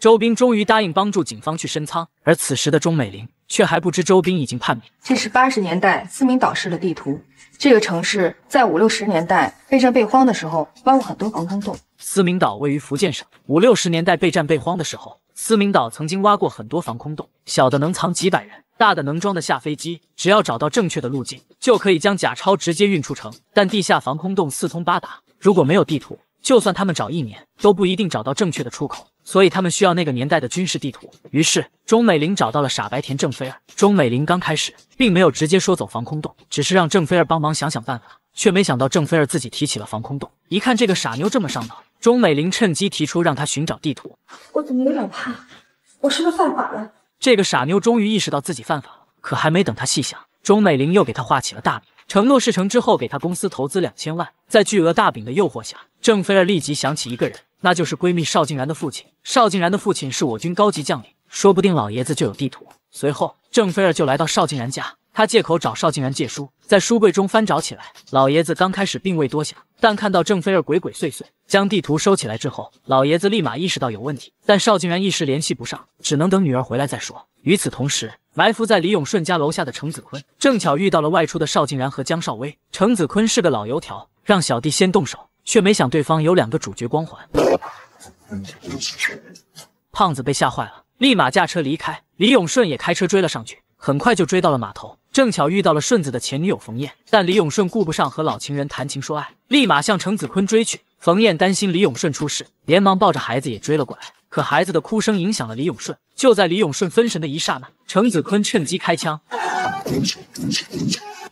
周斌终于答应帮助警方去深仓，而此时的钟美玲却还不知周斌已经叛变。这是八十年代思明岛市的地图。这个城市在五六十年代备战备荒的时候挖过很多防空洞。思明岛位于福建省。五六十年代备战备荒的时候，思明岛曾经挖过很多防空洞，小的能藏几百人，大的能装得下飞机。只要找到正确的路径，就可以将假钞直接运出城。但地下防空洞四通八达，如果没有地图，就算他们找一年，都不一定找到正确的出口。所以他们需要那个年代的军事地图。于是钟美玲找到了傻白甜郑飞儿。钟美玲刚开始并没有直接说走防空洞，只是让郑飞儿帮忙想想办法，却没想到郑飞儿自己提起了防空洞。一看这个傻妞这么上脑，钟美玲趁机提出让她寻找地图。我怎么有点怕？我是不是犯法了？这个傻妞终于意识到自己犯法了，可还没等她细想，钟美玲又给她画起了大饼，承诺事成之后给她公司投资两千万。在巨额大饼的诱惑下。郑飞儿立即想起一个人，那就是闺蜜邵静然的父亲。邵静然的父亲是我军高级将领，说不定老爷子就有地图。随后，郑飞儿就来到邵静然家，她借口找邵静然借书，在书柜中翻找起来。老爷子刚开始并未多想，但看到郑飞儿鬼鬼祟祟将地图收起来之后，老爷子立马意识到有问题。但邵静然一时联系不上，只能等女儿回来再说。与此同时，埋伏在李永顺家楼下的程子坤正巧遇到了外出的邵静然和江少威。程子坤是个老油条，让小弟先动手。却没想对方有两个主角光环，胖子被吓坏了，立马驾车离开。李永顺也开车追了上去，很快就追到了码头，正巧遇到了顺子的前女友冯燕。但李永顺顾不上和老情人谈情说爱，立马向程子坤追去。冯燕担心李永顺出事，连忙抱着孩子也追了过来。可孩子的哭声影响了李永顺。就在李永顺分神的一刹那，程子坤趁机开枪，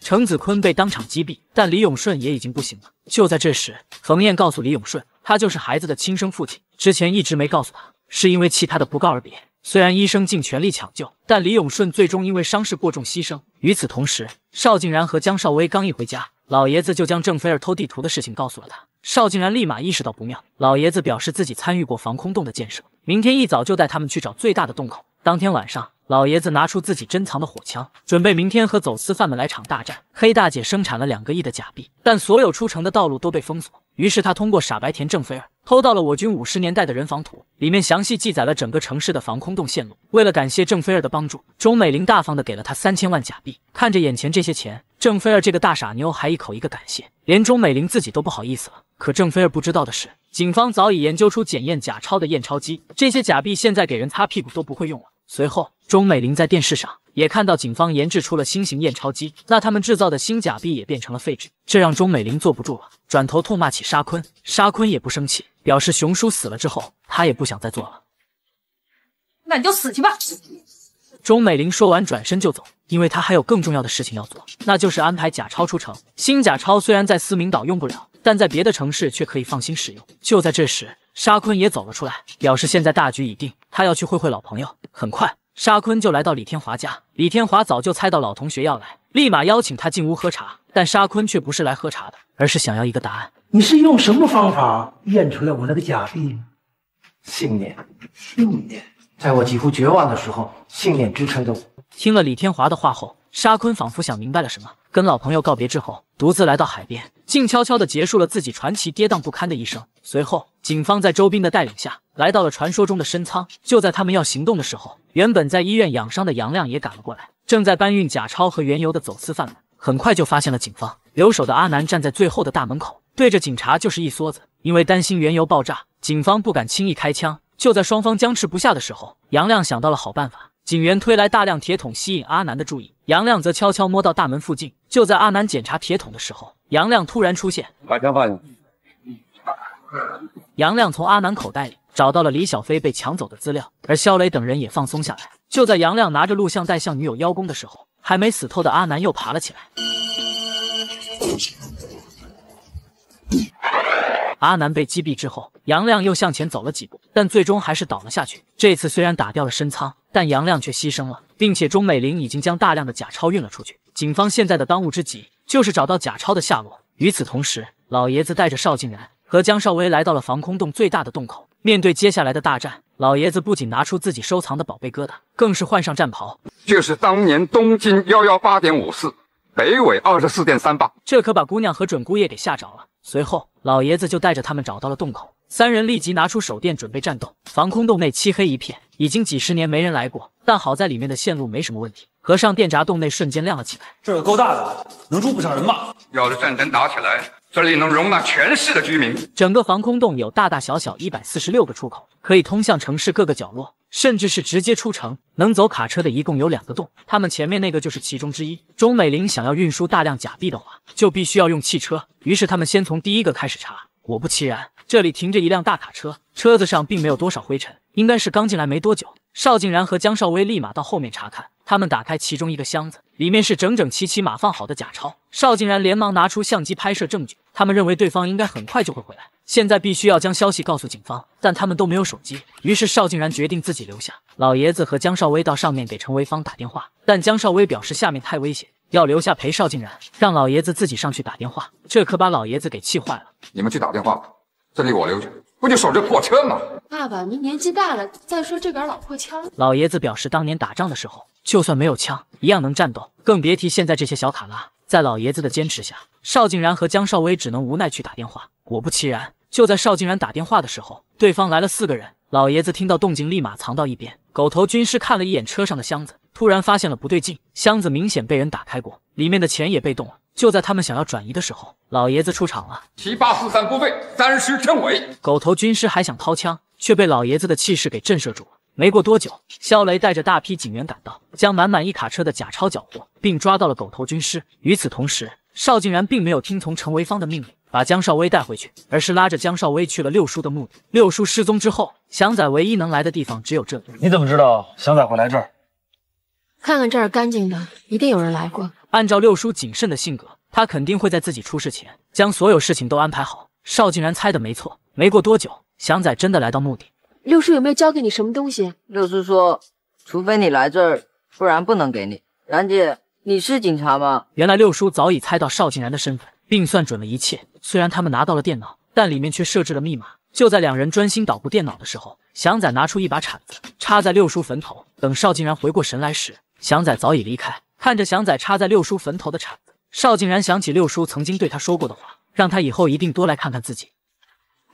程子坤被当场击毙。但李永顺也已经不行了。就在这时，冯燕告诉李永顺，他就是孩子的亲生父亲，之前一直没告诉他，是因为其他的不告而别。虽然医生尽全力抢救，但李永顺最终因为伤势过重牺牲。与此同时，邵竟然和江少威刚一回家。老爷子就将郑菲儿偷地图的事情告诉了他，邵竟然立马意识到不妙。老爷子表示自己参与过防空洞的建设，明天一早就带他们去找最大的洞口。当天晚上，老爷子拿出自己珍藏的火枪，准备明天和走私犯们来场大战。黑大姐生产了两个亿的假币，但所有出城的道路都被封锁，于是她通过傻白甜郑菲儿偷到了我军五十年代的人防图，里面详细记载了整个城市的防空洞线路。为了感谢郑菲儿的帮助，钟美玲大方的给了他三千万假币。看着眼前这些钱。郑飞儿这个大傻妞还一口一个感谢，连钟美玲自己都不好意思了。可郑飞儿不知道的是，警方早已研究出检验假钞的验钞机，这些假币现在给人擦屁股都不会用了。随后，钟美玲在电视上也看到警方研制出了新型验钞机，那他们制造的新假币也变成了废纸，这让钟美玲坐不住了，转头痛骂起沙坤。沙坤也不生气，表示熊叔死了之后，他也不想再做了。那你就死去吧！钟美玲说完，转身就走，因为她还有更重要的事情要做，那就是安排假钞出城。新假钞虽然在思明岛用不了，但在别的城市却可以放心使用。就在这时，沙坤也走了出来，表示现在大局已定，他要去会会老朋友。很快，沙坤就来到李天华家。李天华早就猜到老同学要来，立马邀请他进屋喝茶。但沙坤却不是来喝茶的，而是想要一个答案：你是用什么方法验出来我那个假币？信年，信年。在我几乎绝望的时候，信念支撑着我。听了李天华的话后，沙坤仿佛想明白了什么，跟老朋友告别之后，独自来到海边，静悄悄的结束了自己传奇跌宕不堪的一生。随后，警方在周斌的带领下来到了传说中的深仓。就在他们要行动的时候，原本在医院养伤的杨亮也赶了过来，正在搬运假钞和原油的走私犯们很快就发现了警方。留守的阿南站在最后的大门口，对着警察就是一梭子。因为担心原油爆炸，警方不敢轻易开枪。就在双方僵持不下的时候，杨亮想到了好办法。警员推来大量铁桶，吸引阿南的注意。杨亮则悄悄摸到大门附近。就在阿南检查铁桶的时候，杨亮突然出现，把枪放下。杨亮从阿南口袋里找到了李小飞被抢走的资料，而肖磊等人也放松下来。就在杨亮拿着录像带向女友邀功的时候，还没死透的阿南又爬了起来。阿南被击毙之后，杨亮又向前走了几步，但最终还是倒了下去。这次虽然打掉了深仓，但杨亮却牺牲了，并且钟美玲已经将大量的假钞运了出去。警方现在的当务之急就是找到假钞的下落。与此同时，老爷子带着邵静然和江少威来到了防空洞最大的洞口。面对接下来的大战，老爷子不仅拿出自己收藏的宝贝疙瘩，更是换上战袍。这是当年东京幺幺八点五四，北纬二十四点三八。这可把姑娘和准姑爷给吓着了。随后，老爷子就带着他们找到了洞口。三人立即拿出手电，准备战斗。防空洞内漆黑一片，已经几十年没人来过，但好在里面的线路没什么问题。合上电闸，洞内瞬间亮了起来。这个够大的，能住不少人吧？要是战争打起来……这里能容纳全市的居民。整个防空洞有大大小小一百四十六个出口，可以通向城市各个角落，甚至是直接出城。能走卡车的一共有两个洞，他们前面那个就是其中之一。钟美玲想要运输大量假币的话，就必须要用汽车。于是他们先从第一个开始查。果不其然，这里停着一辆大卡车，车子上并没有多少灰尘，应该是刚进来没多久。邵竟然和江少威立马到后面查看，他们打开其中一个箱子，里面是整整齐齐码放好的假钞。邵竟然连忙拿出相机拍摄证据。他们认为对方应该很快就会回来，现在必须要将消息告诉警方，但他们都没有手机，于是邵竟然决定自己留下，老爷子和江少威到上面给陈维芳打电话，但江少威表示下面太危险。要留下陪邵静然让老爷子自己上去打电话，这可把老爷子给气坏了。你们去打电话吧，这里我留着，不就守这破车吗？爸爸，您年纪大了，再说这杆老破枪。老爷子表示，当年打仗的时候，就算没有枪，一样能战斗，更别提现在这些小卡拉。在老爷子的坚持下，邵静然和江少威只能无奈去打电话。果不其然，就在邵静然打电话的时候，对方来了四个人。老爷子听到动静，立马藏到一边。狗头军师看了一眼车上的箱子。突然发现了不对劲，箱子明显被人打开过，里面的钱也被动了。就在他们想要转移的时候，老爷子出场了。七八四三部队三十陈伟，狗头军师还想掏枪，却被老爷子的气势给震慑住了。没过多久，肖雷带着大批警员赶到，将满满一卡车的假钞缴获，并抓到了狗头军师。与此同时，邵竟然并没有听从陈维芳的命令，把江少威带回去，而是拉着江少威去了六叔的墓地。六叔失踪之后，祥仔唯一能来的地方只有这里。你怎么知道祥仔会来这儿？看看这儿干净的，一定有人来过。按照六叔谨慎的性格，他肯定会在自己出事前将所有事情都安排好。邵竟然猜的没错，没过多久，祥仔真的来到墓地。六叔有没有交给你什么东西？六叔说，除非你来这儿，不然不能给你。兰姐，你是警察吗？原来六叔早已猜到邵竟然的身份，并算准了一切。虽然他们拿到了电脑，但里面却设置了密码。就在两人专心捣鼓电脑的时候，祥仔拿出一把铲子，插在六叔坟头。等邵竟然回过神来时，祥仔早已离开，看着祥仔插在六叔坟头的铲子，邵竟然想起六叔曾经对他说过的话，让他以后一定多来看看自己。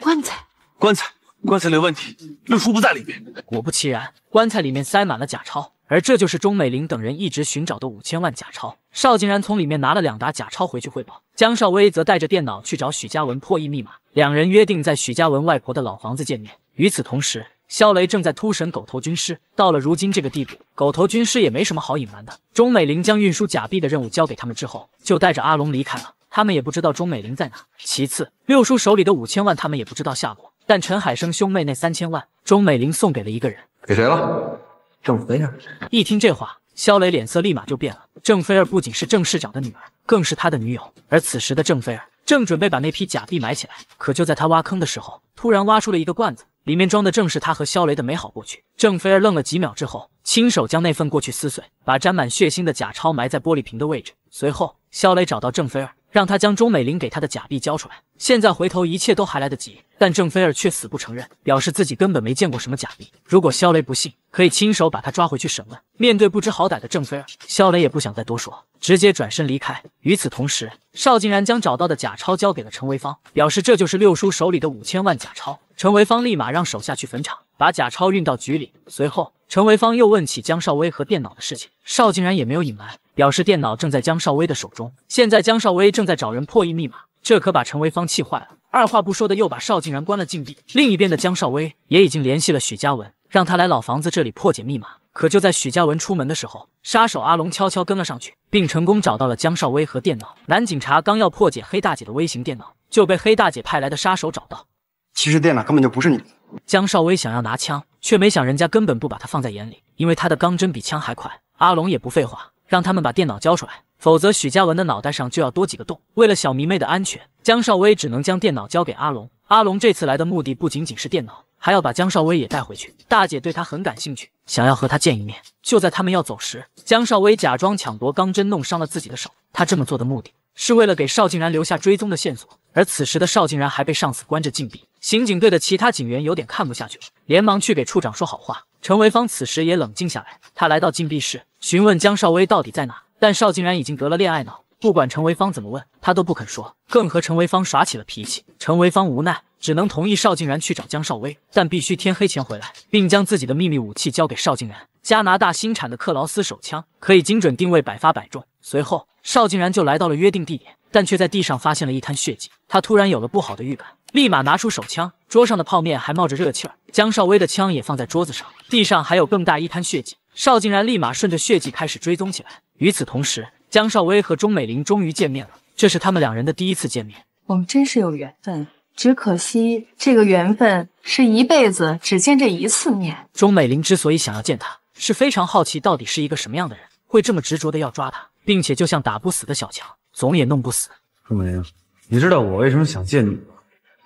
棺材，棺材，棺材有问题，六叔不在里面。果不其然，棺材里面塞满了假钞，而这就是钟美玲等人一直寻找的五千万假钞。邵竟然从里面拿了两沓假钞回去汇报，江少威则带着电脑去找许嘉文破译密码，两人约定在许嘉文外婆的老房子见面。与此同时，肖雷正在突审狗头军师，到了如今这个地步，狗头军师也没什么好隐瞒的。钟美玲将运输假币的任务交给他们之后，就带着阿龙离开了。他们也不知道钟美玲在哪。其次，六叔手里的五千万他们也不知道下落，但陈海生兄妹那三千万，钟美玲送给了一个人，给谁了？郑飞儿。一听这话，肖雷脸色立马就变了。郑飞儿不仅是郑市长的女儿，更是他的女友。而此时的郑飞儿正准备把那批假币埋起来，可就在他挖坑的时候，突然挖出了一个罐子。里面装的正是他和肖雷的美好过去。郑飞儿愣了几秒之后，亲手将那份过去撕碎，把沾满血腥的假钞埋在玻璃瓶的位置。随后，肖雷找到郑飞儿。让他将钟美玲给他的假币交出来。现在回头一切都还来得及，但郑菲儿却死不承认，表示自己根本没见过什么假币。如果肖雷不信，可以亲手把他抓回去审问。面对不知好歹的郑菲儿，肖雷也不想再多说，直接转身离开。与此同时，邵竟然将找到的假钞交给了陈维芳，表示这就是六叔手里的五千万假钞。陈维芳立马让手下去坟场把假钞运到局里，随后。陈维芳又问起江少威和电脑的事情，少竟然也没有隐瞒，表示电脑正在江少威的手中。现在江少威正在找人破译密码，这可把陈维芳气坏了，二话不说的又把少竟然关了禁闭。另一边的江少威也已经联系了许嘉文，让他来老房子这里破解密码。可就在许嘉文出门的时候，杀手阿龙悄悄跟了上去，并成功找到了江少威和电脑。男警察刚要破解黑大姐的微型电脑，就被黑大姐派来的杀手找到。其实电脑根本就不是你的。江少威想要拿枪，却没想人家根本不把他放在眼里，因为他的钢针比枪还快。阿龙也不废话，让他们把电脑交出来，否则许佳文的脑袋上就要多几个洞。为了小迷妹的安全，江少威只能将电脑交给阿龙。阿龙这次来的目的不仅仅是电脑，还要把江少威也带回去。大姐对他很感兴趣，想要和他见一面。就在他们要走时，江少威假装抢夺钢针，弄伤了自己的手。他这么做的目的，是为了给邵竟然留下追踪的线索。而此时的邵竟然还被上司关着禁闭。刑警队的其他警员有点看不下去了，连忙去给处长说好话。陈维芳此时也冷静下来，他来到禁闭室询问江少威到底在哪，但邵竟然已经得了恋爱脑，不管陈维芳怎么问，他都不肯说，更和陈维芳耍起了脾气。陈维芳无奈，只能同意邵竟然去找江少威，但必须天黑前回来，并将自己的秘密武器交给邵竟然。加拿大新产的克劳斯手枪可以精准定位，百发百中。随后，邵竟然就来到了约定地点。但却在地上发现了一滩血迹，他突然有了不好的预感，立马拿出手枪。桌上的泡面还冒着热气儿，江少威的枪也放在桌子上，地上还有更大一滩血迹。邵竟然立马顺着血迹开始追踪起来。与此同时，江少威和钟美玲终于见面了，这是他们两人的第一次见面。我们真是有缘分，只可惜这个缘分是一辈子只见这一次面。钟美玲之所以想要见他，是非常好奇到底是一个什么样的人，会这么执着的要抓他，并且就像打不死的小强。总也弄不死。钟美玲，你知道我为什么想见你吗？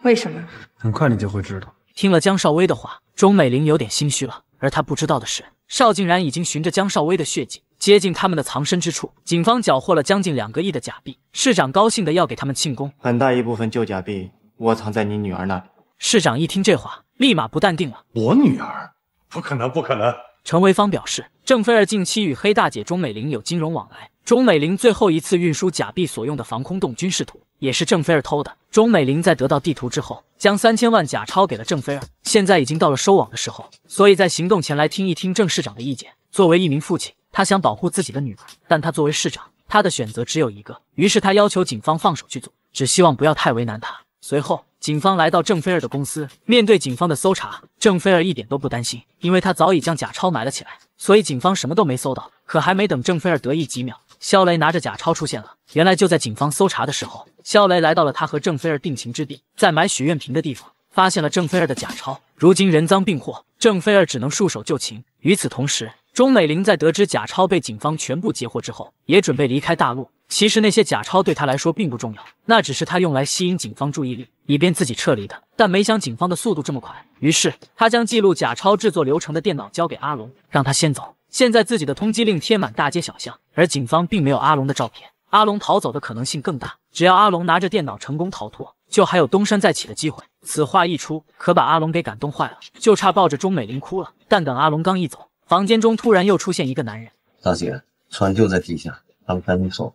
为什么？很快你就会知道。听了江少威的话，钟美玲有点心虚了。而她不知道的是，邵竟然已经循着江少威的血迹接近他们的藏身之处。警方缴获了将近两个亿的假币，市长高兴的要给他们庆功。很大一部分旧假币窝藏在你女儿那里。市长一听这话，立马不淡定了。我女儿？不可能，不可能！陈维芳表示，郑菲儿近期与黑大姐钟美玲有金融往来。钟美玲最后一次运输假币所用的防空洞军事图，也是郑飞儿偷的。钟美玲在得到地图之后，将三千万假钞给了郑飞儿。现在已经到了收网的时候，所以在行动前来听一听郑市长的意见。作为一名父亲，他想保护自己的女儿，但他作为市长，他的选择只有一个。于是他要求警方放手去做，只希望不要太为难他。随后，警方来到郑飞儿的公司，面对警方的搜查，郑飞儿一点都不担心，因为他早已将假钞埋了起来，所以警方什么都没搜到。可还没等郑飞儿得意几秒，肖雷拿着假钞出现了。原来就在警方搜查的时候，肖雷来到了他和郑飞儿定情之地，在买许愿瓶的地方发现了郑飞儿的假钞。如今人赃并获，郑飞儿只能束手就擒。与此同时，钟美玲在得知假钞被警方全部截获之后，也准备离开大陆。其实那些假钞对她来说并不重要，那只是她用来吸引警方注意力，以便自己撤离的。但没想警方的速度这么快，于是她将记录假钞制作流程的电脑交给阿龙，让他先走。现在自己的通缉令贴满大街小巷，而警方并没有阿龙的照片，阿龙逃走的可能性更大。只要阿龙拿着电脑成功逃脱，就还有东山再起的机会。此话一出，可把阿龙给感动坏了，就差抱着钟美玲哭了。但等阿龙刚一走，房间中突然又出现一个男人，大姐船就在地下，咱们赶紧走。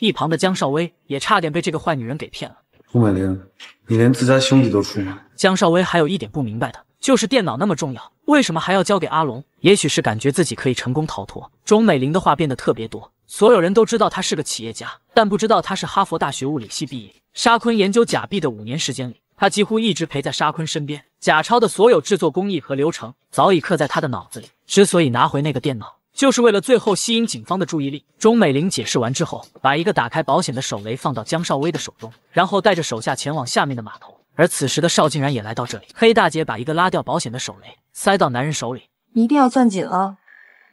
一旁的江少威也差点被这个坏女人给骗了。钟美玲，你连自家兄弟都出卖？江少威还有一点不明白的。就是电脑那么重要，为什么还要交给阿龙？也许是感觉自己可以成功逃脱。钟美玲的话变得特别多，所有人都知道她是个企业家，但不知道她是哈佛大学物理系毕业。沙坤研究假币的五年时间里，他几乎一直陪在沙坤身边，假钞的所有制作工艺和流程早已刻在他的脑子里。之所以拿回那个电脑，就是为了最后吸引警方的注意力。钟美玲解释完之后，把一个打开保险的手雷放到江少威的手中，然后带着手下前往下面的码头。而此时的邵竟然也来到这里，黑大姐把一个拉掉保险的手雷塞到男人手里，一定要攥紧了，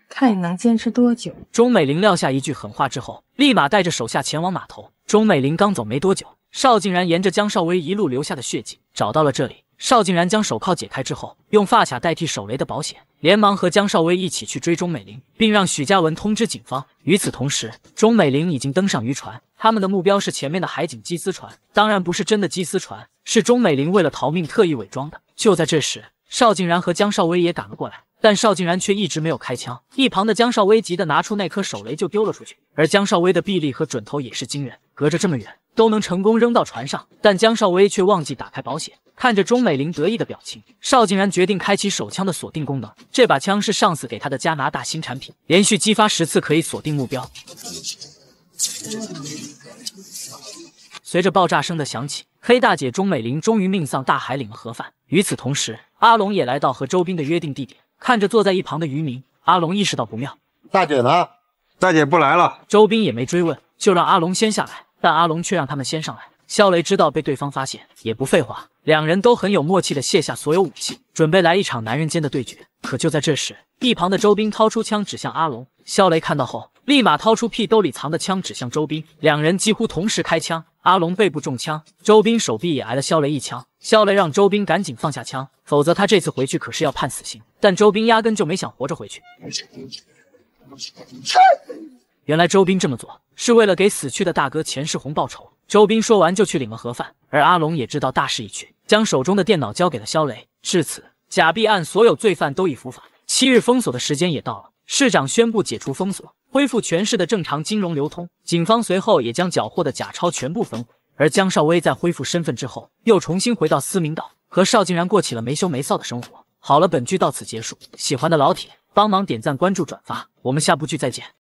看你能坚持多久。钟美玲撂下一句狠话之后，立马带着手下前往码头。钟美玲刚走没多久，邵竟然沿着江少威一路留下的血迹找到了这里。邵竟然将手铐解开之后，用发卡代替手雷的保险，连忙和江少威一起去追钟美玲，并让许嘉文通知警方。与此同时，钟美玲已经登上渔船。他们的目标是前面的海警缉私船，当然不是真的缉私船，是钟美玲为了逃命特意伪装的。就在这时，邵竟然和江少威也赶了过来，但邵竟然却一直没有开枪。一旁的江少威急得拿出那颗手雷就丢了出去，而江少威的臂力和准头也是惊人，隔着这么远都能成功扔到船上。但江少威却忘记打开保险。看着钟美玲得意的表情，邵竟然决定开启手枪的锁定功能。这把枪是上司给他的加拿大新产品，连续激发十次可以锁定目标。随着爆炸声的响起，黑大姐钟美玲终于命丧大海，领了盒饭。与此同时，阿龙也来到和周斌的约定地点，看着坐在一旁的渔民，阿龙意识到不妙。大姐呢？大姐不来了。周斌也没追问，就让阿龙先下来。但阿龙却让他们先上来。肖雷知道被对方发现，也不废话，两人都很有默契的卸下所有武器，准备来一场男人间的对决。可就在这时，一旁的周斌掏出枪指向阿龙，肖雷看到后，立马掏出屁兜里藏的枪指向周斌，两人几乎同时开枪，阿龙背部中枪，周斌手臂也挨了肖雷一枪。肖雷让周斌赶紧放下枪，否则他这次回去可是要判死刑。但周斌压根就没想活着回去，原来周斌这么做是为了给死去的大哥钱世红报仇。周斌说完就去领了盒饭，而阿龙也知道大势已去，将手中的电脑交给了肖雷。至此，假币案所有罪犯都已伏法，七日封锁的时间也到了。市长宣布解除封锁，恢复全市的正常金融流通。警方随后也将缴获的假钞全部焚毁。而江少威在恢复身份之后，又重新回到思明岛，和邵竟然过起了没羞没臊的生活。好了，本剧到此结束。喜欢的老铁帮忙点赞、关注、转发，我们下部剧再见。